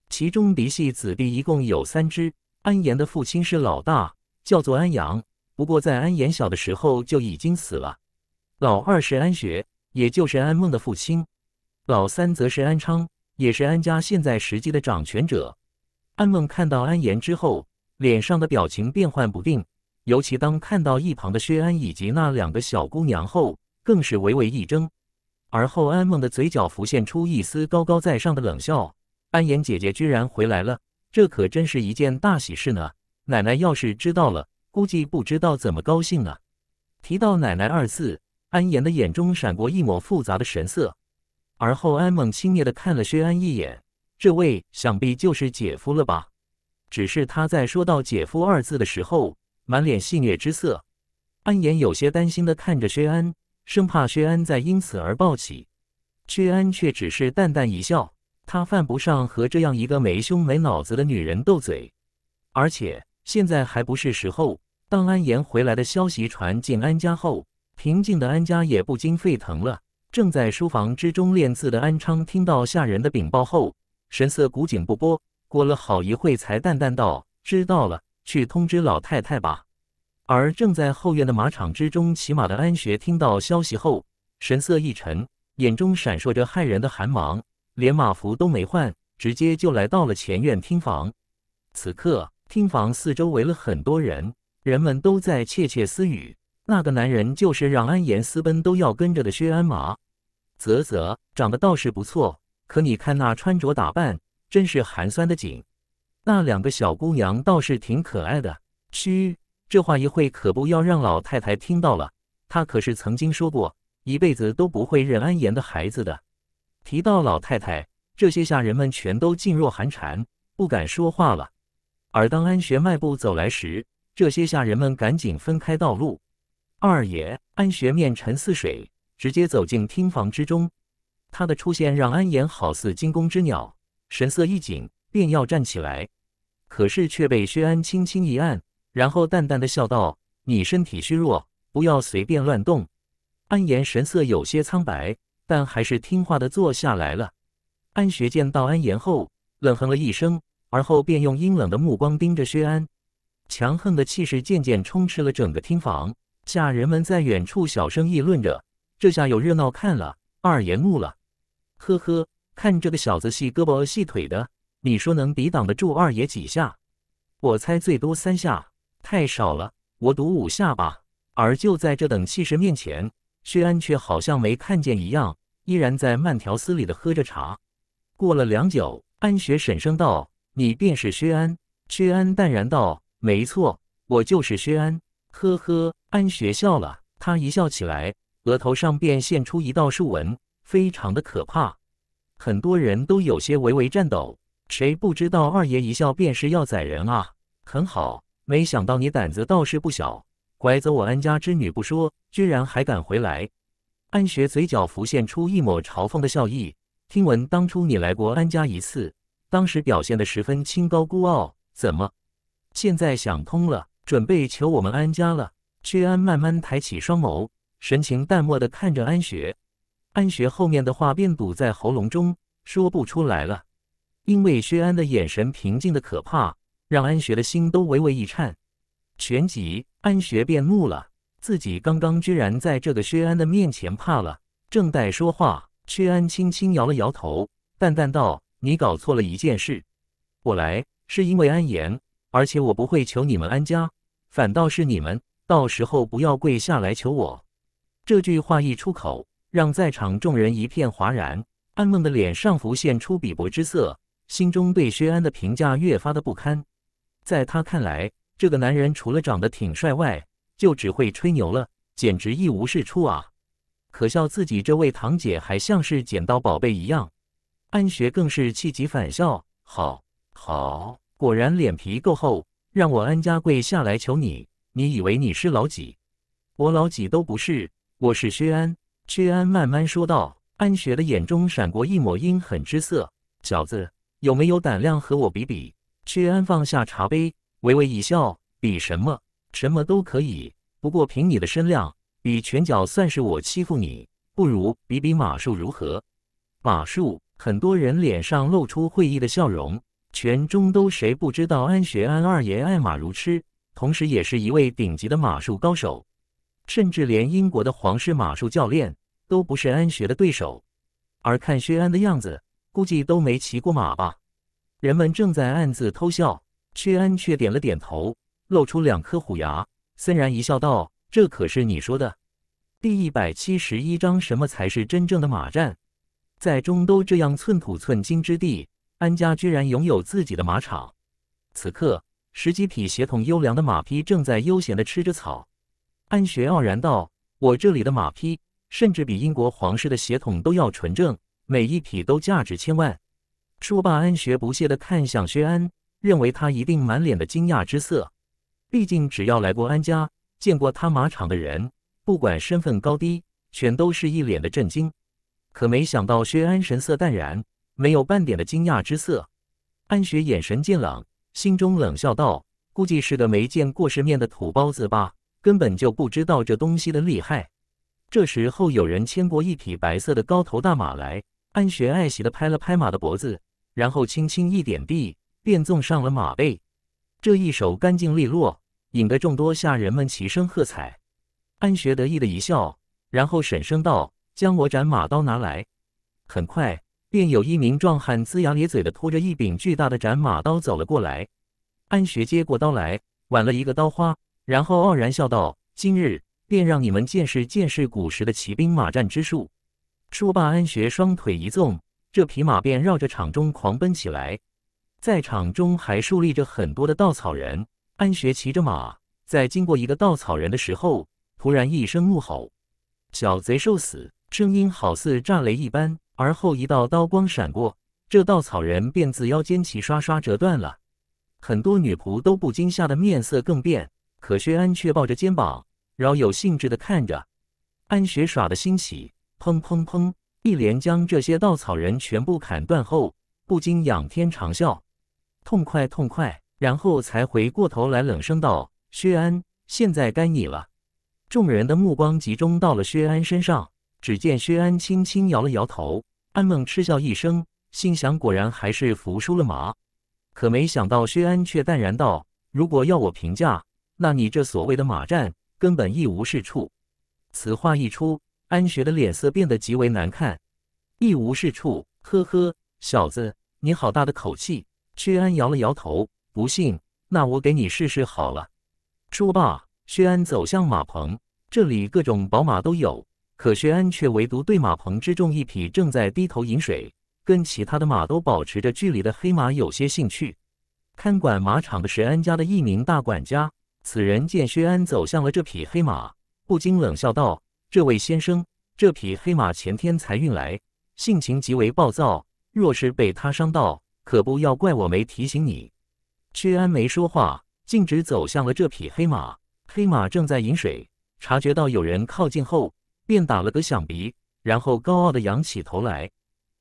其中嫡系子弟一共有三支：安言的父亲是老大，叫做安阳，不过在安言小的时候就已经死了；老二是安雪，也就是安梦的父亲；老三则是安昌，也是安家现在实际的掌权者。安梦看到安言之后，脸上的表情变幻不定。尤其当看到一旁的薛安以及那两个小姑娘后，更是微微一怔。而后安梦的嘴角浮现出一丝高高在上的冷笑：“安言姐姐居然回来了，这可真是一件大喜事呢！奶奶要是知道了，估计不知道怎么高兴啊！”提到“奶奶”二字，安言的眼中闪过一抹复杂的神色。而后安梦轻蔑的看了薛安一眼：“这位想必就是姐夫了吧？”只是他在说到“姐夫”二字的时候。满脸戏谑之色，安言有些担心的看着薛安，生怕薛安再因此而暴起。薛安却只是淡淡一笑，他犯不上和这样一个没胸没脑子的女人斗嘴，而且现在还不是时候。当安言回来的消息传进安家后，平静的安家也不禁沸腾了。正在书房之中练字的安昌听到下人的禀报后，神色古井不波，过了好一会才淡淡道：“知道了。”去通知老太太吧。而正在后院的马场之中骑马的安学听到消息后，神色一沉，眼中闪烁着骇人的寒芒，连马服都没换，直接就来到了前院厅房。此刻，厅房四周围了很多人，人们都在窃窃私语：“那个男人就是让安言私奔都要跟着的薛安马。”啧啧，长得倒是不错，可你看那穿着打扮，真是寒酸的紧。那两个小姑娘倒是挺可爱的。嘘，这话一会可不要让老太太听到了，她可是曾经说过一辈子都不会认安言的孩子的。提到老太太，这些下人们全都噤若寒蝉，不敢说话了。而当安学迈步走来时，这些下人们赶紧分开道路。二爷，安学面沉似水，直接走进厅房之中。他的出现让安言好似惊弓之鸟，神色一紧。便要站起来，可是却被薛安轻轻一按，然后淡淡的笑道：“你身体虚弱，不要随便乱动。”安言神色有些苍白，但还是听话的坐下来了。安学见到安言后，冷哼了一声，而后便用阴冷的目光盯着薛安，强横的气势渐渐充斥了整个厅房。下人们在远处小声议论着：“这下有热闹看了。”二爷怒了：“呵呵，看这个小子细胳膊细腿的。”你说能抵挡得住二爷几下？我猜最多三下，太少了。我赌五下吧。而就在这等气势面前，薛安却好像没看见一样，依然在慢条斯理的喝着茶。过了良久，安雪沈声道：“你便是薛安。”薛安淡然道：“没错，我就是薛安。”呵呵，安雪笑了。他一笑起来，额头上便现出一道竖纹，非常的可怕，很多人都有些微微颤抖。谁不知道二爷一笑便是要宰人啊？很好，没想到你胆子倒是不小，拐走我安家之女不说，居然还敢回来。安学嘴角浮现出一抹嘲讽的笑意。听闻当初你来过安家一次，当时表现得十分清高孤傲，怎么现在想通了，准备求我们安家了？薛安慢慢抬起双眸，神情淡漠地看着安学。安学后面的话便堵在喉咙中，说不出来了。因为薛安的眼神平静的可怕，让安学的心都微微一颤。旋即，安学便怒了，自己刚刚居然在这个薛安的面前怕了。正待说话，薛安轻轻摇了摇头，淡淡道：“你搞错了一件事，我来是因为安言，而且我不会求你们安家，反倒是你们到时候不要跪下来求我。”这句话一出口，让在场众人一片哗然。安梦的脸上浮现出鄙薄之色。心中对薛安的评价越发的不堪，在他看来，这个男人除了长得挺帅外，就只会吹牛了，简直一无是处啊！可笑自己这位堂姐还像是捡到宝贝一样，安学更是气急反笑：“好好，果然脸皮够厚，让我安家跪下来求你，你以为你是老几？我老几都不是，我是薛安。”薛安慢慢说道。安学的眼中闪过一抹阴狠之色：“小子。”有没有胆量和我比比？薛安放下茶杯，微微一笑：“比什么？什么都可以。不过凭你的身量，比拳脚算是我欺负你。不如比比马术如何？”马术，很多人脸上露出会意的笑容。全中都谁不知道安学安二爷爱马如痴，同时也是一位顶级的马术高手，甚至连英国的皇室马术教练都不是安学的对手。而看薛安的样子。估计都没骑过马吧？人们正在暗自偷笑，屈安却点了点头，露出两颗虎牙，森然一笑，道：“这可是你说的。”第一百七十一章，什么才是真正的马战？在中都这样寸土寸金之地，安家居然拥有自己的马场。此刻，十几匹血统优良的马匹正在悠闲的吃着草。安雪傲然道：“我这里的马匹，甚至比英国皇室的血统都要纯正。”每一匹都价值千万。说罢，安学不屑的看向薛安，认为他一定满脸的惊讶之色。毕竟，只要来过安家、见过他马场的人，不管身份高低，全都是一脸的震惊。可没想到，薛安神色淡然，没有半点的惊讶之色。安学眼神渐冷，心中冷笑道：“估计是个没见过世面的土包子吧，根本就不知道这东西的厉害。”这时候，有人牵过一匹白色的高头大马来。安学爱惜地拍了拍马的脖子，然后轻轻一点地，便纵上了马背。这一手干净利落，引得众多下人们齐声喝彩。安学得意的一笑，然后沈声道：“将我斩马刀拿来。”很快，便有一名壮汉龇牙咧嘴的拖着一柄巨大的斩马刀走了过来。安学接过刀来，挽了一个刀花，然后傲然笑道：“今日便让你们见识见识古时的骑兵马战之术。”说罢，安学双腿一纵，这匹马便绕着场中狂奔起来。在场中还竖立着很多的稻草人，安学骑着马，在经过一个稻草人的时候，突然一声怒吼：“小贼受死！”声音好似炸雷一般。而后一道刀光闪过，这稻草人便自腰间齐刷刷折断了。很多女仆都不禁吓得面色更变，可薛安却抱着肩膀，饶有兴致地看着安学耍的欣喜。砰砰砰！一连将这些稻草人全部砍断后，不禁仰天长啸，痛快，痛快！”然后才回过头来冷声道：“薛安，现在该你了。”众人的目光集中到了薛安身上。只见薛安轻轻摇了摇头，安梦嗤笑一声，心想：“果然还是服输了马。”可没想到，薛安却淡然道：“如果要我评价，那你这所谓的马战，根本一无是处。”此话一出。安学的脸色变得极为难看，一无是处。呵呵，小子，你好大的口气！薛安摇了摇头，不信。那我给你试试好了。说罢，薛安走向马棚，这里各种宝马都有，可薛安却唯独对马棚之中一匹正在低头饮水、跟其他的马都保持着距离的黑马有些兴趣。看管马场的是安家的一名大管家，此人见薛安走向了这匹黑马，不禁冷笑道。这位先生，这匹黑马前天才运来，性情极为暴躁，若是被他伤到，可不要怪我没提醒你。薛安没说话，径直走向了这匹黑马。黑马正在饮水，察觉到有人靠近后，便打了个响鼻，然后高傲地仰起头来。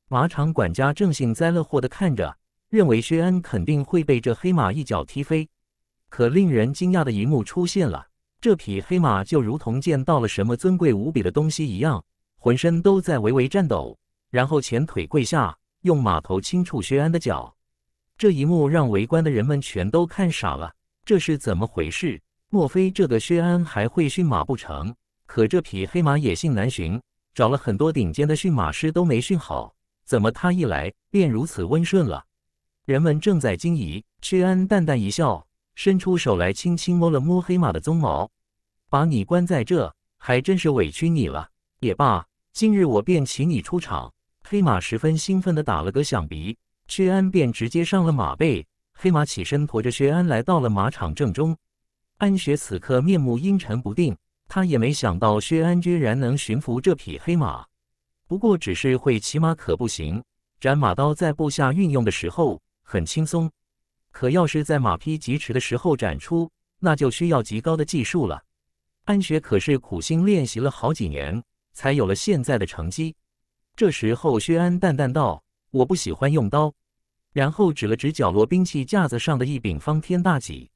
马场管家正幸灾乐祸地看着，认为薛安肯定会被这黑马一脚踢飞。可令人惊讶的一幕出现了。这匹黑马就如同见到了什么尊贵无比的东西一样，浑身都在微微颤抖，然后前腿跪下，用马头轻触薛安的脚。这一幕让围观的人们全都看傻了，这是怎么回事？莫非这个薛安还会驯马不成？可这匹黑马野性难寻，找了很多顶尖的驯马师都没驯好，怎么他一来便如此温顺了？人们正在惊疑，薛安淡淡一笑。伸出手来，轻轻摸了摸黑马的鬃毛，把你关在这，还真是委屈你了。也罢，今日我便请你出场。黑马十分兴奋地打了个响鼻，薛安便直接上了马背。黑马起身驮着薛安来到了马场正中。安雪此刻面目阴沉不定，他也没想到薛安居然能驯服这匹黑马。不过，只是会骑马可不行，斩马刀在部下运用的时候很轻松。可要是在马匹疾驰的时候展出，那就需要极高的技术了。安雪可是苦心练习了好几年，才有了现在的成绩。这时候，薛安淡淡道：“我不喜欢用刀。”然后指了指角落兵器架子上的一柄方天大戟：“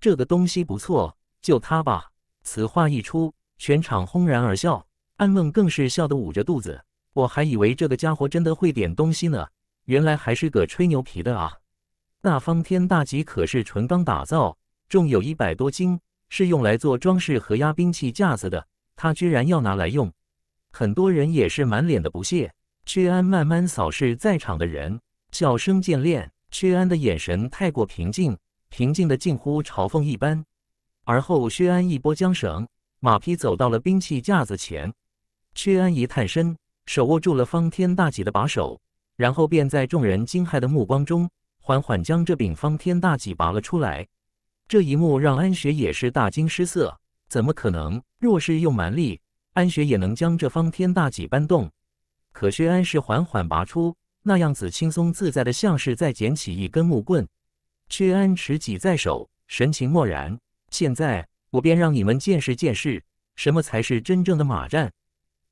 这个东西不错，就它吧。”此话一出，全场轰然而笑，安梦更是笑得捂着肚子。我还以为这个家伙真的会点东西呢，原来还是个吹牛皮的啊！那方天大戟可是纯钢打造，重有一百多斤，是用来做装饰和压兵器架子的。他居然要拿来用，很多人也是满脸的不屑。薛安慢慢扫视在场的人，小声渐练。薛安的眼神太过平静，平静的近乎嘲讽一般。而后，薛安一拨缰绳，马匹走到了兵器架子前。薛安一探身，手握住了方天大戟的把手，然后便在众人惊骇的目光中。缓缓将这柄方天大戟拔了出来，这一幕让安雪也是大惊失色。怎么可能？若是用蛮力，安雪也能将这方天大戟搬动。可薛安是缓缓拔出，那样子轻松自在的，像是在捡起一根木棍。薛安持戟在手，神情漠然。现在，我便让你们见识见识，什么才是真正的马战。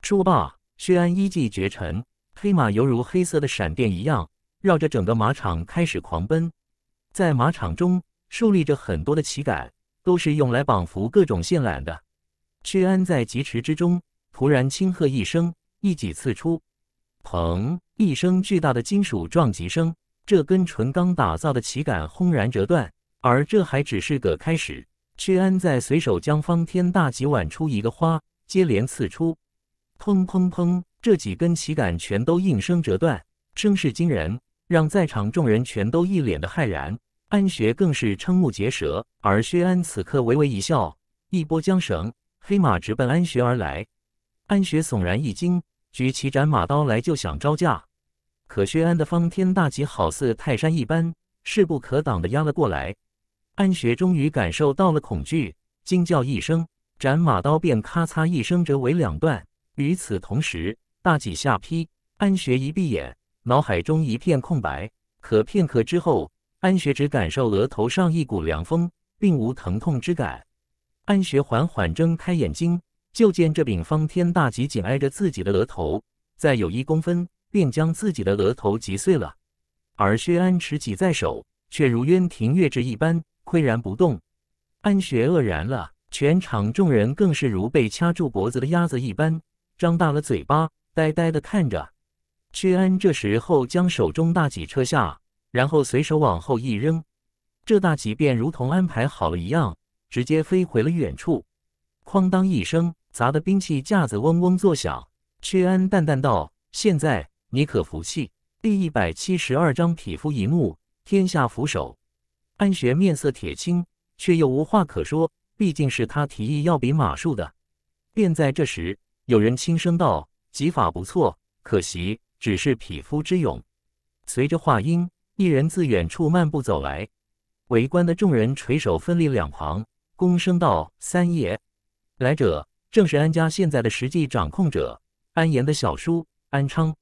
说罢，薛安一骑绝尘，黑马犹如黑色的闪电一样。绕着整个马场开始狂奔，在马场中竖立着很多的旗杆，都是用来绑缚各种线缆的。屈安在疾驰之中，突然轻喝一声，一戟刺出，砰！一声巨大的金属撞击声，这根纯钢打造的旗杆轰然折断。而这还只是个开始，屈安在随手将方天大戟挽出一个花，接连刺出，砰砰砰！这几根旗杆全都应声折断，声势惊人。让在场众人全都一脸的骇然，安学更是瞠目结舌。而薛安此刻微微一笑，一波缰绳，黑马直奔安学而来。安学悚然一惊，举起斩马刀来就想招架，可薛安的方天大戟好似泰山一般，势不可挡的压了过来。安学终于感受到了恐惧，惊叫一声，斩马刀便咔嚓一声折为两段。与此同时，大戟下劈，安学一闭眼。脑海中一片空白，可片刻之后，安雪只感受额头上一股凉风，并无疼痛之感。安雪缓缓睁开眼睛，就见这柄方天大戟紧挨着自己的额头，再有一公分便将自己的额头击碎了。而薛安持戟在手，却如渊庭月之一般岿然不动。安雪愕然了，全场众人更是如被掐住脖子的鸭子一般，张大了嘴巴，呆呆地看着。屈安这时候将手中大戟撤下，然后随手往后一扔，这大戟便如同安排好了一样，直接飞回了远处。哐当一声，砸的兵器架子嗡嗡作响。屈安淡淡道：“现在你可服气？”第一百七十二章匹夫一怒，天下俯首。安学面色铁青，却又无话可说，毕竟是他提议要比马术的。便在这时，有人轻声道：“戟法不错，可惜。”只是匹夫之勇。随着话音，一人自远处漫步走来，围观的众人垂手分立两旁，躬声道：“三爷，来者正是安家现在的实际掌控者，安言的小叔安昌。”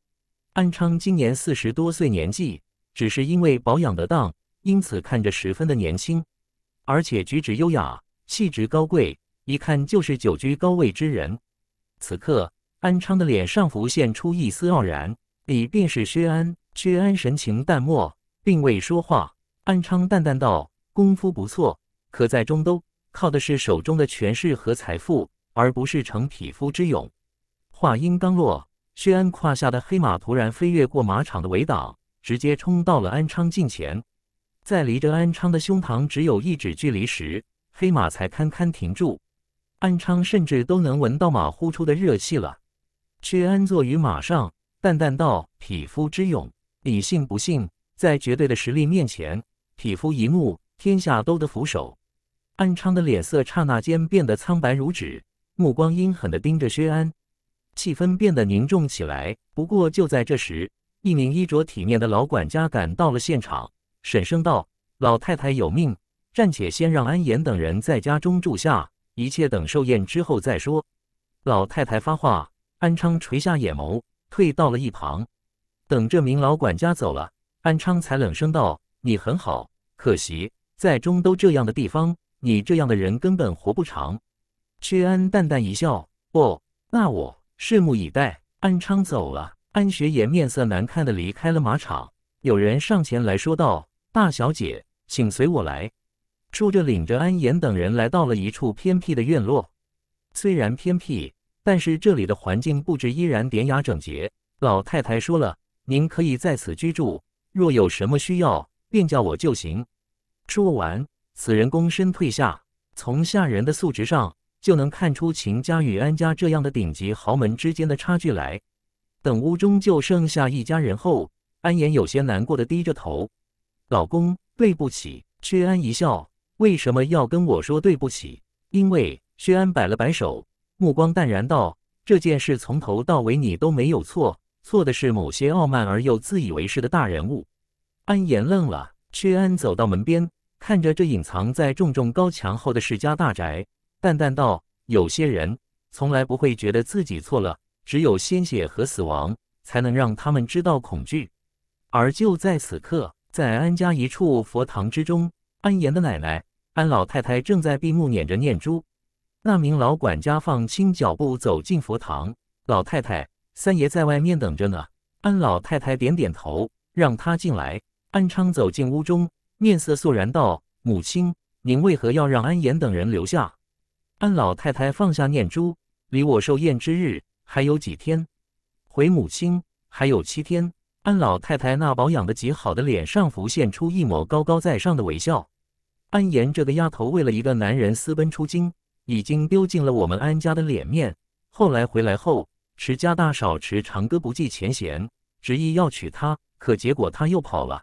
安昌今年四十多岁年纪，只是因为保养得当，因此看着十分的年轻，而且举止优雅、气质高贵，一看就是久居高位之人。此刻，安昌的脸上浮现出一丝傲然。里便是薛安，薛安神情淡漠，并未说话。安昌淡淡道：“功夫不错，可在中都，靠的是手中的权势和财富，而不是逞匹夫之勇。”话音刚落，薛安胯下的黑马突然飞跃过马场的围挡，直接冲到了安昌近前。在离着安昌的胸膛只有一指距离时，黑马才堪堪停住。安昌甚至都能闻到马呼出的热气了。薛安坐于马上。淡淡道：“匹夫之勇，你信不信？在绝对的实力面前，匹夫一怒，天下都得俯首。”安昌的脸色刹那间变得苍白如纸，目光阴狠地盯着薛安，气氛变得凝重起来。不过就在这时，一名衣着体面的老管家赶到了现场，沈声道：“老太太有命，暂且先让安言等人在家中住下，一切等寿宴之后再说。”老太太发话，安昌垂下眼眸。退到了一旁，等这名老管家走了，安昌才冷声道：“你很好，可惜在中都这样的地方，你这样的人根本活不长。”屈安淡淡一笑：“不，那我拭目以待。”安昌走了，安学岩面色难看的离开了马场。有人上前来说道：“大小姐，请随我来。”说着，领着安岩等人来到了一处偏僻的院落。虽然偏僻。但是这里的环境布置依然典雅整洁。老太太说了，您可以在此居住，若有什么需要，便叫我就行。说完，此人躬身退下。从下人的素质上，就能看出秦家与安家这样的顶级豪门之间的差距来。等屋中就剩下一家人后，安言有些难过的低着头：“老公，对不起。”薛安一笑：“为什么要跟我说对不起？”因为薛安摆了摆手。目光淡然道：“这件事从头到尾你都没有错，错的是某些傲慢而又自以为是的大人物。”安言愣了，薛安走到门边，看着这隐藏在重重高墙后的世家大宅，淡淡道：“有些人从来不会觉得自己错了，只有鲜血和死亡才能让他们知道恐惧。”而就在此刻，在安家一处佛堂之中，安言的奶奶安老太太正在闭目捻着念珠。那名老管家放轻脚步走进佛堂，老太太三爷在外面等着呢。安老太太点点头，让他进来。安昌走进屋中，面色肃然道：“母亲，您为何要让安言等人留下？”安老太太放下念珠，离我寿宴之日还有几天？回母亲，还有七天。安老太太那保养的极好的脸上浮现出一抹高高在上的微笑。安言这个丫头为了一个男人私奔出京。已经丢尽了我们安家的脸面。后来回来后，迟家大嫂迟长歌不计前嫌，执意要娶她，可结果她又跑了，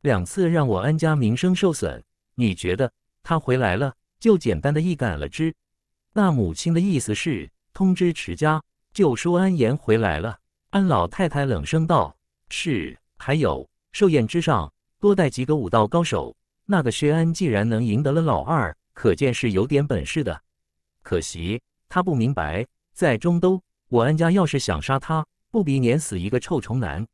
两次让我安家名声受损。你觉得她回来了，就简单的一赶了之？那母亲的意思是通知迟家，就说安言回来了。安老太太冷声道：“是，还有寿宴之上多带几个武道高手。那个薛安既然能赢得了老二，可见是有点本事的。”可惜他不明白，在中都，我安家要是想杀他，不比碾死一个臭虫难。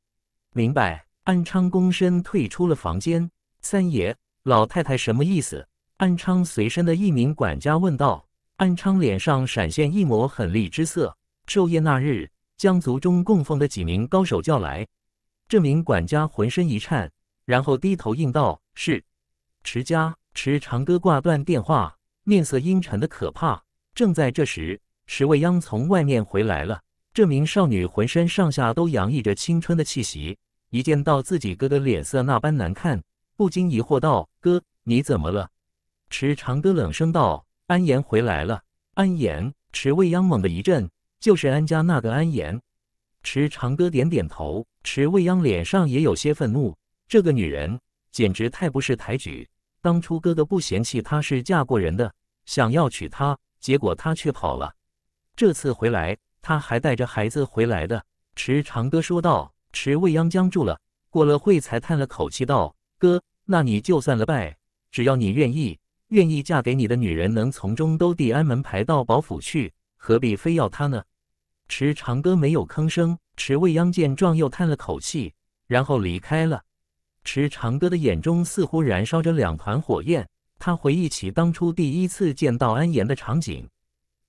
明白？安昌躬身退出了房间。三爷，老太太什么意思？安昌随身的一名管家问道。安昌脸上闪现一抹狠厉之色。寿宴那日，将族中供奉的几名高手叫来。这名管家浑身一颤，然后低头应道：“是。”池家，池长歌挂断电话，面色阴沉的可怕。正在这时，池未央从外面回来了。这名少女浑身上下都洋溢着青春的气息。一见到自己哥哥脸色那般难看，不禁疑惑道：“哥，你怎么了？”池长歌冷声道：“安言回来了。”安言，池未央猛地一震，就是安家那个安言。池长歌点点头，池未央脸上也有些愤怒。这个女人简直太不识抬举。当初哥哥不嫌弃她是嫁过人的，想要娶她。结果他却跑了。这次回来，他还带着孩子回来的。池长歌说道。池未央僵住了，过了会才叹了口气道：“哥，那你就算了呗。只要你愿意，愿意嫁给你的女人，能从中兜地安门牌到宝府去，何必非要他呢？”池长歌没有吭声。池未央见状又叹了口气，然后离开了。池长歌的眼中似乎燃烧着两团火焰。他回忆起当初第一次见到安言的场景，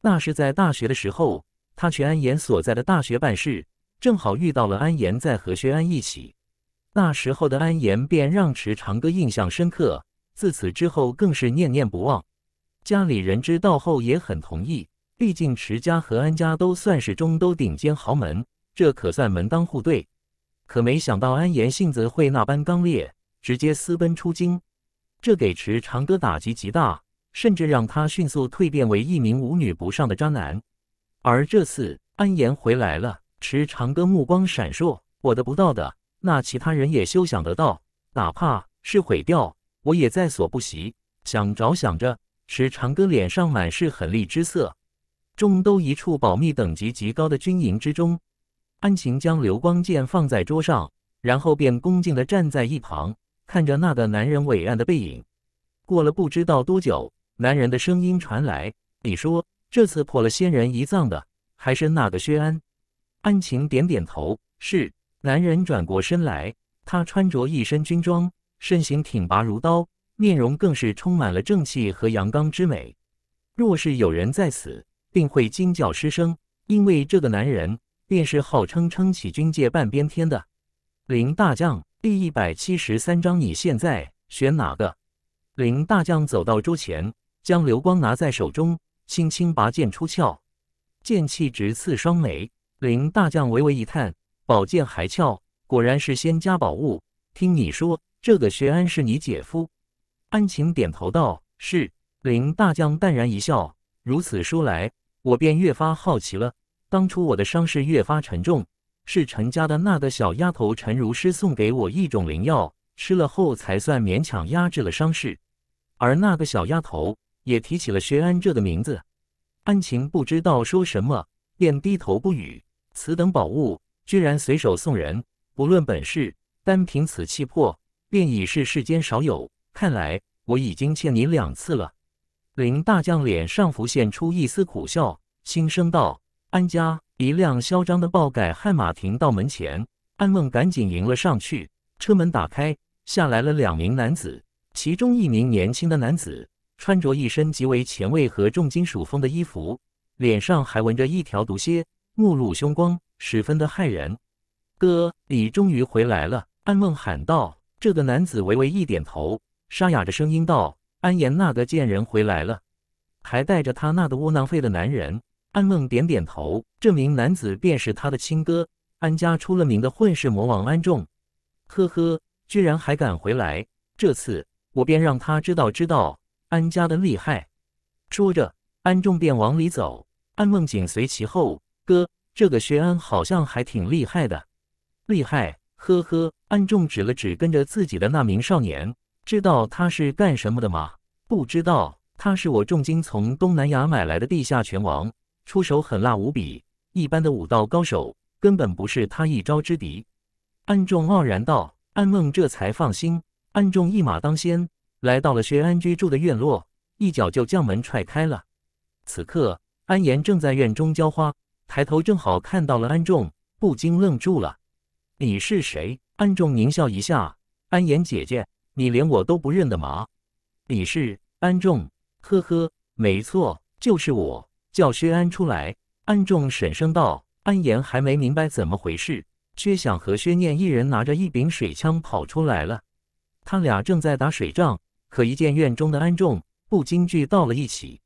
那是在大学的时候，他去安言所在的大学办事，正好遇到了安言在和薛安一起。那时候的安言便让池长歌印象深刻，自此之后更是念念不忘。家里人知道后也很同意，毕竟池家和安家都算是中都顶尖豪门，这可算门当户对。可没想到安言性子会那般刚烈，直接私奔出京。这给池长歌打击极大，甚至让他迅速蜕变为一名舞女不上的渣男。而这次安言回来了，池长歌目光闪烁：“我得不到的，那其他人也休想得到，哪怕是毁掉，我也在所不惜。”想着想着，池长歌脸上满是狠厉之色。众都一处保密等级极高的军营之中，安晴将流光剑放在桌上，然后便恭敬地站在一旁。看着那个男人伟岸的背影，过了不知道多久，男人的声音传来：“你说这次破了仙人遗葬的，还是那个薛安？”安晴点点头：“是。”男人转过身来，他穿着一身军装，身形挺拔如刀，面容更是充满了正气和阳刚之美。若是有人在此，定会惊叫失声，因为这个男人便是号称撑起军界半边天的林大将。第一百七十三章，你现在选哪个？林大将走到桌前，将流光拿在手中，轻轻拔剑出鞘，剑气直刺双眉。林大将微微一叹，宝剑还鞘，果然是仙家宝物。听你说，这个薛安是你姐夫？安晴点头道：“是。”林大将淡然一笑，如此说来，我便越发好奇了。当初我的伤势越发沉重。是陈家的那个小丫头陈如诗送给我一种灵药，吃了后才算勉强压制了伤势。而那个小丫头也提起了薛安这个名字，安晴不知道说什么，便低头不语。此等宝物居然随手送人，不论本事，单凭此气魄，便已是世间少有。看来我已经欠你两次了。林大将脸上浮现出一丝苦笑，轻声道。安家，一辆嚣张的爆改悍马停到门前，安梦赶紧迎了上去。车门打开，下来了两名男子，其中一名年轻的男子穿着一身极为前卫和重金属风的衣服，脸上还纹着一条毒蝎，目露凶光，十分的骇人。“哥，你终于回来了！”安梦喊道。这个男子微微一点头，沙哑着声音道：“安言那个贱人回来了，还带着他那个窝囊废的男人。”安梦点点头，这名男子便是他的亲哥，安家出了名的混世魔王安仲。呵呵，居然还敢回来！这次我便让他知道知道安家的厉害。说着，安仲便往里走，安梦紧随其后。哥，这个薛安好像还挺厉害的。厉害？呵呵，安仲指了指跟着自己的那名少年，知道他是干什么的吗？不知道，他是我重金从东南亚买来的地下拳王。出手狠辣无比，一般的武道高手根本不是他一招之敌。安仲傲然道：“安梦这才放心。”安仲一马当先，来到了薛安居住的院落，一脚就将门踹开了。此刻，安言正在院中浇花，抬头正好看到了安仲，不禁愣住了：“你是谁？”安仲狞笑一下：“安言姐姐，你连我都不认得吗？”“你是安仲。”“呵呵，没错，就是我。”叫薛安出来，安仲沈声道：“安言还没明白怎么回事，却想和薛念一人拿着一柄水枪跑出来了，他俩正在打水仗，可一见院中的安仲，不禁聚到了一起。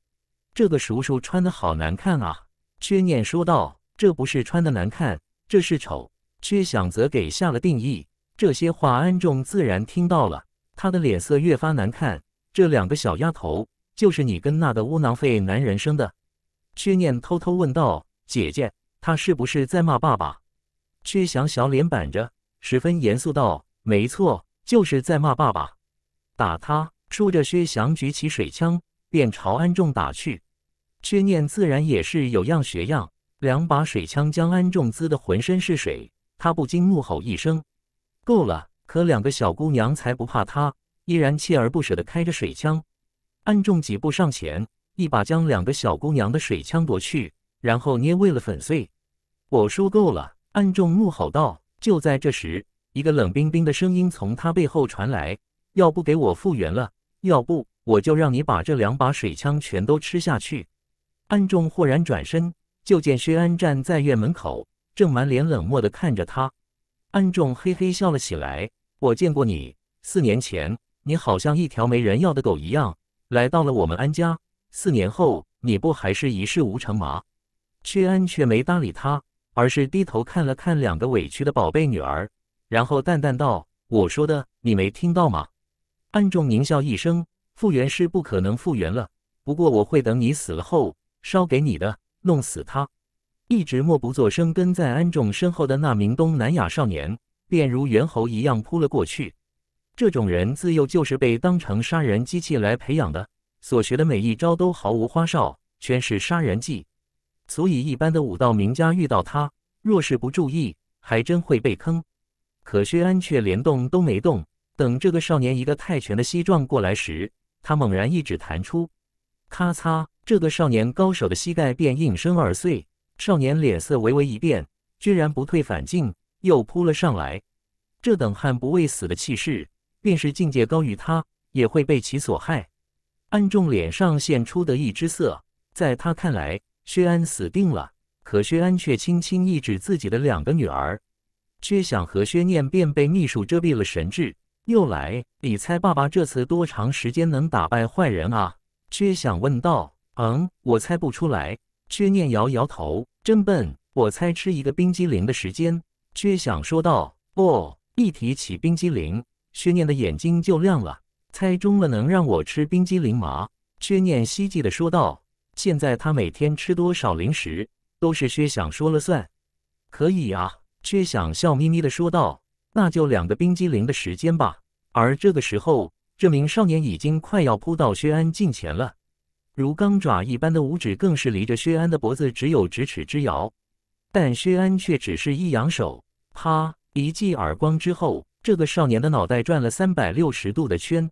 这个叔叔穿的好难看啊！”薛念说道：“这不是穿的难看，这是丑。”薛想则给下了定义。这些话安仲自然听到了，他的脸色越发难看。这两个小丫头就是你跟那个窝囊废男人生的。薛念偷偷问道：“姐姐，他是不是在骂爸爸？”薛祥小脸板着，十分严肃道：“没错，就是在骂爸爸。”打他！说着，薛祥举起水枪，便朝安仲打去。薛念自然也是有样学样，两把水枪将安仲滋得浑身是水。他不禁怒吼一声：“够了！”可两个小姑娘才不怕他，依然锲而不舍地开着水枪。安仲几步上前。一把将两个小姑娘的水枪夺去，然后捏为了粉碎。我说够了，暗中怒吼道。就在这时，一个冷冰冰的声音从他背后传来：“要不给我复原了，要不我就让你把这两把水枪全都吃下去。”暗中豁然转身，就见薛安站在院门口，正满脸冷漠地看着他。暗中嘿嘿笑了起来：“我见过你，四年前，你好像一条没人要的狗一样，来到了我们安家。”四年后你不还是一事无成吗？屈安却没搭理他，而是低头看了看两个委屈的宝贝女儿，然后淡淡道：“我说的你没听到吗？”安仲狞笑一声：“复原是不可能复原了，不过我会等你死了后烧给你的。”弄死他！一直默不作声跟在安仲身后的那名东南亚少年便如猿猴一样扑了过去。这种人自幼就是被当成杀人机器来培养的。所学的每一招都毫无花哨，全是杀人技，所以一般的武道名家遇到他，若是不注意，还真会被坑。可薛安却连动都没动，等这个少年一个泰拳的膝撞过来时，他猛然一指弹出，咔嚓，这个少年高手的膝盖便应声而碎。少年脸色微微一变，居然不退反进，又扑了上来。这等悍不畏死的气势，便是境界高于他，也会被其所害。暗中脸上现出得意之色，在他看来，薛安死定了。可薛安却轻轻一指自己的两个女儿，薛想和薛念便被秘术遮蔽了神智。又来，你猜爸爸这次多长时间能打败坏人啊？薛想问道。嗯，我猜不出来。薛念摇摇头，真笨。我猜吃一个冰激凌的时间。薛想说道。哦，一提起冰激凌，薛念的眼睛就亮了。猜中了，能让我吃冰激凌吗？薛念希冀的说道。现在他每天吃多少零食，都是薛想说了算。可以啊，薛想笑眯眯的说道。那就两个冰激凌的时间吧。而这个时候，这名少年已经快要扑到薛安近前了，如钢爪一般的五指更是离着薛安的脖子只有咫尺之遥。但薛安却只是一扬手，啪！一记耳光之后，这个少年的脑袋转了三百六十度的圈。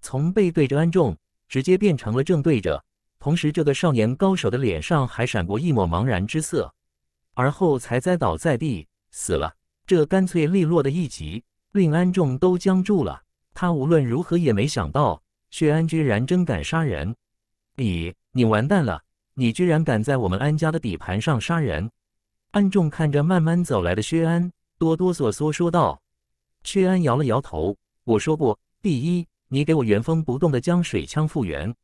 从背对着安仲，直接变成了正对着，同时这个少年高手的脸上还闪过一抹茫然之色，而后才栽倒在地死了。这干脆利落的一击，令安仲都僵住了。他无论如何也没想到，薛安居然真敢杀人！你，你完蛋了！你居然敢在我们安家的底盘上杀人！安仲看着慢慢走来的薛安，哆哆嗦嗦说道。薛安摇了摇头：“我说过，第一。”你给我原封不动的将水枪复原。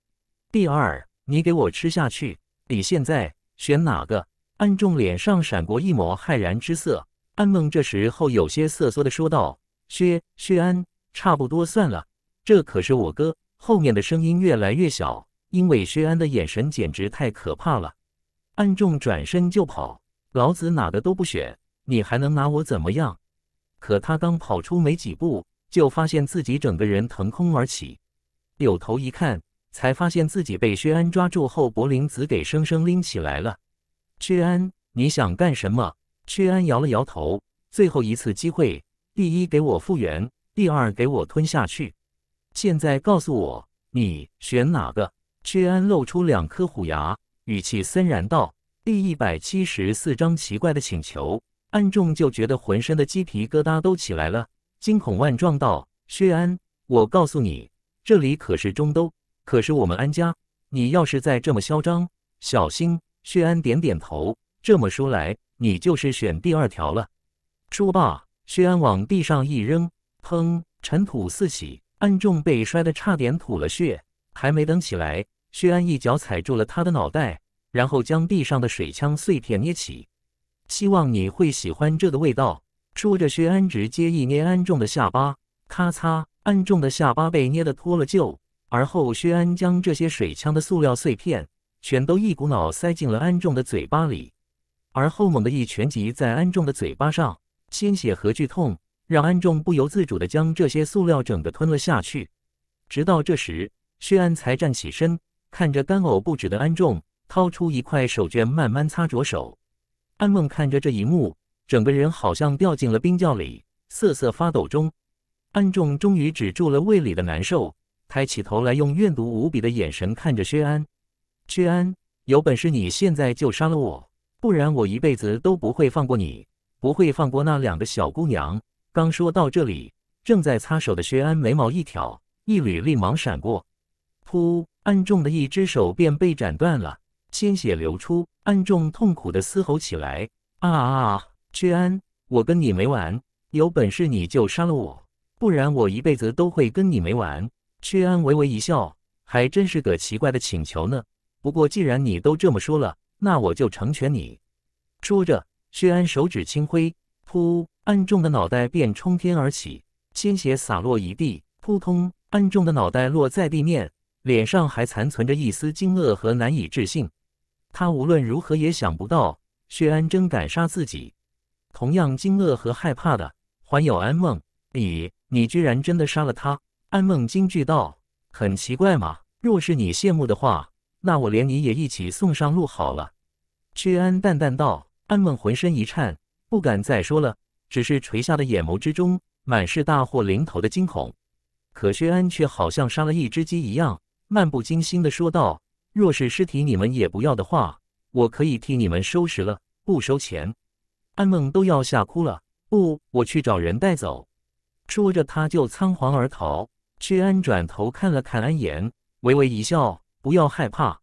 第二，你给我吃下去。你现在选哪个？安仲脸上闪过一抹骇然之色。安梦这时候有些瑟缩的说道：“薛薛安，差不多算了。这可是我哥。”后面的声音越来越小，因为薛安的眼神简直太可怕了。安仲转身就跑，老子哪个都不选，你还能拿我怎么样？可他刚跑出没几步。就发现自己整个人腾空而起，扭头一看，才发现自己被薛安抓住后，柏林子给生生拎起来了。薛安，你想干什么？薛安摇了摇头：“最后一次机会，第一给我复原，第二给我吞下去。现在告诉我，你选哪个？”薛安露出两颗虎牙，语气森然道：“第一百七十四章奇怪的请求。”暗重就觉得浑身的鸡皮疙瘩都起来了。惊恐万状道：“薛安，我告诉你，这里可是中都，可是我们安家。你要是再这么嚣张，小心！”薛安点点头。这么说来，你就是选第二条了。说罢，薛安往地上一扔，砰，尘土四起。暗中被摔得差点吐了血，还没等起来，薛安一脚踩住了他的脑袋，然后将地上的水枪碎片捏起。希望你会喜欢这个味道。说着，薛安直接一捏安重的下巴，咔嚓，安重的下巴被捏得脱了臼。而后，薛安将这些水枪的塑料碎片全都一股脑塞进了安重的嘴巴里，而后猛地一拳击在安重的嘴巴上，鲜血和剧痛让安重不由自主的将这些塑料整个吞了下去。直到这时，薛安才站起身，看着干呕不止的安重，掏出一块手绢慢慢擦着手。安梦看着这一幕。整个人好像掉进了冰窖里，瑟瑟发抖中，安仲终于止住了胃里的难受，抬起头来，用怨毒无比的眼神看着薛安。薛安，有本事你现在就杀了我，不然我一辈子都不会放过你，不会放过那两个小姑娘。刚说到这里，正在擦手的薛安眉毛一挑，一缕立芒闪过，噗！安仲的一只手便被斩断了，鲜血流出，安仲痛苦的嘶吼起来：啊啊啊！薛安，我跟你没完，有本事你就杀了我，不然我一辈子都会跟你没完。薛安微微一笑，还真是个奇怪的请求呢。不过既然你都这么说了，那我就成全你。说着，薛安手指轻挥，噗，安仲的脑袋便冲天而起，鲜血洒落一地。扑通，安仲的脑袋落在地面，脸上还残存着一丝惊愕和难以置信。他无论如何也想不到，薛安真敢杀自己。同样惊愕和害怕的还有安梦，咦，你居然真的杀了他？安梦惊惧道：“很奇怪嘛，若是你羡慕的话，那我连你也一起送上路好了。”薛安淡淡道。安梦浑身一颤，不敢再说了，只是垂下的眼眸之中满是大祸临头的惊恐。可薛安却好像杀了一只鸡一样，漫不经心地说道：“若是尸体你们也不要的话，我可以替你们收拾了，不收钱。”安梦都要吓哭了，不，我去找人带走。说着，他就仓皇而逃。薛安转头看了看安言，微微一笑：“不要害怕，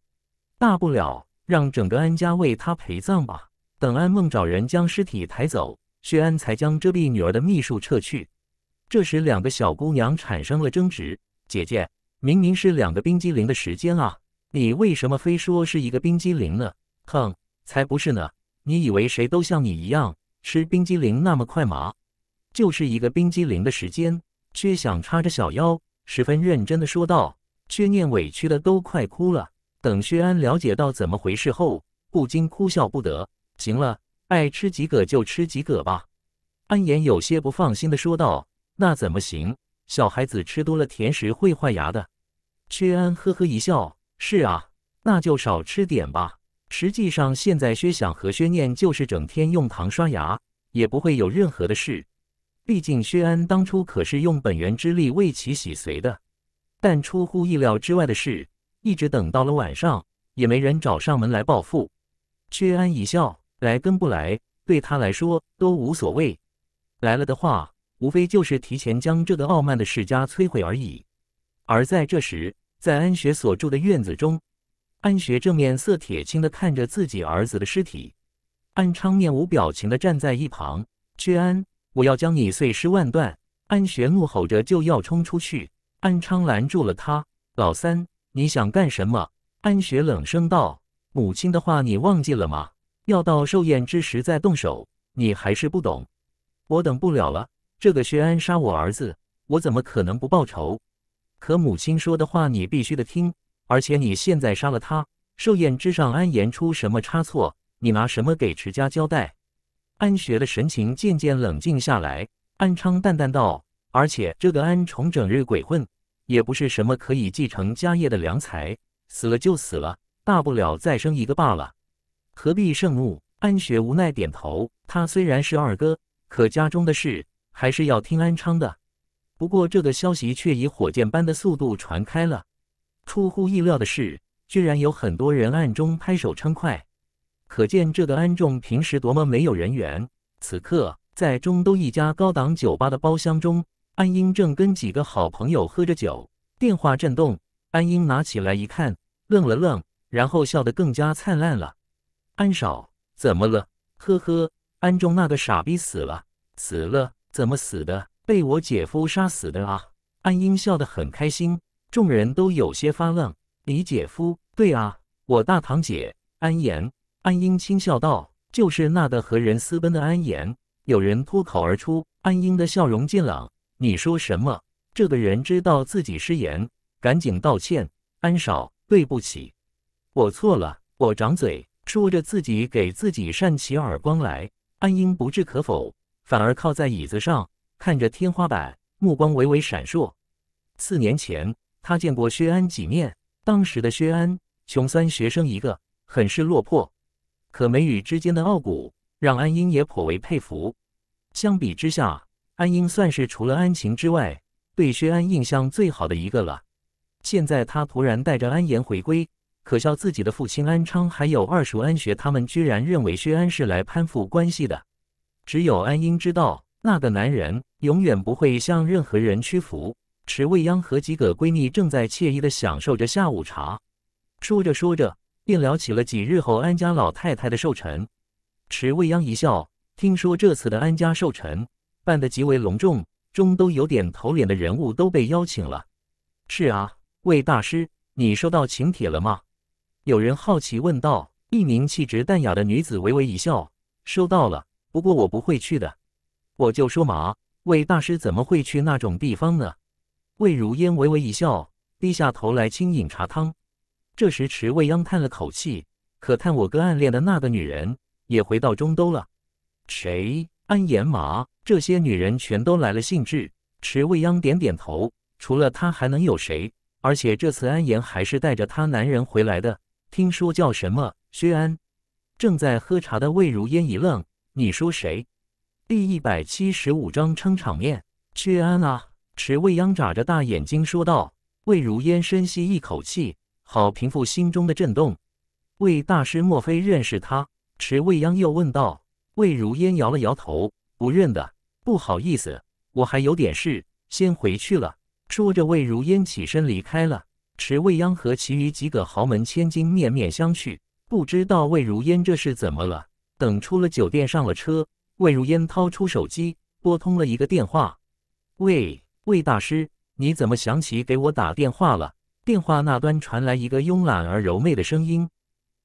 大不了让整个安家为他陪葬吧。”等安梦找人将尸体抬走，薛安才将遮蔽女儿的秘术撤去。这时，两个小姑娘产生了争执：“姐姐，明明是两个冰激凌的时间啊，你为什么非说是一个冰激凌呢？”“哼，才不是呢。”你以为谁都像你一样吃冰激凌那么快吗？就是一个冰激凌的时间，却想叉着小腰，十分认真的说道。薛念委屈的都快哭了。等薛安了解到怎么回事后，不禁哭笑不得。行了，爱吃几个就吃几个吧。安言有些不放心的说道：“那怎么行？小孩子吃多了甜食会坏牙的。”薛安呵呵一笑：“是啊，那就少吃点吧。”实际上，现在薛想和薛念就是整天用糖刷牙，也不会有任何的事。毕竟薛安当初可是用本源之力为其洗髓的。但出乎意料之外的是，一直等到了晚上，也没人找上门来报复。薛安一笑，来跟不来，对他来说都无所谓。来了的话，无非就是提前将这个傲慢的世家摧毁而已。而在这时，在安雪所住的院子中。安学正面色铁青地看着自己儿子的尸体，安昌面无表情地站在一旁。薛安，我要将你碎尸万段！安学怒吼着就要冲出去，安昌拦住了他。老三，你想干什么？安学冷声道：“母亲的话你忘记了吗？要到寿宴之时再动手，你还是不懂。我等不了了，这个薛安杀我儿子，我怎么可能不报仇？可母亲说的话，你必须得听。”而且你现在杀了他，寿宴之上安言出什么差错，你拿什么给迟家交代？安学的神情渐渐冷静下来，安昌淡淡道：“而且这个安重整日鬼混，也不是什么可以继承家业的良才，死了就死了，大不了再生一个罢了，何必盛怒？”安学无奈点头。他虽然是二哥，可家中的事还是要听安昌的。不过这个消息却以火箭般的速度传开了。出乎意料的是，居然有很多人暗中拍手称快，可见这个安重平时多么没有人缘。此刻，在中都一家高档酒吧的包厢中，安英正跟几个好朋友喝着酒，电话震动，安英拿起来一看，愣了愣，然后笑得更加灿烂了。安少，怎么了？呵呵，安重那个傻逼死了，死了，怎么死的？被我姐夫杀死的啊！安英笑得很开心。众人都有些发愣。李姐夫，对啊，我大堂姐安言。安英轻笑道：“就是那个和人私奔的安言。”有人脱口而出。安英的笑容渐冷：“你说什么？”这个人知道自己失言，赶紧道歉：“安少，对不起，我错了，我掌嘴。”说着，自己给自己扇起耳光来。安英不置可否，反而靠在椅子上，看着天花板，目光微微闪烁。四年前。他见过薛安几面，当时的薛安穷酸学生一个，很是落魄，可眉宇之间的傲骨让安英也颇为佩服。相比之下，安英算是除了安晴之外对薛安印象最好的一个了。现在他突然带着安言回归，可笑自己的父亲安昌还有二叔安学他们居然认为薛安是来攀附关系的。只有安英知道，那个男人永远不会向任何人屈服。池未央和几个闺蜜正在惬意地享受着下午茶，说着说着，便聊起了几日后安家老太太的寿辰。池未央一笑，听说这次的安家寿辰办得极为隆重，中都有点头脸的人物都被邀请了。是啊，魏大师，你收到请帖了吗？有人好奇问道。一名气质淡雅的女子微微一笑，收到了，不过我不会去的。我就说嘛，魏大师怎么会去那种地方呢？魏如烟微微一笑，低下头来轻饮茶汤。这时，迟未央叹了口气：“可叹我哥暗恋的那个女人也回到中都了。”“谁？”安言马？这些女人全都来了兴致。迟未央点点头：“除了她，还能有谁？而且这次安言还是带着她男人回来的。听说叫什么薛安？”正在喝茶的魏如烟一愣：“你说谁？”第一百七十五章撑场面。薛安啊。迟未央眨着大眼睛说道：“魏如烟，深吸一口气，好平复心中的震动。魏大师，莫非认识他？”迟未央又问道。魏如烟摇了摇头：“不认得，不好意思，我还有点事，先回去了。”说着，魏如烟起身离开了。迟未央和其余几个豪门千金面面相觑，不知道魏如烟这是怎么了。等出了酒店，上了车，魏如烟掏出手机，拨通了一个电话：“喂。”魏大师，你怎么想起给我打电话了？电话那端传来一个慵懒而柔媚的声音。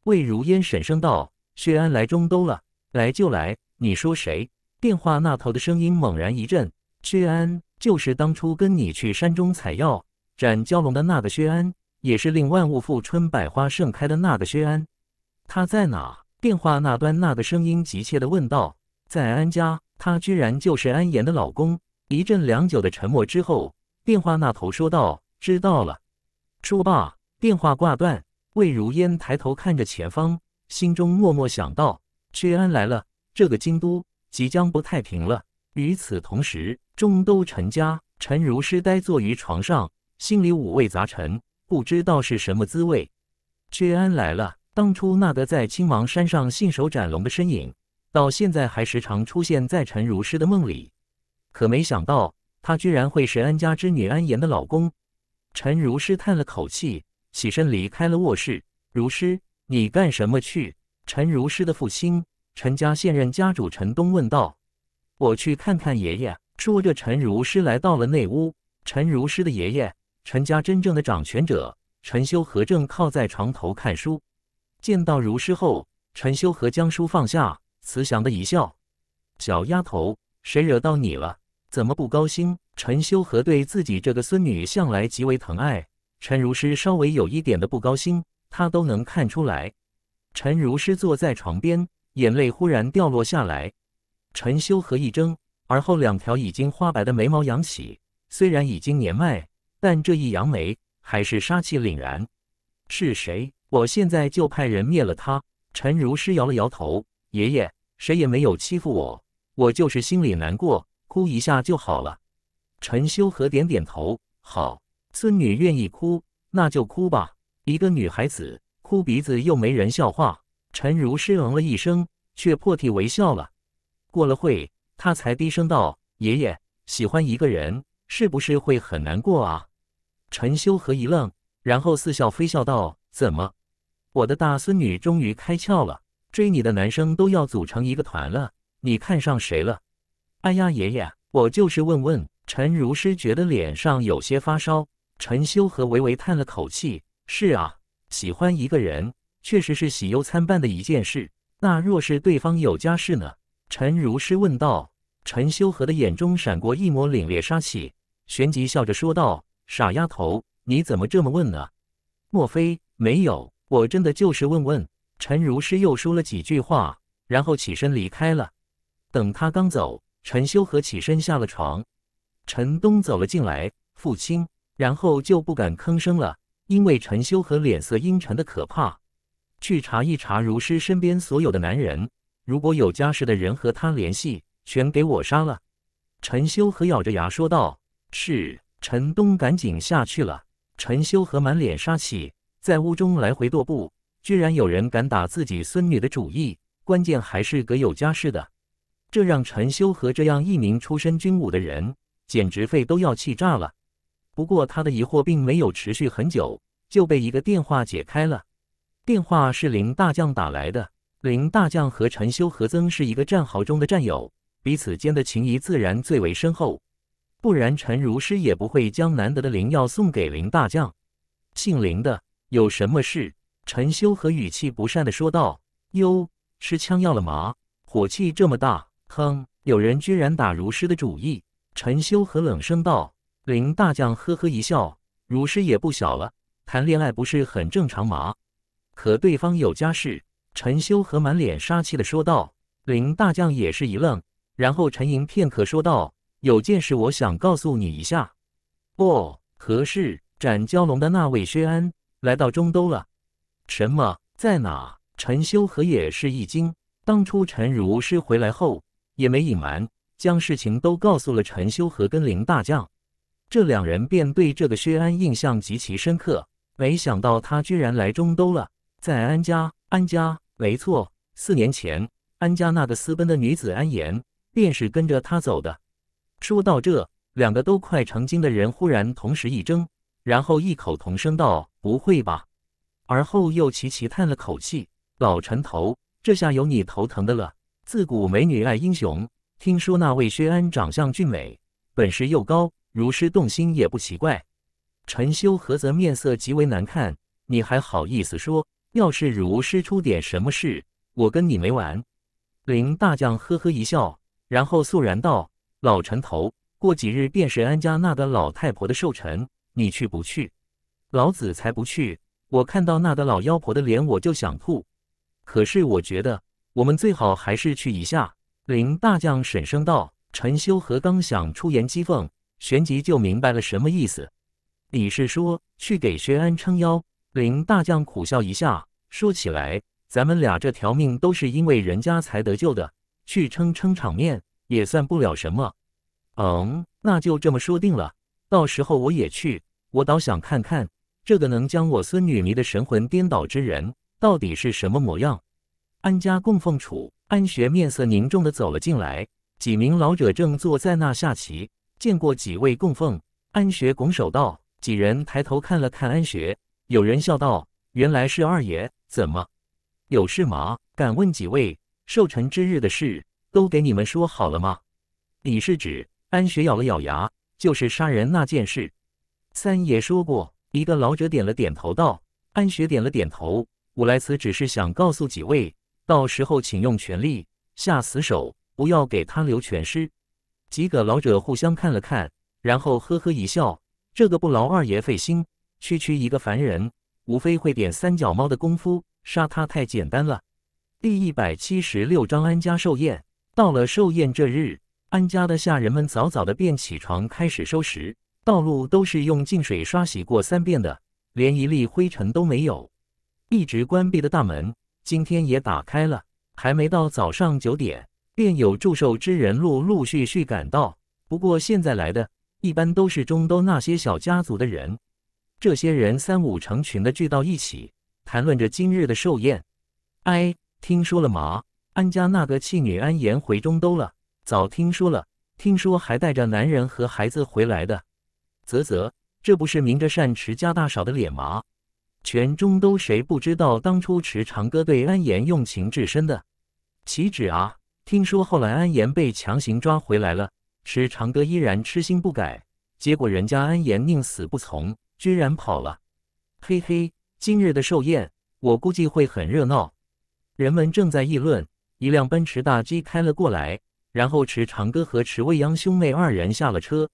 魏如烟沉声道：“薛安来中都了，来就来。你说谁？”电话那头的声音猛然一震：“薛安，就是当初跟你去山中采药斩蛟龙的那个薛安，也是令万物复春、百花盛开的那个薛安。他在哪？”电话那端那个声音急切的问道：“在安家。他居然就是安言的老公。”一阵良久的沉默之后，电话那头说道：“知道了。”说罢，电话挂断。魏如烟抬头看着前方，心中默默想到：“薛安来了，这个京都即将不太平了。”与此同时，中都陈家，陈如师呆坐于床上，心里五味杂陈，不知道是什么滋味。薛安来了，当初那个在青芒山上信手斩龙的身影，到现在还时常出现在陈如师的梦里。可没想到，他居然会是安家之女安言的老公。陈如师叹了口气，起身离开了卧室。如师，你干什么去？陈如师的父亲，陈家现任家主陈东问道。我去看看爷爷。说着，陈如师来到了内屋。陈如师的爷爷，陈家真正的掌权者陈修和正靠在床头看书。见到如师后，陈修和将书放下，慈祥的一笑：“小丫头，谁惹到你了？”怎么不高兴？陈修和对自己这个孙女向来极为疼爱，陈如师稍微有一点的不高兴，他都能看出来。陈如师坐在床边，眼泪忽然掉落下来。陈修和一怔，而后两条已经花白的眉毛扬起。虽然已经年迈，但这一扬眉还是杀气凛然。是谁？我现在就派人灭了他。陈如师摇了摇头：“爷爷，谁也没有欺负我，我就是心里难过。”哭一下就好了。陈修和点点头，好，孙女愿意哭，那就哭吧。一个女孩子哭鼻子又没人笑话。陈如失嗯了一声，却破涕为笑了。过了会，她才低声道：“爷爷，喜欢一个人是不是会很难过啊？”陈修和一愣，然后似笑非笑道：“怎么？我的大孙女终于开窍了。追你的男生都要组成一个团了，你看上谁了？”哎呀，爷爷，我就是问问。陈如师觉得脸上有些发烧。陈修和微微叹了口气：“是啊，喜欢一个人确实是喜忧参半的一件事。那若是对方有家室呢？”陈如师问道。陈修和的眼中闪过一抹凛冽杀气，旋即笑着说道：“傻丫头，你怎么这么问呢？莫非没有？我真的就是问问。”陈如师又说了几句话，然后起身离开了。等他刚走，陈修和起身下了床，陈东走了进来，父亲，然后就不敢吭声了，因为陈修和脸色阴沉的可怕。去查一查如师身边所有的男人，如果有家室的人和他联系，全给我杀了。陈修和咬着牙说道：“是。”陈东赶紧下去了。陈修和满脸杀气，在屋中来回踱步，居然有人敢打自己孙女的主意，关键还是个有家室的。这让陈修和这样一名出身军武的人简直肺都要气炸了。不过他的疑惑并没有持续很久，就被一个电话解开了。电话是林大将打来的。林大将和陈修和曾是一个战壕中的战友，彼此间的情谊自然最为深厚。不然陈如师也不会将难得的灵药送给林大将。姓林的有什么事？陈修和语气不善的说道：“哟，吃枪药了吗？火气这么大。”哼，有人居然打如师的主意。陈修和冷声道：“林大将，呵呵一笑，如师也不小了，谈恋爱不是很正常吗？可对方有家室。”陈修和满脸杀气的说道。林大将也是一愣，然后沉吟片刻说道：“有件事我想告诉你一下。”“哦，何事？”斩蛟龙的那位薛安来到中都了。什么？在哪？陈修和也是一惊。当初陈如师回来后。也没隐瞒，将事情都告诉了陈修和跟林大将。这两人便对这个薛安印象极其深刻。没想到他居然来中都了，在安家。安家，没错，四年前安家那个私奔的女子安言，便是跟着他走的。说到这，两个都快成精的人忽然同时一怔，然后异口同声道：“不会吧？”而后又齐齐叹了口气：“老陈头，这下有你头疼的了。”自古美女爱英雄。听说那位薛安长相俊美，本事又高，如师动心也不奇怪。陈修何则面色极为难看，你还好意思说？要是如师出点什么事，我跟你没完。林大将呵呵一笑，然后肃然道：“老陈头，过几日便是安家那的老太婆的寿辰，你去不去？”老子才不去！我看到那个老妖婆的脸，我就想吐。可是我觉得。我们最好还是去一下。林大将沈声道。陈修和刚想出言讥讽，旋即就明白了什么意思。你是说去给薛安撑腰？林大将苦笑一下，说起来，咱们俩这条命都是因为人家才得救的，去撑撑场面也算不了什么。嗯，那就这么说定了。到时候我也去，我倒想看看这个能将我孙女迷的神魂颠倒之人到底是什么模样。安家供奉处，安学面色凝重地走了进来。几名老者正坐在那下棋。见过几位供奉，安学拱手道。几人抬头看了看安学，有人笑道：“原来是二爷，怎么有事吗？敢问几位，寿辰之日的事都给你们说好了吗？”你是指？安学咬了咬牙，就是杀人那件事。三爷说过。一个老者点了点头道。安学点了点头，我来此只是想告诉几位。到时候请用全力下死手，不要给他留全尸。几个老者互相看了看，然后呵呵一笑：“这个不劳二爷费心，区区一个凡人，无非会点三脚猫的功夫，杀他太简单了。”第一百七十六章安家寿宴。到了寿宴这日，安家的下人们早早的便起床开始收拾，道路都是用净水刷洗过三遍的，连一粒灰尘都没有。一直关闭的大门。今天也打开了，还没到早上九点，便有祝寿之人陆陆续续赶到。不过现在来的，一般都是中都那些小家族的人。这些人三五成群的聚到一起，谈论着今日的寿宴。哎，听说了吗？安家那个弃女安言回中都了。早听说了，听说还带着男人和孩子回来的。啧啧，这不是明着扇迟家大嫂的脸吗？全中都谁不知道当初池长歌对安言用情至深的，岂止啊！听说后来安言被强行抓回来了，池长歌依然痴心不改。结果人家安言宁死不从，居然跑了。嘿嘿，今日的寿宴我估计会很热闹。人们正在议论，一辆奔驰大 G 开了过来，然后池长歌和池未央兄妹二人下了车。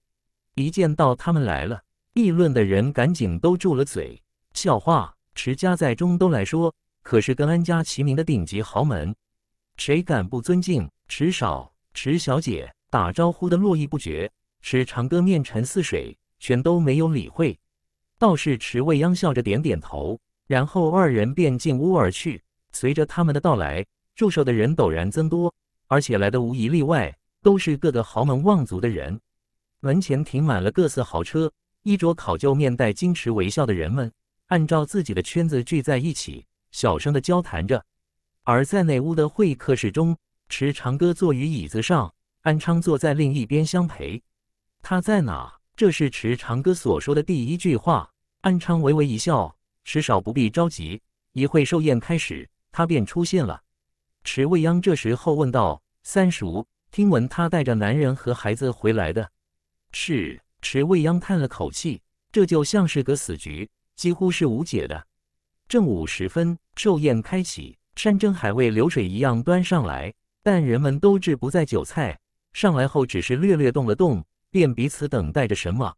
一见到他们来了，议论的人赶紧都住了嘴。笑话，迟家在中都来说，可是跟安家齐名的顶级豪门，谁敢不尊敬？迟少、迟小姐打招呼的络绎不绝，池长歌面沉似水，全都没有理会，倒是迟未央笑着点点头，然后二人便进屋而去。随着他们的到来，驻守的人陡然增多，而且来的无一例外都是各个豪门望族的人。门前停满了各色豪车，衣着考究、面带矜持微笑的人们。按照自己的圈子聚在一起，小声的交谈着。而在内屋的会客室中，池长歌坐于椅子上，安昌坐在另一边相陪。他在哪？这是池长歌所说的第一句话。安昌微微一笑：“池少不必着急，一会寿宴开始，他便出现了。”池未央这时候问道：“三叔，听闻他带着男人和孩子回来的？”是。池未央叹了口气：“这就像是个死局。”几乎是无解的。正午时分，寿宴开启，山珍海味流水一样端上来，但人们都志不在酒菜。上来后，只是略略动了动，便彼此等待着什么。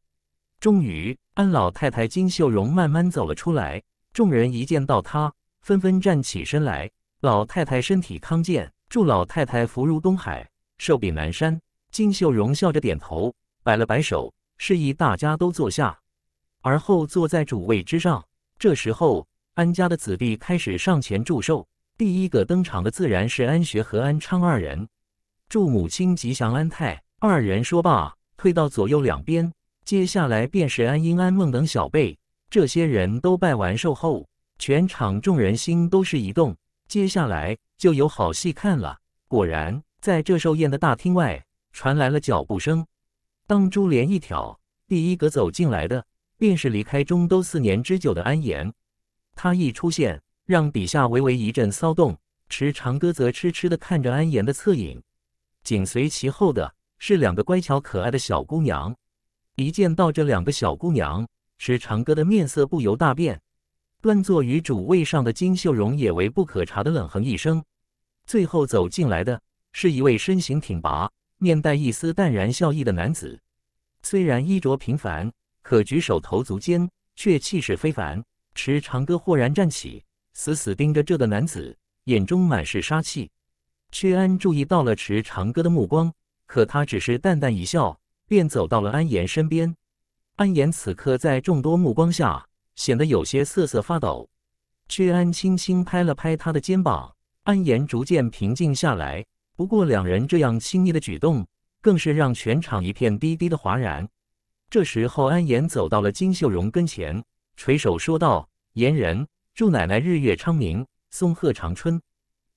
终于，安老太太金秀荣慢慢走了出来，众人一见到她，纷纷站起身来。老太太身体康健，祝老太太福如东海，寿比南山。金秀荣笑着点头，摆了摆手，示意大家都坐下。而后坐在主位之上。这时候，安家的子弟开始上前祝寿。第一个登场的自然是安学和安昌二人，祝母亲吉祥安泰。二人说罢，退到左右两边。接下来便是安英、安梦等小辈。这些人都拜完寿后，全场众人心都是一动。接下来就有好戏看了。果然，在这寿宴的大厅外传来了脚步声。当珠帘一挑，第一个走进来的。便是离开中都四年之久的安言，他一出现，让底下微微一阵骚动。池长歌则痴痴地看着安言的侧影。紧随其后的是两个乖巧可爱的小姑娘。一见到这两个小姑娘，池长歌的面色不由大变。端坐于主位上的金秀荣也为不可察的冷哼一声。最后走进来的是一位身形挺拔、面带一丝淡然笑意的男子，虽然衣着平凡。可举手投足间却气势非凡，池长歌豁然站起，死死盯着这个男子，眼中满是杀气。薛安注意到了池长歌的目光，可他只是淡淡一笑，便走到了安言身边。安言此刻在众多目光下显得有些瑟瑟发抖，薛安轻轻拍了拍他的肩膀，安言逐渐平静下来。不过两人这样亲昵的举动，更是让全场一片低低的哗然。这时候，安妍走到了金秀荣跟前，垂手说道：“言人，祝奶奶日月昌明，松鹤长春。”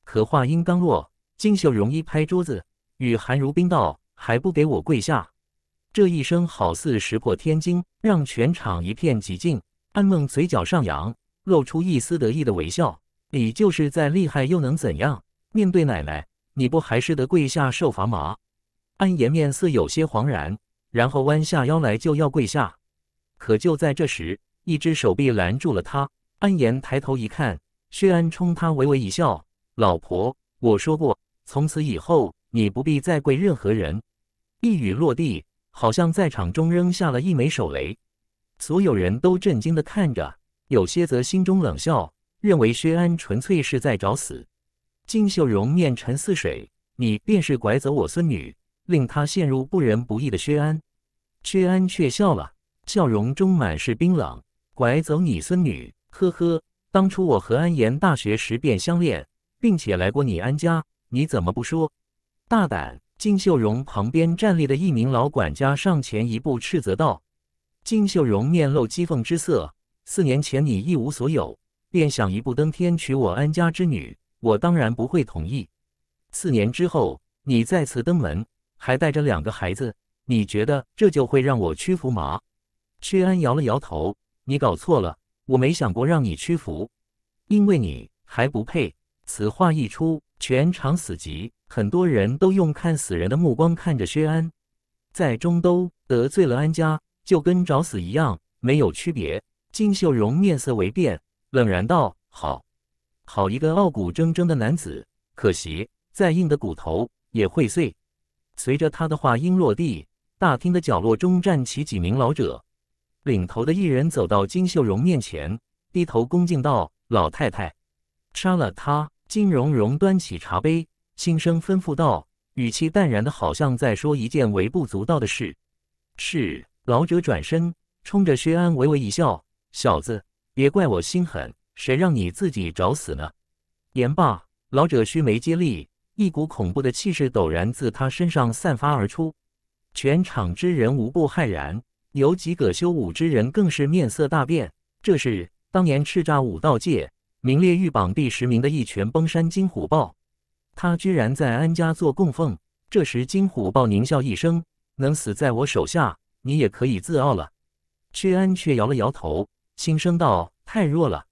可话音刚落，金秀荣一拍桌子，与韩如冰道：“还不给我跪下！”这一声好似石破天惊，让全场一片寂静。安梦嘴角上扬，露出一丝得意的微笑。你就是再厉害，又能怎样？面对奶奶，你不还是得跪下受罚吗？安妍面色有些惶然。然后弯下腰来就要跪下，可就在这时，一只手臂拦住了他。安言抬头一看，薛安冲他微微一笑：“老婆，我说过，从此以后你不必再跪任何人。”一语落地，好像在场中扔下了一枚手雷，所有人都震惊地看着，有些则心中冷笑，认为薛安纯粹是在找死。金秀荣面沉似水：“你便是拐走我孙女，令她陷入不仁不义的薛安。”薛安却笑了，笑容中满是冰冷。拐走你孙女，呵呵。当初我和安言大学时便相恋，并且来过你安家，你怎么不说？大胆！金秀荣旁边站立的一名老管家上前一步，斥责道：“金秀荣面露讥讽之色。四年前你一无所有，便想一步登天娶我安家之女，我当然不会同意。四年之后，你再次登门，还带着两个孩子。”你觉得这就会让我屈服吗？薛安摇了摇头，你搞错了，我没想过让你屈服，因为你还不配。此话一出，全场死寂，很多人都用看死人的目光看着薛安。在中都得罪了安家，就跟找死一样，没有区别。金秀荣面色微变，冷然道：“好，好一个傲骨铮铮的男子，可惜再硬的骨头也会碎。”随着他的话音落地。大厅的角落中站起几名老者，领头的一人走到金秀荣面前，低头恭敬道：“老太太，杀了他。”金荣荣端起茶杯，轻声吩咐道，语气淡然的，好像在说一件微不足道的事。“是。”老者转身，冲着薛安微微一笑：“小子，别怪我心狠，谁让你自己找死呢？”言罢，老者须眉接力，一股恐怖的气势陡然自他身上散发而出。全场之人无不骇然，有几个修武之人更是面色大变。这是当年叱咤武道界、名列玉榜第十名的一拳崩山金虎豹，他居然在安家做供奉。这时，金虎豹狞笑一声：“能死在我手下，你也可以自傲了。”薛安却摇了摇头，轻声道：“太弱了。”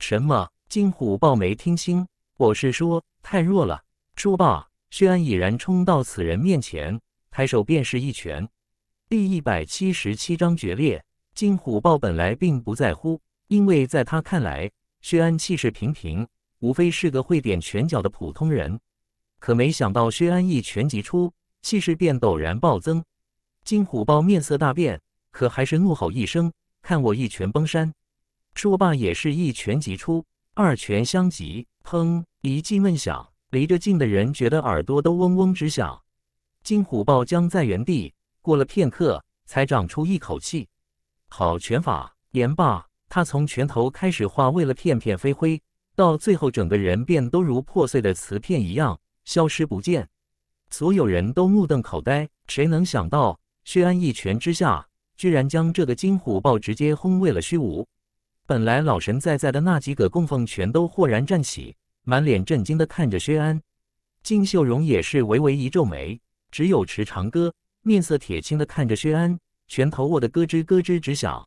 什么？金虎豹没听清？我是说太弱了。说罢，薛安已然冲到此人面前。抬手便是一拳。第一百七十七章决裂。金虎豹本来并不在乎，因为在他看来，薛安气势平平，无非是个会点拳脚的普通人。可没想到，薛安一拳击出，气势便陡然暴增。金虎豹面色大变，可还是怒吼一声：“看我一拳崩山！”说罢也是一拳击出，二拳相击，砰！一记闷响，离着近的人觉得耳朵都嗡嗡直响。金虎豹僵在原地，过了片刻才长出一口气。好拳法！言罢，他从拳头开始化为了片片飞灰，到最后整个人便都如破碎的瓷片一样消失不见。所有人都目瞪口呆，谁能想到薛安一拳之下，居然将这个金虎豹直接轰为了虚无？本来老神在在的那几个供奉全都豁然站起，满脸震惊地看着薛安。金秀荣也是微微一皱眉。只有池长歌面色铁青的看着薛安，拳头握得咯吱咯吱直响。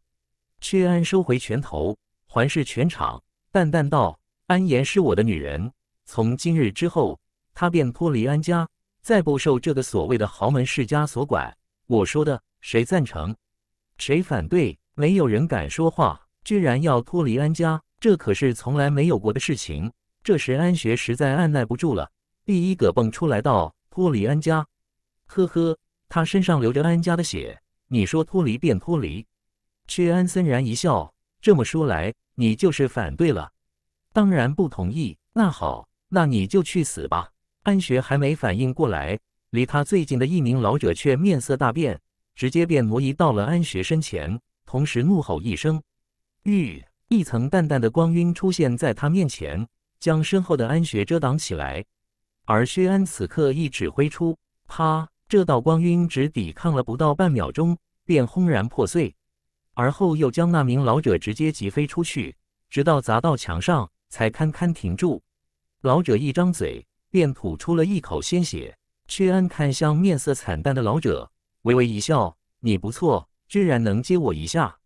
薛安收回拳头，环视全场，淡淡道：“安言是我的女人，从今日之后，她便脱离安家，再不受这个所谓的豪门世家所管。我说的，谁赞成，谁反对？没有人敢说话。居然要脱离安家，这可是从来没有过的事情。”这时，安学实在按耐不住了，第一个蹦出来道：“脱离安家！”呵呵，他身上流着安家的血，你说脱离便脱离。薛安森然一笑，这么说来，你就是反对了，当然不同意。那好，那你就去死吧！安学还没反应过来，离他最近的一名老者却面色大变，直接便挪移到了安学身前，同时怒吼一声：“玉！”一层淡淡的光晕出现在他面前，将身后的安学遮挡起来。而薛安此刻一指挥出，啪！这道光晕只抵抗了不到半秒钟，便轰然破碎，而后又将那名老者直接击飞出去，直到砸到墙上才堪堪停住。老者一张嘴，便吐出了一口鲜血。薛安看向面色惨淡的老者，微微一笑：“你不错，居然能接我一下。”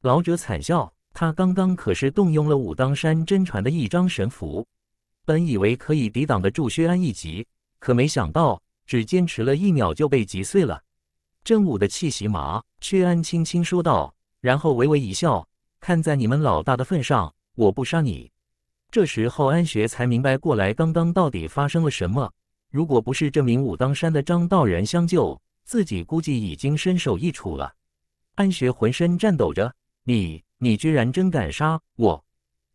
老者惨笑：“他刚刚可是动用了武当山真传的一张神符，本以为可以抵挡得住薛安一击，可没想到。”只坚持了一秒就被击碎了。正午的气息麻，薛安轻轻说道，然后微微一笑：“看在你们老大的份上，我不杀你。”这时，候，安学才明白过来，刚刚到底发生了什么。如果不是这名武当山的张道人相救，自己估计已经身首异处了。安学浑身颤抖着：“你，你居然真敢杀我？”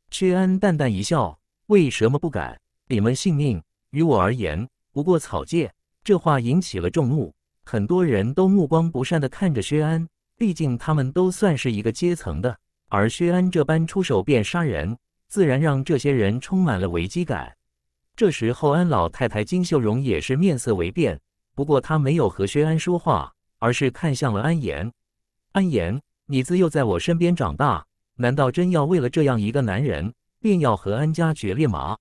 屈安淡淡一笑：“为什么不敢？你们性命于我而言不过草芥。”这话引起了众怒，很多人都目光不善地看着薛安。毕竟他们都算是一个阶层的，而薛安这般出手便杀人，自然让这些人充满了危机感。这时候，安老太太金秀荣也是面色微变，不过她没有和薛安说话，而是看向了安言：“安言，你自幼在我身边长大，难道真要为了这样一个男人，便要和安家决裂吗？”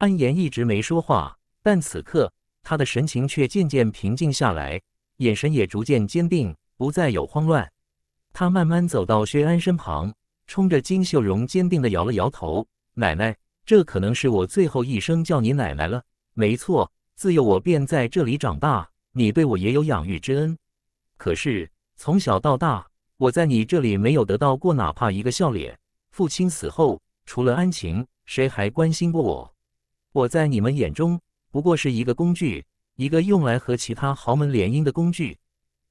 安言一直没说话，但此刻。他的神情却渐渐平静下来，眼神也逐渐坚定，不再有慌乱。他慢慢走到薛安身旁，冲着金秀荣坚定地摇了摇头：“奶奶，这可能是我最后一声叫你奶奶了。没错，自幼我便在这里长大，你对我也有养育之恩。可是从小到大，我在你这里没有得到过哪怕一个笑脸。父亲死后，除了安晴，谁还关心过我？我在你们眼中……”不过是一个工具，一个用来和其他豪门联姻的工具，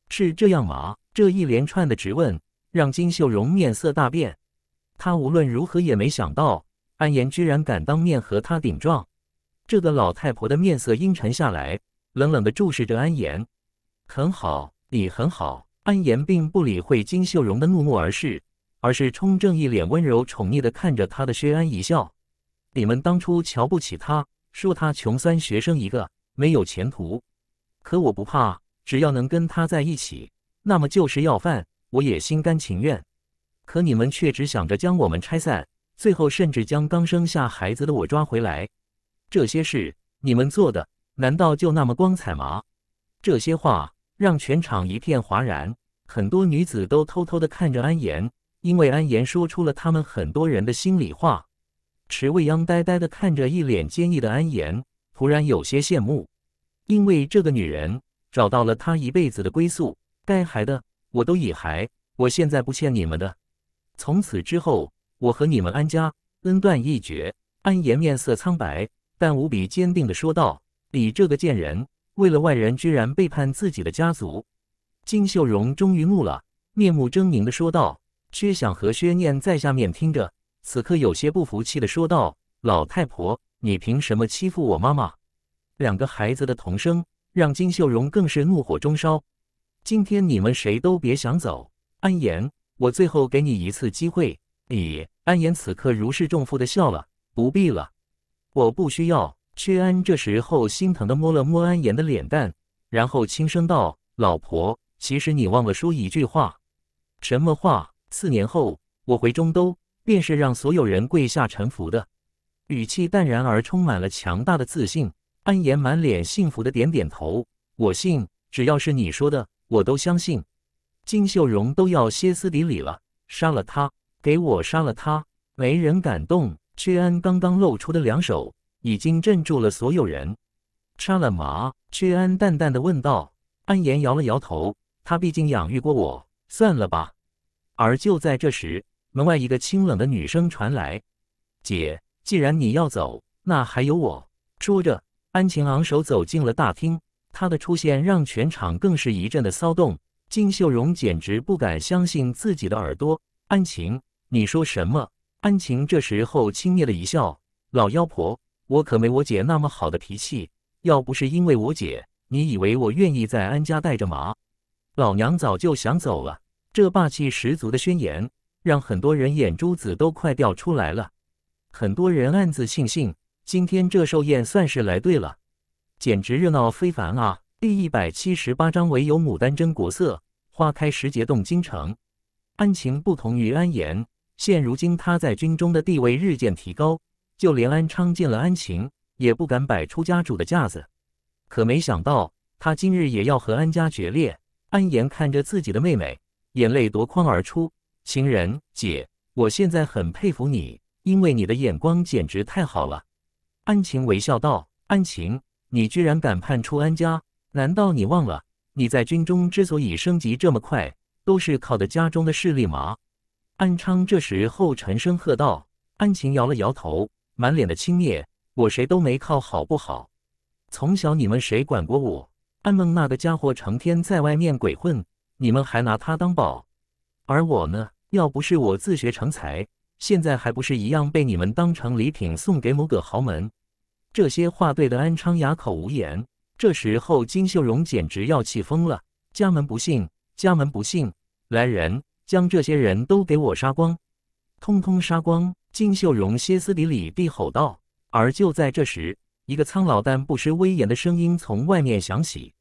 是这样吗？这一连串的质问让金秀荣面色大变，她无论如何也没想到安言居然敢当面和她顶撞。这个老太婆的面色阴沉下来，冷冷的注视着安言。很好，你很好。安言并不理会金秀荣的怒目而视，而是冲着一脸温柔宠溺的看着他的薛安一笑。你们当初瞧不起他。说他穷酸学生一个，没有前途。可我不怕，只要能跟他在一起，那么就是要饭我也心甘情愿。可你们却只想着将我们拆散，最后甚至将刚生下孩子的我抓回来。这些事你们做的难道就那么光彩吗？这些话让全场一片哗然，很多女子都偷偷的看着安言，因为安言说出了他们很多人的心里话。迟未央呆呆的看着一脸坚毅的安言，突然有些羡慕，因为这个女人找到了她一辈子的归宿。该还的我都已还，我现在不欠你们的。从此之后，我和你们安家恩断义绝。安言面色苍白，但无比坚定的说道：“你这个贱人，为了外人居然背叛自己的家族。”金秀荣终于怒了，面目狰狞的说道：“薛想和薛念在下面听着。”此刻有些不服气的说道：“老太婆，你凭什么欺负我妈妈？”两个孩子的童声让金秀荣更是怒火中烧。今天你们谁都别想走！安言，我最后给你一次机会。咦，安言此刻如释重负的笑了。不必了，我不需要。屈安这时候心疼的摸了摸安言的脸蛋，然后轻声道：“老婆，其实你忘了说一句话。什么话？四年后我回中都。”便是让所有人跪下臣服的，语气淡然而充满了强大的自信。安言满脸幸福的点点头：“我信，只要是你说的，我都相信。”金秀荣都要歇斯底里了：“杀了他，给我杀了他！”没人敢动。薛安刚刚露出的两手已经镇住了所有人。“杀了嘛？”薛安淡淡的问道。安言摇了摇头：“他毕竟养育过我，算了吧。”而就在这时。门外一个清冷的女声传来：“姐，既然你要走，那还有我。”说着，安晴昂首走进了大厅。她的出现让全场更是一阵的骚动。金秀荣简直不敢相信自己的耳朵：“安晴，你说什么？”安晴这时候轻蔑的一笑：“老妖婆，我可没我姐那么好的脾气。要不是因为我姐，你以为我愿意在安家带着吗？老娘早就想走了。”这霸气十足的宣言。让很多人眼珠子都快掉出来了，很多人暗自庆幸，今天这寿宴算是来对了，简直热闹非凡啊！第一百七十八章唯有牡丹真国色，花开时节动京城。安晴不同于安言，现如今他在军中的地位日渐提高，就连安昌见了安晴也不敢摆出家主的架子。可没想到他今日也要和安家决裂。安言看着自己的妹妹，眼泪夺眶而出。情人姐，我现在很佩服你，因为你的眼光简直太好了。安晴微笑道：“安晴，你居然敢叛出安家？难道你忘了，你在军中之所以升级这么快，都是靠的家中的势力吗？”安昌这时候沉声喝道：“安晴，摇了摇头，满脸的轻蔑，我谁都没靠，好不好？从小你们谁管过我？安梦那个家伙成天在外面鬼混，你们还拿他当宝，而我呢？”要不是我自学成才，现在还不是一样被你们当成礼品送给某个豪门？这些话对的安昌哑口无言。这时候，金秀荣简直要气疯了：“家门不幸，家门不幸！来人，将这些人都给我杀光，通通杀光！”金秀荣歇斯底里地吼道。而就在这时，一个苍老但不失威严的声音从外面响起：“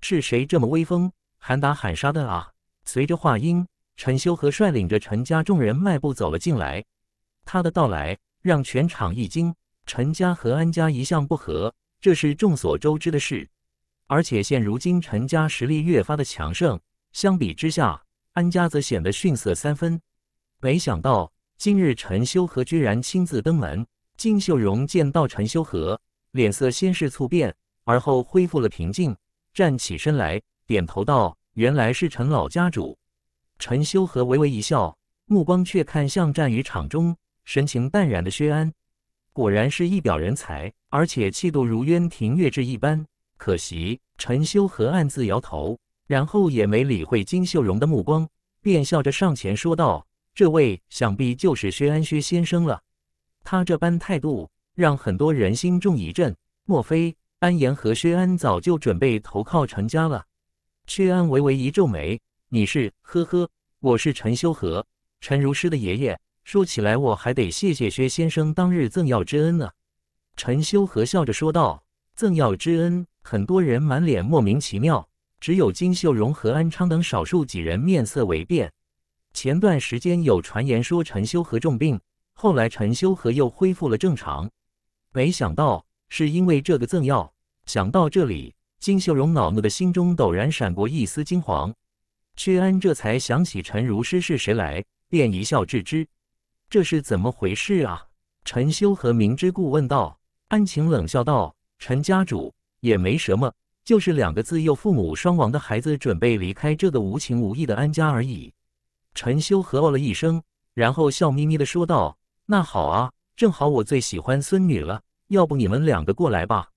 是谁这么威风，喊打喊杀的啊？”随着话音。陈修和率领着陈家众人迈步走了进来，他的到来让全场一惊。陈家和安家一向不和，这是众所周知的事。而且现如今陈家实力越发的强盛，相比之下，安家则显得逊色三分。没想到今日陈修和居然亲自登门。金秀荣见到陈修和，脸色先是猝变，而后恢复了平静，站起身来，点头道：“原来是陈老家主。”陈修和微微一笑，目光却看向战于场中神情淡然的薛安，果然是一表人才，而且气度如渊庭月之一般。可惜，陈修和暗自摇头，然后也没理会金秀荣的目光，便笑着上前说道：“这位想必就是薛安薛先生了。”他这般态度让很多人心中一震，莫非安言和薛安早就准备投靠陈家了？薛安微微一皱眉。你是呵呵，我是陈修和，陈如师的爷爷。说起来，我还得谢谢薛先生当日赠药之恩呢。陈修和笑着说道：“赠药之恩，很多人满脸莫名其妙，只有金秀荣和安昌等少数几人面色微变。前段时间有传言说陈修和重病，后来陈修和又恢复了正常，没想到是因为这个赠药。”想到这里，金秀荣恼怒的心中陡然闪过一丝惊慌。屈安这才想起陈如诗是谁来，便一笑置之。这是怎么回事啊？陈修和明知故问道。安晴冷笑道：“陈家主也没什么，就是两个自幼父母双亡的孩子，准备离开这个无情无义的安家而已。”陈修和哦了一声，然后笑眯眯的说道：“那好啊，正好我最喜欢孙女了，要不你们两个过来吧？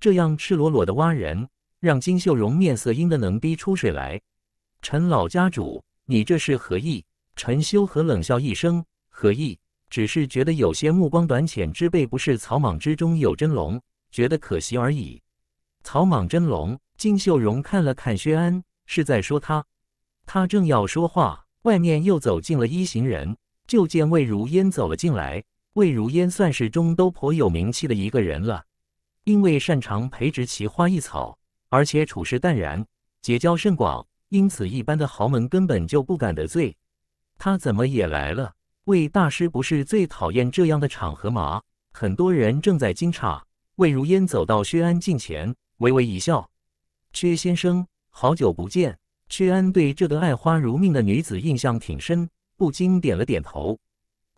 这样赤裸裸的挖人，让金秀荣面色阴的能逼出水来。”陈老家主，你这是何意？陈修和冷笑一声：“何意？只是觉得有些目光短浅之辈不是草莽之中有真龙，觉得可惜而已。”草莽真龙，金秀荣看了看薛安，是在说他。他正要说话，外面又走进了一行人，就见魏如烟走了进来。魏如烟算是中都颇有名气的一个人了，因为擅长培植奇花异草，而且处事淡然，结交甚广。因此，一般的豪门根本就不敢得罪他，怎么也来了？魏大师不是最讨厌这样的场合吗？很多人正在惊诧。魏如烟走到薛安近前，微微一笑：“薛先生，好久不见。”薛安对这个爱花如命的女子印象挺深，不禁点了点头。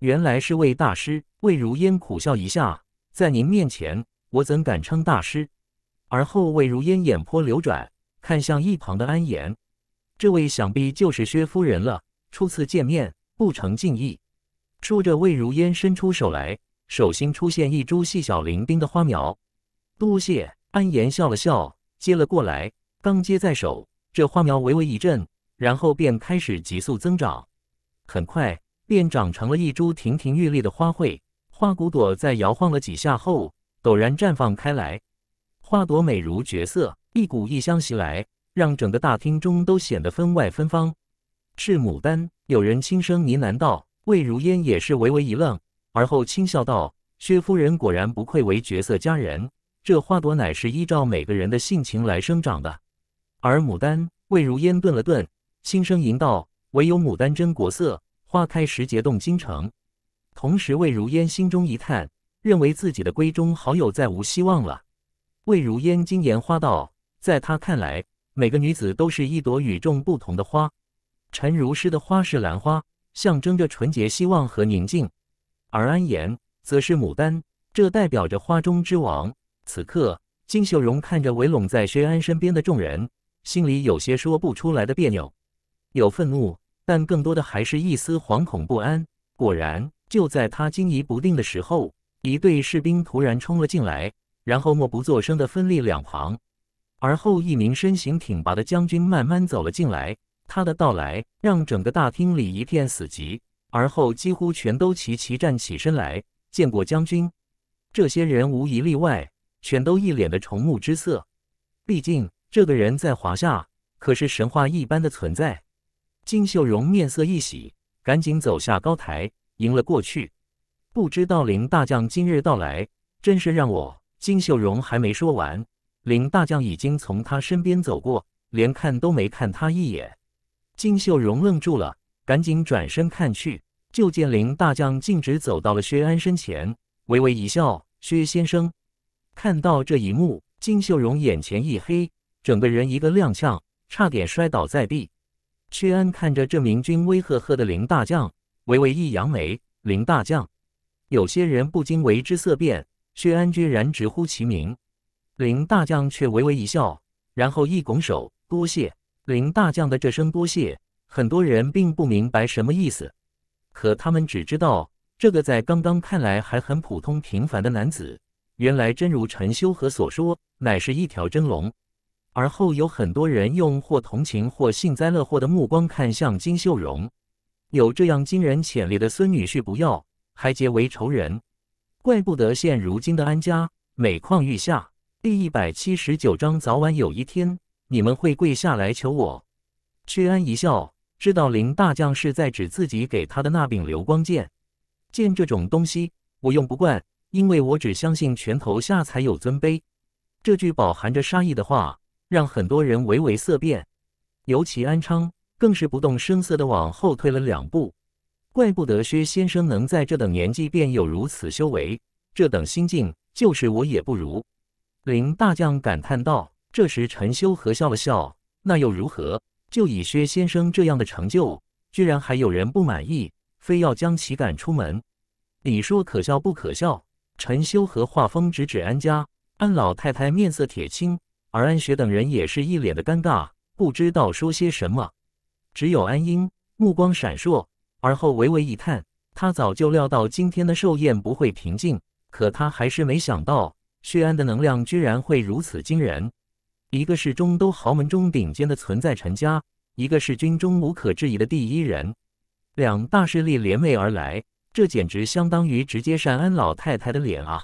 原来是魏大师。魏如烟苦笑一下，在您面前，我怎敢称大师？而后，魏如烟眼波流转，看向一旁的安言。这位想必就是薛夫人了。初次见面，不成敬意。说着，魏如烟伸出手来，手心出现一株细小伶仃的花苗。多谢安言，笑了笑，接了过来。刚接在手，这花苗微微一震，然后便开始急速增长。很快，便长成了一株亭亭玉立的花卉。花骨朵在摇晃了几下后，陡然绽放开来。花朵美如绝色，一股异香袭来。让整个大厅中都显得分外芬芳。是牡丹，有人轻声呢喃道。魏如烟也是微微一愣，而后轻笑道：“薛夫人果然不愧为绝色佳人，这花朵乃是依照每个人的性情来生长的。”而牡丹，魏如烟顿了顿，轻声吟道：“唯有牡丹真国色，花开时节动京城。”同时，魏如烟心中一叹，认为自己的闺中好友再无希望了。魏如烟惊言花道，在他看来。每个女子都是一朵与众不同的花。陈如诗的花是兰花，象征着纯洁、希望和宁静；而安妍则是牡丹，这代表着花中之王。此刻，金秀荣看着围拢在薛安身边的众人，心里有些说不出来的别扭，有愤怒，但更多的还是一丝惶恐不安。果然，就在他惊疑不定的时候，一队士兵突然冲了进来，然后默不作声地分立两旁。而后，一名身形挺拔的将军慢慢走了进来。他的到来让整个大厅里一片死寂，而后几乎全都齐齐站起身来见过将军。这些人无一例外，全都一脸的崇慕之色。毕竟，这个人在华夏可是神话一般的存在。金秀荣面色一喜，赶紧走下高台迎了过去。不知道林大将今日到来，真是让我……金秀荣还没说完。林大将已经从他身边走过，连看都没看他一眼。金秀荣愣住了，赶紧转身看去，就见林大将径直走到了薛安身前，微微一笑：“薛先生。”看到这一幕，金秀荣眼前一黑，整个人一个踉跄，差点摔倒在地。薛安看着这名军威赫赫的林大将，微微一扬眉：“林大将。”有些人不禁为之色变，薛安居然直呼其名。林大将却微微一笑，然后一拱手，多谢。林大将的这声多谢，很多人并不明白什么意思，可他们只知道，这个在刚刚看来还很普通平凡的男子，原来真如陈修和所说，乃是一条真龙。而后有很多人用或同情或幸灾乐祸的目光看向金秀荣，有这样惊人潜力的孙女婿不要，还结为仇人，怪不得现如今的安家每况愈下。第一百七十九章，早晚有一天，你们会跪下来求我。薛安一笑，知道林大将是在指自己给他的那柄流光剑。剑这种东西，我用不惯，因为我只相信拳头下才有尊卑。这句饱含着杀意的话，让很多人唯唯色变，尤其安昌更是不动声色的往后退了两步。怪不得薛先生能在这等年纪便有如此修为，这等心境，就是我也不如。林大将感叹道：“这时，陈修和笑了笑，那又如何？就以薛先生这样的成就，居然还有人不满意，非要将其赶出门，你说可笑不可笑？”陈修和话锋直指安家，安老太太面色铁青，而安雪等人也是一脸的尴尬，不知道说些什么。只有安英目光闪烁，而后微微一叹，他早就料到今天的寿宴不会平静，可他还是没想到。薛安的能量居然会如此惊人！一个是中都豪门中顶尖的存在陈家，一个是军中无可置疑的第一人，两大势力联袂而来，这简直相当于直接扇安老太太的脸啊！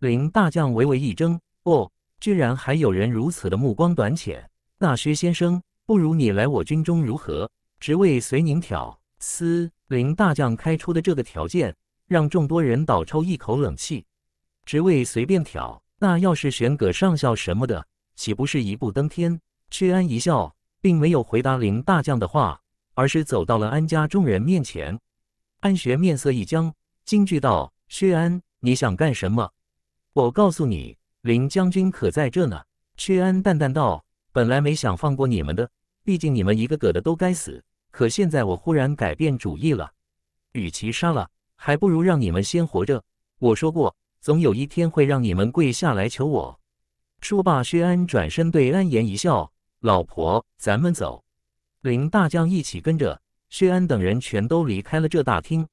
林大将微微一怔，哦，居然还有人如此的目光短浅。那薛先生，不如你来我军中如何？职位随您挑。嘶，林大将开出的这个条件，让众多人倒抽一口冷气。职位随便挑，那要是选葛上校什么的，岂不是一步登天？屈安一笑，并没有回答林大将的话，而是走到了安家众人面前。安学面色一僵，惊惧道：“薛安，你想干什么？”我告诉你，林将军可在这呢。”薛安淡淡道：“本来没想放过你们的，毕竟你们一个个的都该死。可现在我忽然改变主意了，与其杀了，还不如让你们先活着。我说过。”总有一天会让你们跪下来求我。说罢，薛安转身对安言一笑：“老婆，咱们走。”林大将一起跟着薛安等人全都离开了这大厅，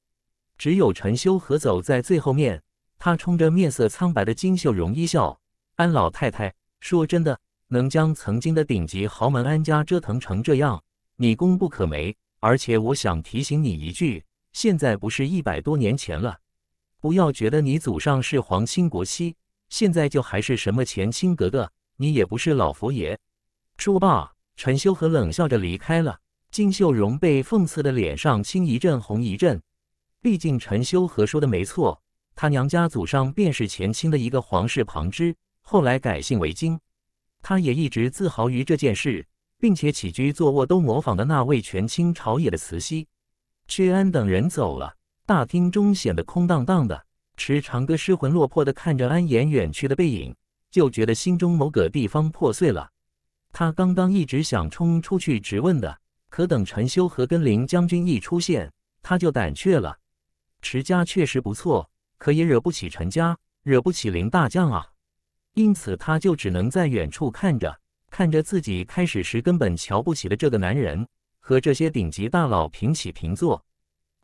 只有陈修和走在最后面。他冲着面色苍白的金秀荣一笑：“安老太太，说真的，能将曾经的顶级豪门安家折腾成这样，你功不可没。而且，我想提醒你一句，现在不是一百多年前了。”不要觉得你祖上是皇亲国戚，现在就还是什么前清格格，你也不是老佛爷。说罢，陈修和冷笑着离开了。金秀荣被讽刺的脸上青一阵红一阵。毕竟陈修和说的没错，他娘家祖上便是前清的一个皇室旁支，后来改姓为金。他也一直自豪于这件事，并且起居坐卧都模仿的那位权倾朝野的慈禧。志安等人走了。大厅中显得空荡荡的，池长歌失魂落魄的看着安言远去的背影，就觉得心中某个地方破碎了。他刚刚一直想冲出去质问的，可等陈修和跟林将军一出现，他就胆怯了。池家确实不错，可也惹不起陈家，惹不起林大将啊。因此，他就只能在远处看着，看着自己开始时根本瞧不起的这个男人，和这些顶级大佬平起平坐。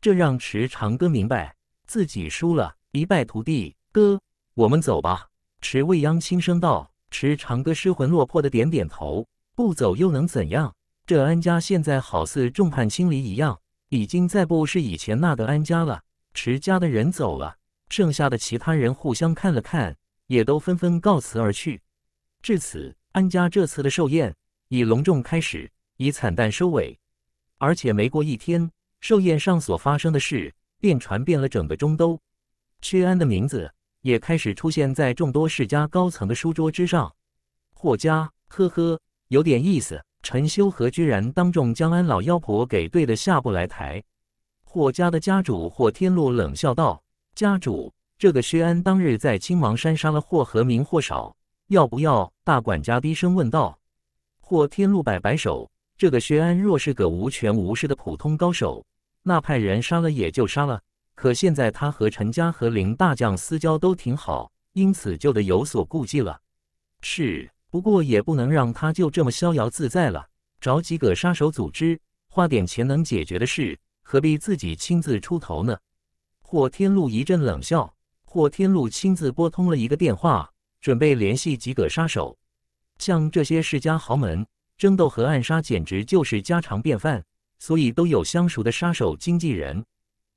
这让池长歌明白自己输了一败涂地。哥，我们走吧。池未央轻声道。池长歌失魂落魄的点点头。不走又能怎样？这安家现在好似众叛亲离一样，已经再不是以前那个安家了。池家的人走了，剩下的其他人互相看了看，也都纷纷告辞而去。至此，安家这次的寿宴以隆重开始，以惨淡收尾。而且没过一天。寿宴上所发生的事，便传遍了整个中都。薛安的名字也开始出现在众多世家高层的书桌之上。霍家，呵呵，有点意思。陈修和居然当众将安老妖婆给对的下不来台。霍家的家主霍天禄冷笑道：“家主，这个薛安当日在青芒山杀了霍和明、霍少，要不要？”大管家低声问道。霍天禄摆摆手。这个薛安若是个无权无势的普通高手，那派人杀了也就杀了。可现在他和陈家和林大将私交都挺好，因此就得有所顾忌了。是，不过也不能让他就这么逍遥自在了。找几个杀手组织，花点钱能解决的事，何必自己亲自出头呢？霍天禄一阵冷笑。霍天禄亲自拨通了一个电话，准备联系几个杀手，像这些世家豪门。争斗和暗杀简直就是家常便饭，所以都有相熟的杀手经纪人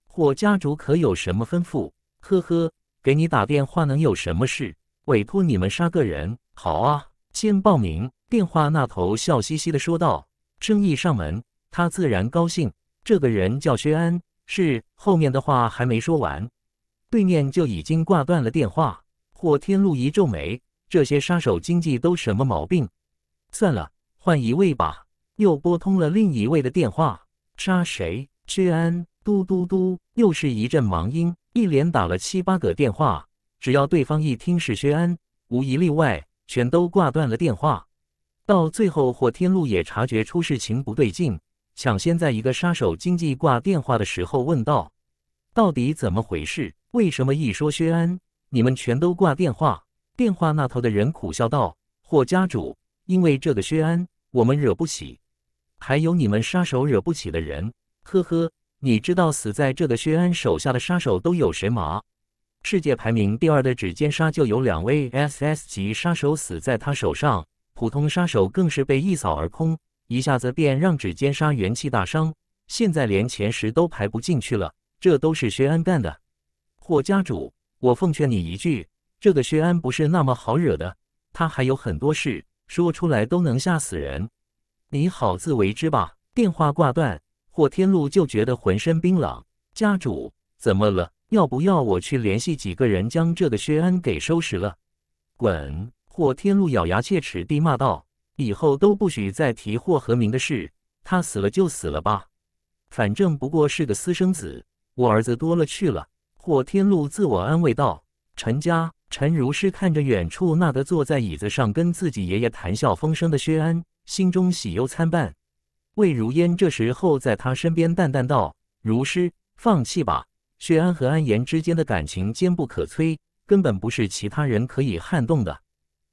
或家族可有什么吩咐？呵呵，给你打电话能有什么事？委托你们杀个人，好啊，先报名。电话那头笑嘻嘻的说道：“生意上门，他自然高兴。”这个人叫薛安，是后面的话还没说完，对面就已经挂断了电话。霍天禄一皱眉：“这些杀手经济都什么毛病？”算了。换一位吧。又拨通了另一位的电话。杀谁？治安。嘟嘟嘟，又是一阵忙音。一连打了七八个电话，只要对方一听是薛安，无一例外，全都挂断了电话。到最后，霍天禄也察觉出事情不对劲，抢先在一个杀手经济挂电话的时候问道：“到底怎么回事？为什么一说薛安，你们全都挂电话？”电话那头的人苦笑道：“霍家主。”因为这个薛安，我们惹不起，还有你们杀手惹不起的人。呵呵，你知道死在这个薛安手下的杀手都有谁吗？世界排名第二的指尖杀就有两位 S S 级杀手死在他手上，普通杀手更是被一扫而空，一下子便让指尖杀元气大伤，现在连前十都排不进去了。这都是薛安干的。霍家主，我奉劝你一句，这个薛安不是那么好惹的，他还有很多事。说出来都能吓死人，你好自为之吧。电话挂断，霍天禄就觉得浑身冰冷。家主，怎么了？要不要我去联系几个人将这个薛安给收拾了？滚！霍天禄咬牙切齿地骂道：“以后都不许再提霍和明的事。他死了就死了吧，反正不过是个私生子，我儿子多了去了。”霍天禄自我安慰道：“陈家。”陈如诗看着远处那个坐在椅子上跟自己爷爷谈笑风生的薛安，心中喜忧参半。魏如烟这时候在他身边淡淡道：“如诗，放弃吧。薛安和安言之间的感情坚不可摧，根本不是其他人可以撼动的。”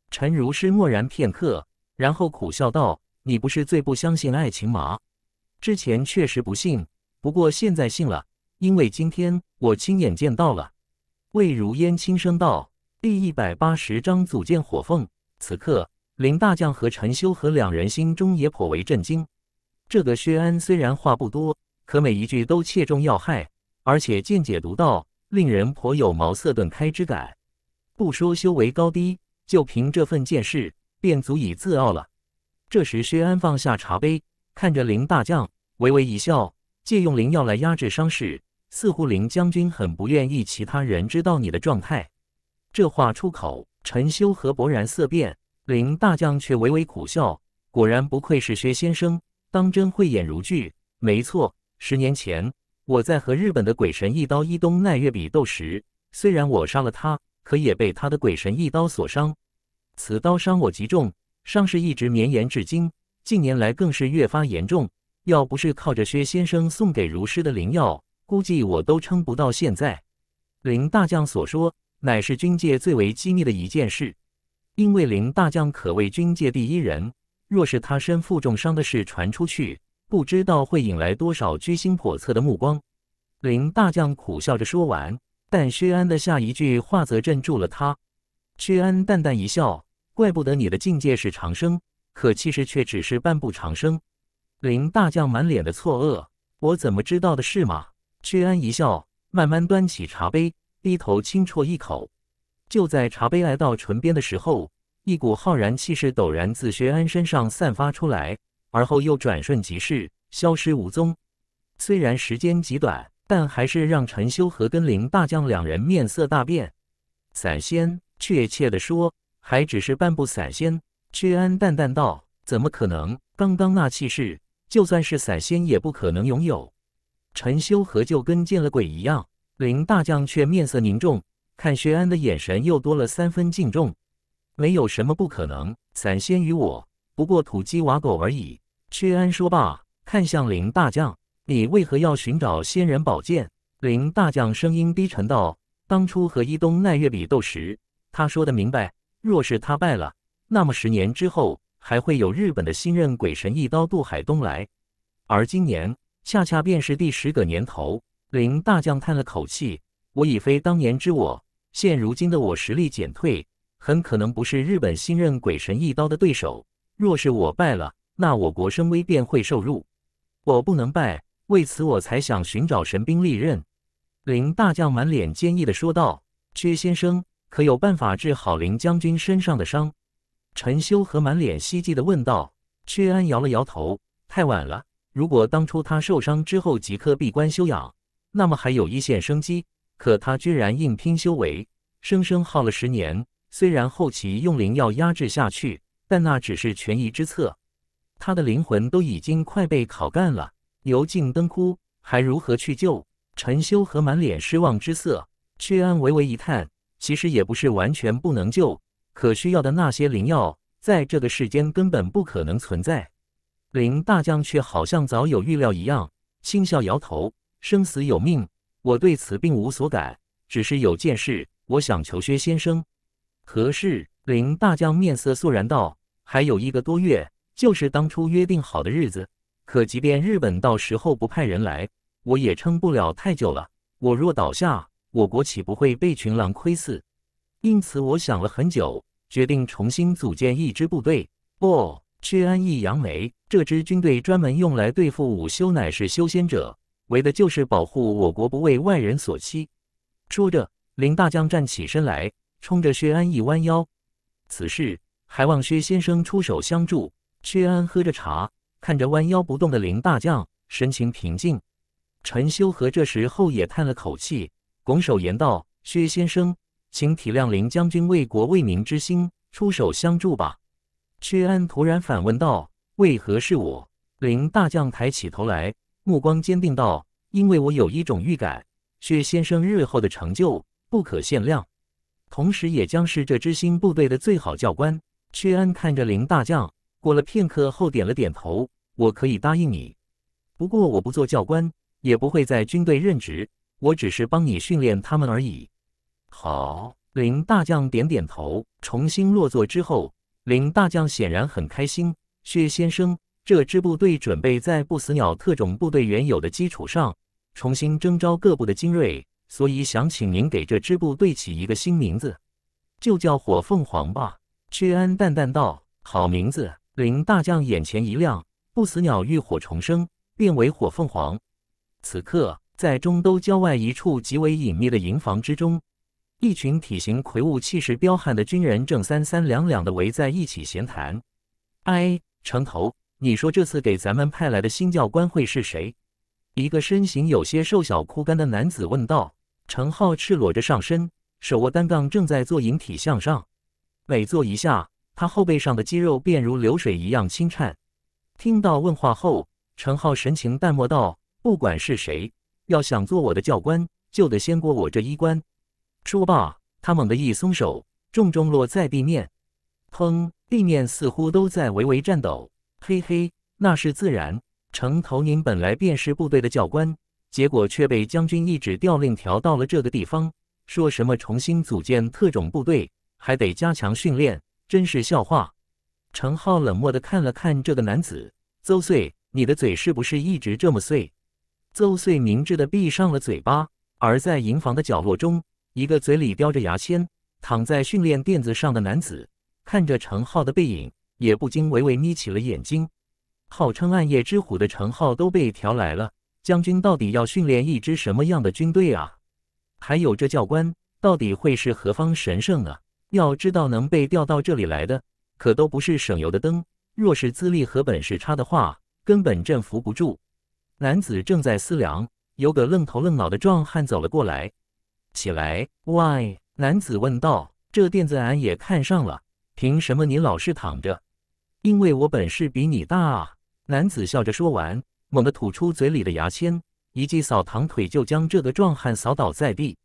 陈如诗默然片刻，然后苦笑道：“你不是最不相信爱情吗？之前确实不信，不过现在信了，因为今天我亲眼见到了。”魏如烟轻声道。第一百八十章组建火凤。此刻，林大将和陈修和两人心中也颇为震惊。这个薛安虽然话不多，可每一句都切中要害，而且见解独到，令人颇有茅塞顿开之感。不说修为高低，就凭这份见识，便足以自傲了。这时，薛安放下茶杯，看着林大将，微微一笑，借用灵药来压制伤势。似乎林将军很不愿意其他人知道你的状态。这话出口，陈修和勃然色变，林大将却微微苦笑。果然不愧是薛先生，当真慧眼如炬。没错，十年前我在和日本的鬼神一刀一东奈月比斗时，虽然我杀了他，可也被他的鬼神一刀所伤。此刀伤我极重，伤势一直绵延至今，近年来更是越发严重。要不是靠着薛先生送给如师的灵药，估计我都撑不到现在。林大将所说。乃是军界最为机密的一件事，因为林大将可谓军界第一人，若是他身负重伤的事传出去，不知道会引来多少居心叵测的目光。林大将苦笑着说完，但薛安的下一句话则镇住了他。薛安淡淡一笑，怪不得你的境界是长生，可其实却只是半步长生。林大将满脸的错愕，我怎么知道的事嘛？薛安一笑，慢慢端起茶杯。低头轻啜一口，就在茶杯来到唇边的时候，一股浩然气势陡然自薛安身上散发出来，而后又转瞬即逝，消失无踪。虽然时间极短，但还是让陈修和跟林大将两人面色大变。散仙，确切的说，还只是半步散仙。薛安淡淡道：“怎么可能？刚刚那气势，就算是散仙也不可能拥有。”陈修和就跟见了鬼一样。林大将却面色凝重，看薛安的眼神又多了三分敬重。没有什么不可能，散仙于我不过土鸡瓦狗而已。薛安说罢，看向林大将：“你为何要寻找仙人宝剑？”林大将声音低沉道：“当初和一东奈月比斗时，他说的明白，若是他败了，那么十年之后还会有日本的新任鬼神一刀渡海东来，而今年恰恰便是第十个年头。”林大将叹了口气：“我已非当年之我，现如今的我实力减退，很可能不是日本新任鬼神一刀的对手。若是我败了，那我国声威便会受辱。我不能败，为此我才想寻找神兵利刃。”林大将满脸坚毅的说道：“薛先生，可有办法治好林将军身上的伤？”陈修和满脸希冀的问道。薛安摇了摇头：“太晚了，如果当初他受伤之后即刻闭关休养。”那么还有一线生机，可他居然硬拼修为，生生耗了十年。虽然后期用灵药压制下去，但那只是权宜之策。他的灵魂都已经快被烤干了，油尽灯枯，还如何去救？陈修和满脸失望之色。屈安微微一叹，其实也不是完全不能救，可需要的那些灵药，在这个世间根本不可能存在。林大将却好像早有预料一样，轻笑摇头。生死有命，我对此并无所感，只是有件事，我想求薛先生。何事？林大将面色肃然道：“还有一个多月，就是当初约定好的日子。可即便日本到时候不派人来，我也撑不了太久了。我若倒下，我国岂不会被群狼窥伺？因此，我想了很久，决定重新组建一支部队。”哦，薛安逸扬眉，这支军队专门用来对付午休，乃是修仙者。为的就是保护我国不为外人所欺。说着，林大将站起身来，冲着薛安一弯腰。此事还望薛先生出手相助。薛安喝着茶，看着弯腰不动的林大将，神情平静。陈修和这时候也叹了口气，拱手言道：“薛先生，请体谅林将军为国为民之心，出手相助吧。”薛安突然反问道：“为何是我？”林大将抬起头来。目光坚定道：“因为我有一种预感，薛先生日后的成就不可限量，同时也将是这支新部队的最好教官。”薛安看着林大将，过了片刻后点了点头：“我可以答应你，不过我不做教官，也不会在军队任职，我只是帮你训练他们而已。”好，林大将点点头，重新落座之后，林大将显然很开心。薛先生。这支部队准备在不死鸟特种部队原有的基础上重新征召各部的精锐，所以想请您给这支部队起一个新名字，就叫火凤凰吧。”屈安淡淡道，“好名字。”林大将眼前一亮，不死鸟浴火重生，变为火凤凰。此刻，在中都郊外一处极为隐秘的营房之中，一群体型魁梧、气势彪悍的军人正三三两两的围在一起闲谈。哎，城头。你说这次给咱们派来的新教官会是谁？一个身形有些瘦小、枯干的男子问道。程浩赤裸着上身，手握单杠，正在做引体向上。每做一下，他后背上的肌肉便如流水一样轻颤。听到问话后，程浩神情淡漠道：“不管是谁，要想做我的教官，就得先过我这一关。”说罢，他猛地一松手，重重落在地面。砰！地面似乎都在微微颤抖。嘿嘿，那是自然。程头宁本来便是部队的教官，结果却被将军一纸调令调到了这个地方。说什么重新组建特种部队，还得加强训练，真是笑话。程浩冷漠的看了看这个男子，邹穗，你的嘴是不是一直这么碎？邹穗明智的闭上了嘴巴。而在营房的角落中，一个嘴里叼着牙签、躺在训练垫子上的男子，看着程浩的背影。也不禁微微眯起了眼睛。号称暗夜之虎的程浩都被调来了，将军到底要训练一支什么样的军队啊？还有这教官到底会是何方神圣啊？要知道能被调到这里来的，可都不是省油的灯。若是资历和本事差的话，根本镇服不住。男子正在思量，有个愣头愣脑的壮汉走了过来。起来，Why？男子问道。这垫子俺也看上了，凭什么你老是躺着？因为我本事比你大啊！男子笑着说完，猛地吐出嘴里的牙签，一记扫堂腿就将这个壮汉扫倒在地。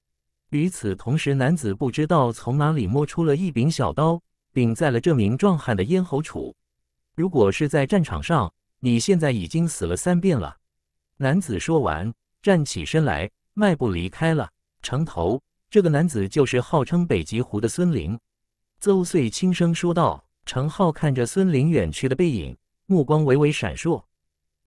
与此同时，男子不知道从哪里摸出了一柄小刀，顶在了这名壮汉的咽喉处。如果是在战场上，你现在已经死了三遍了。男子说完，站起身来，迈步离开了城头。这个男子就是号称北极狐的孙凌。邹穗轻声说道。程浩看着孙林远去的背影，目光微微闪烁。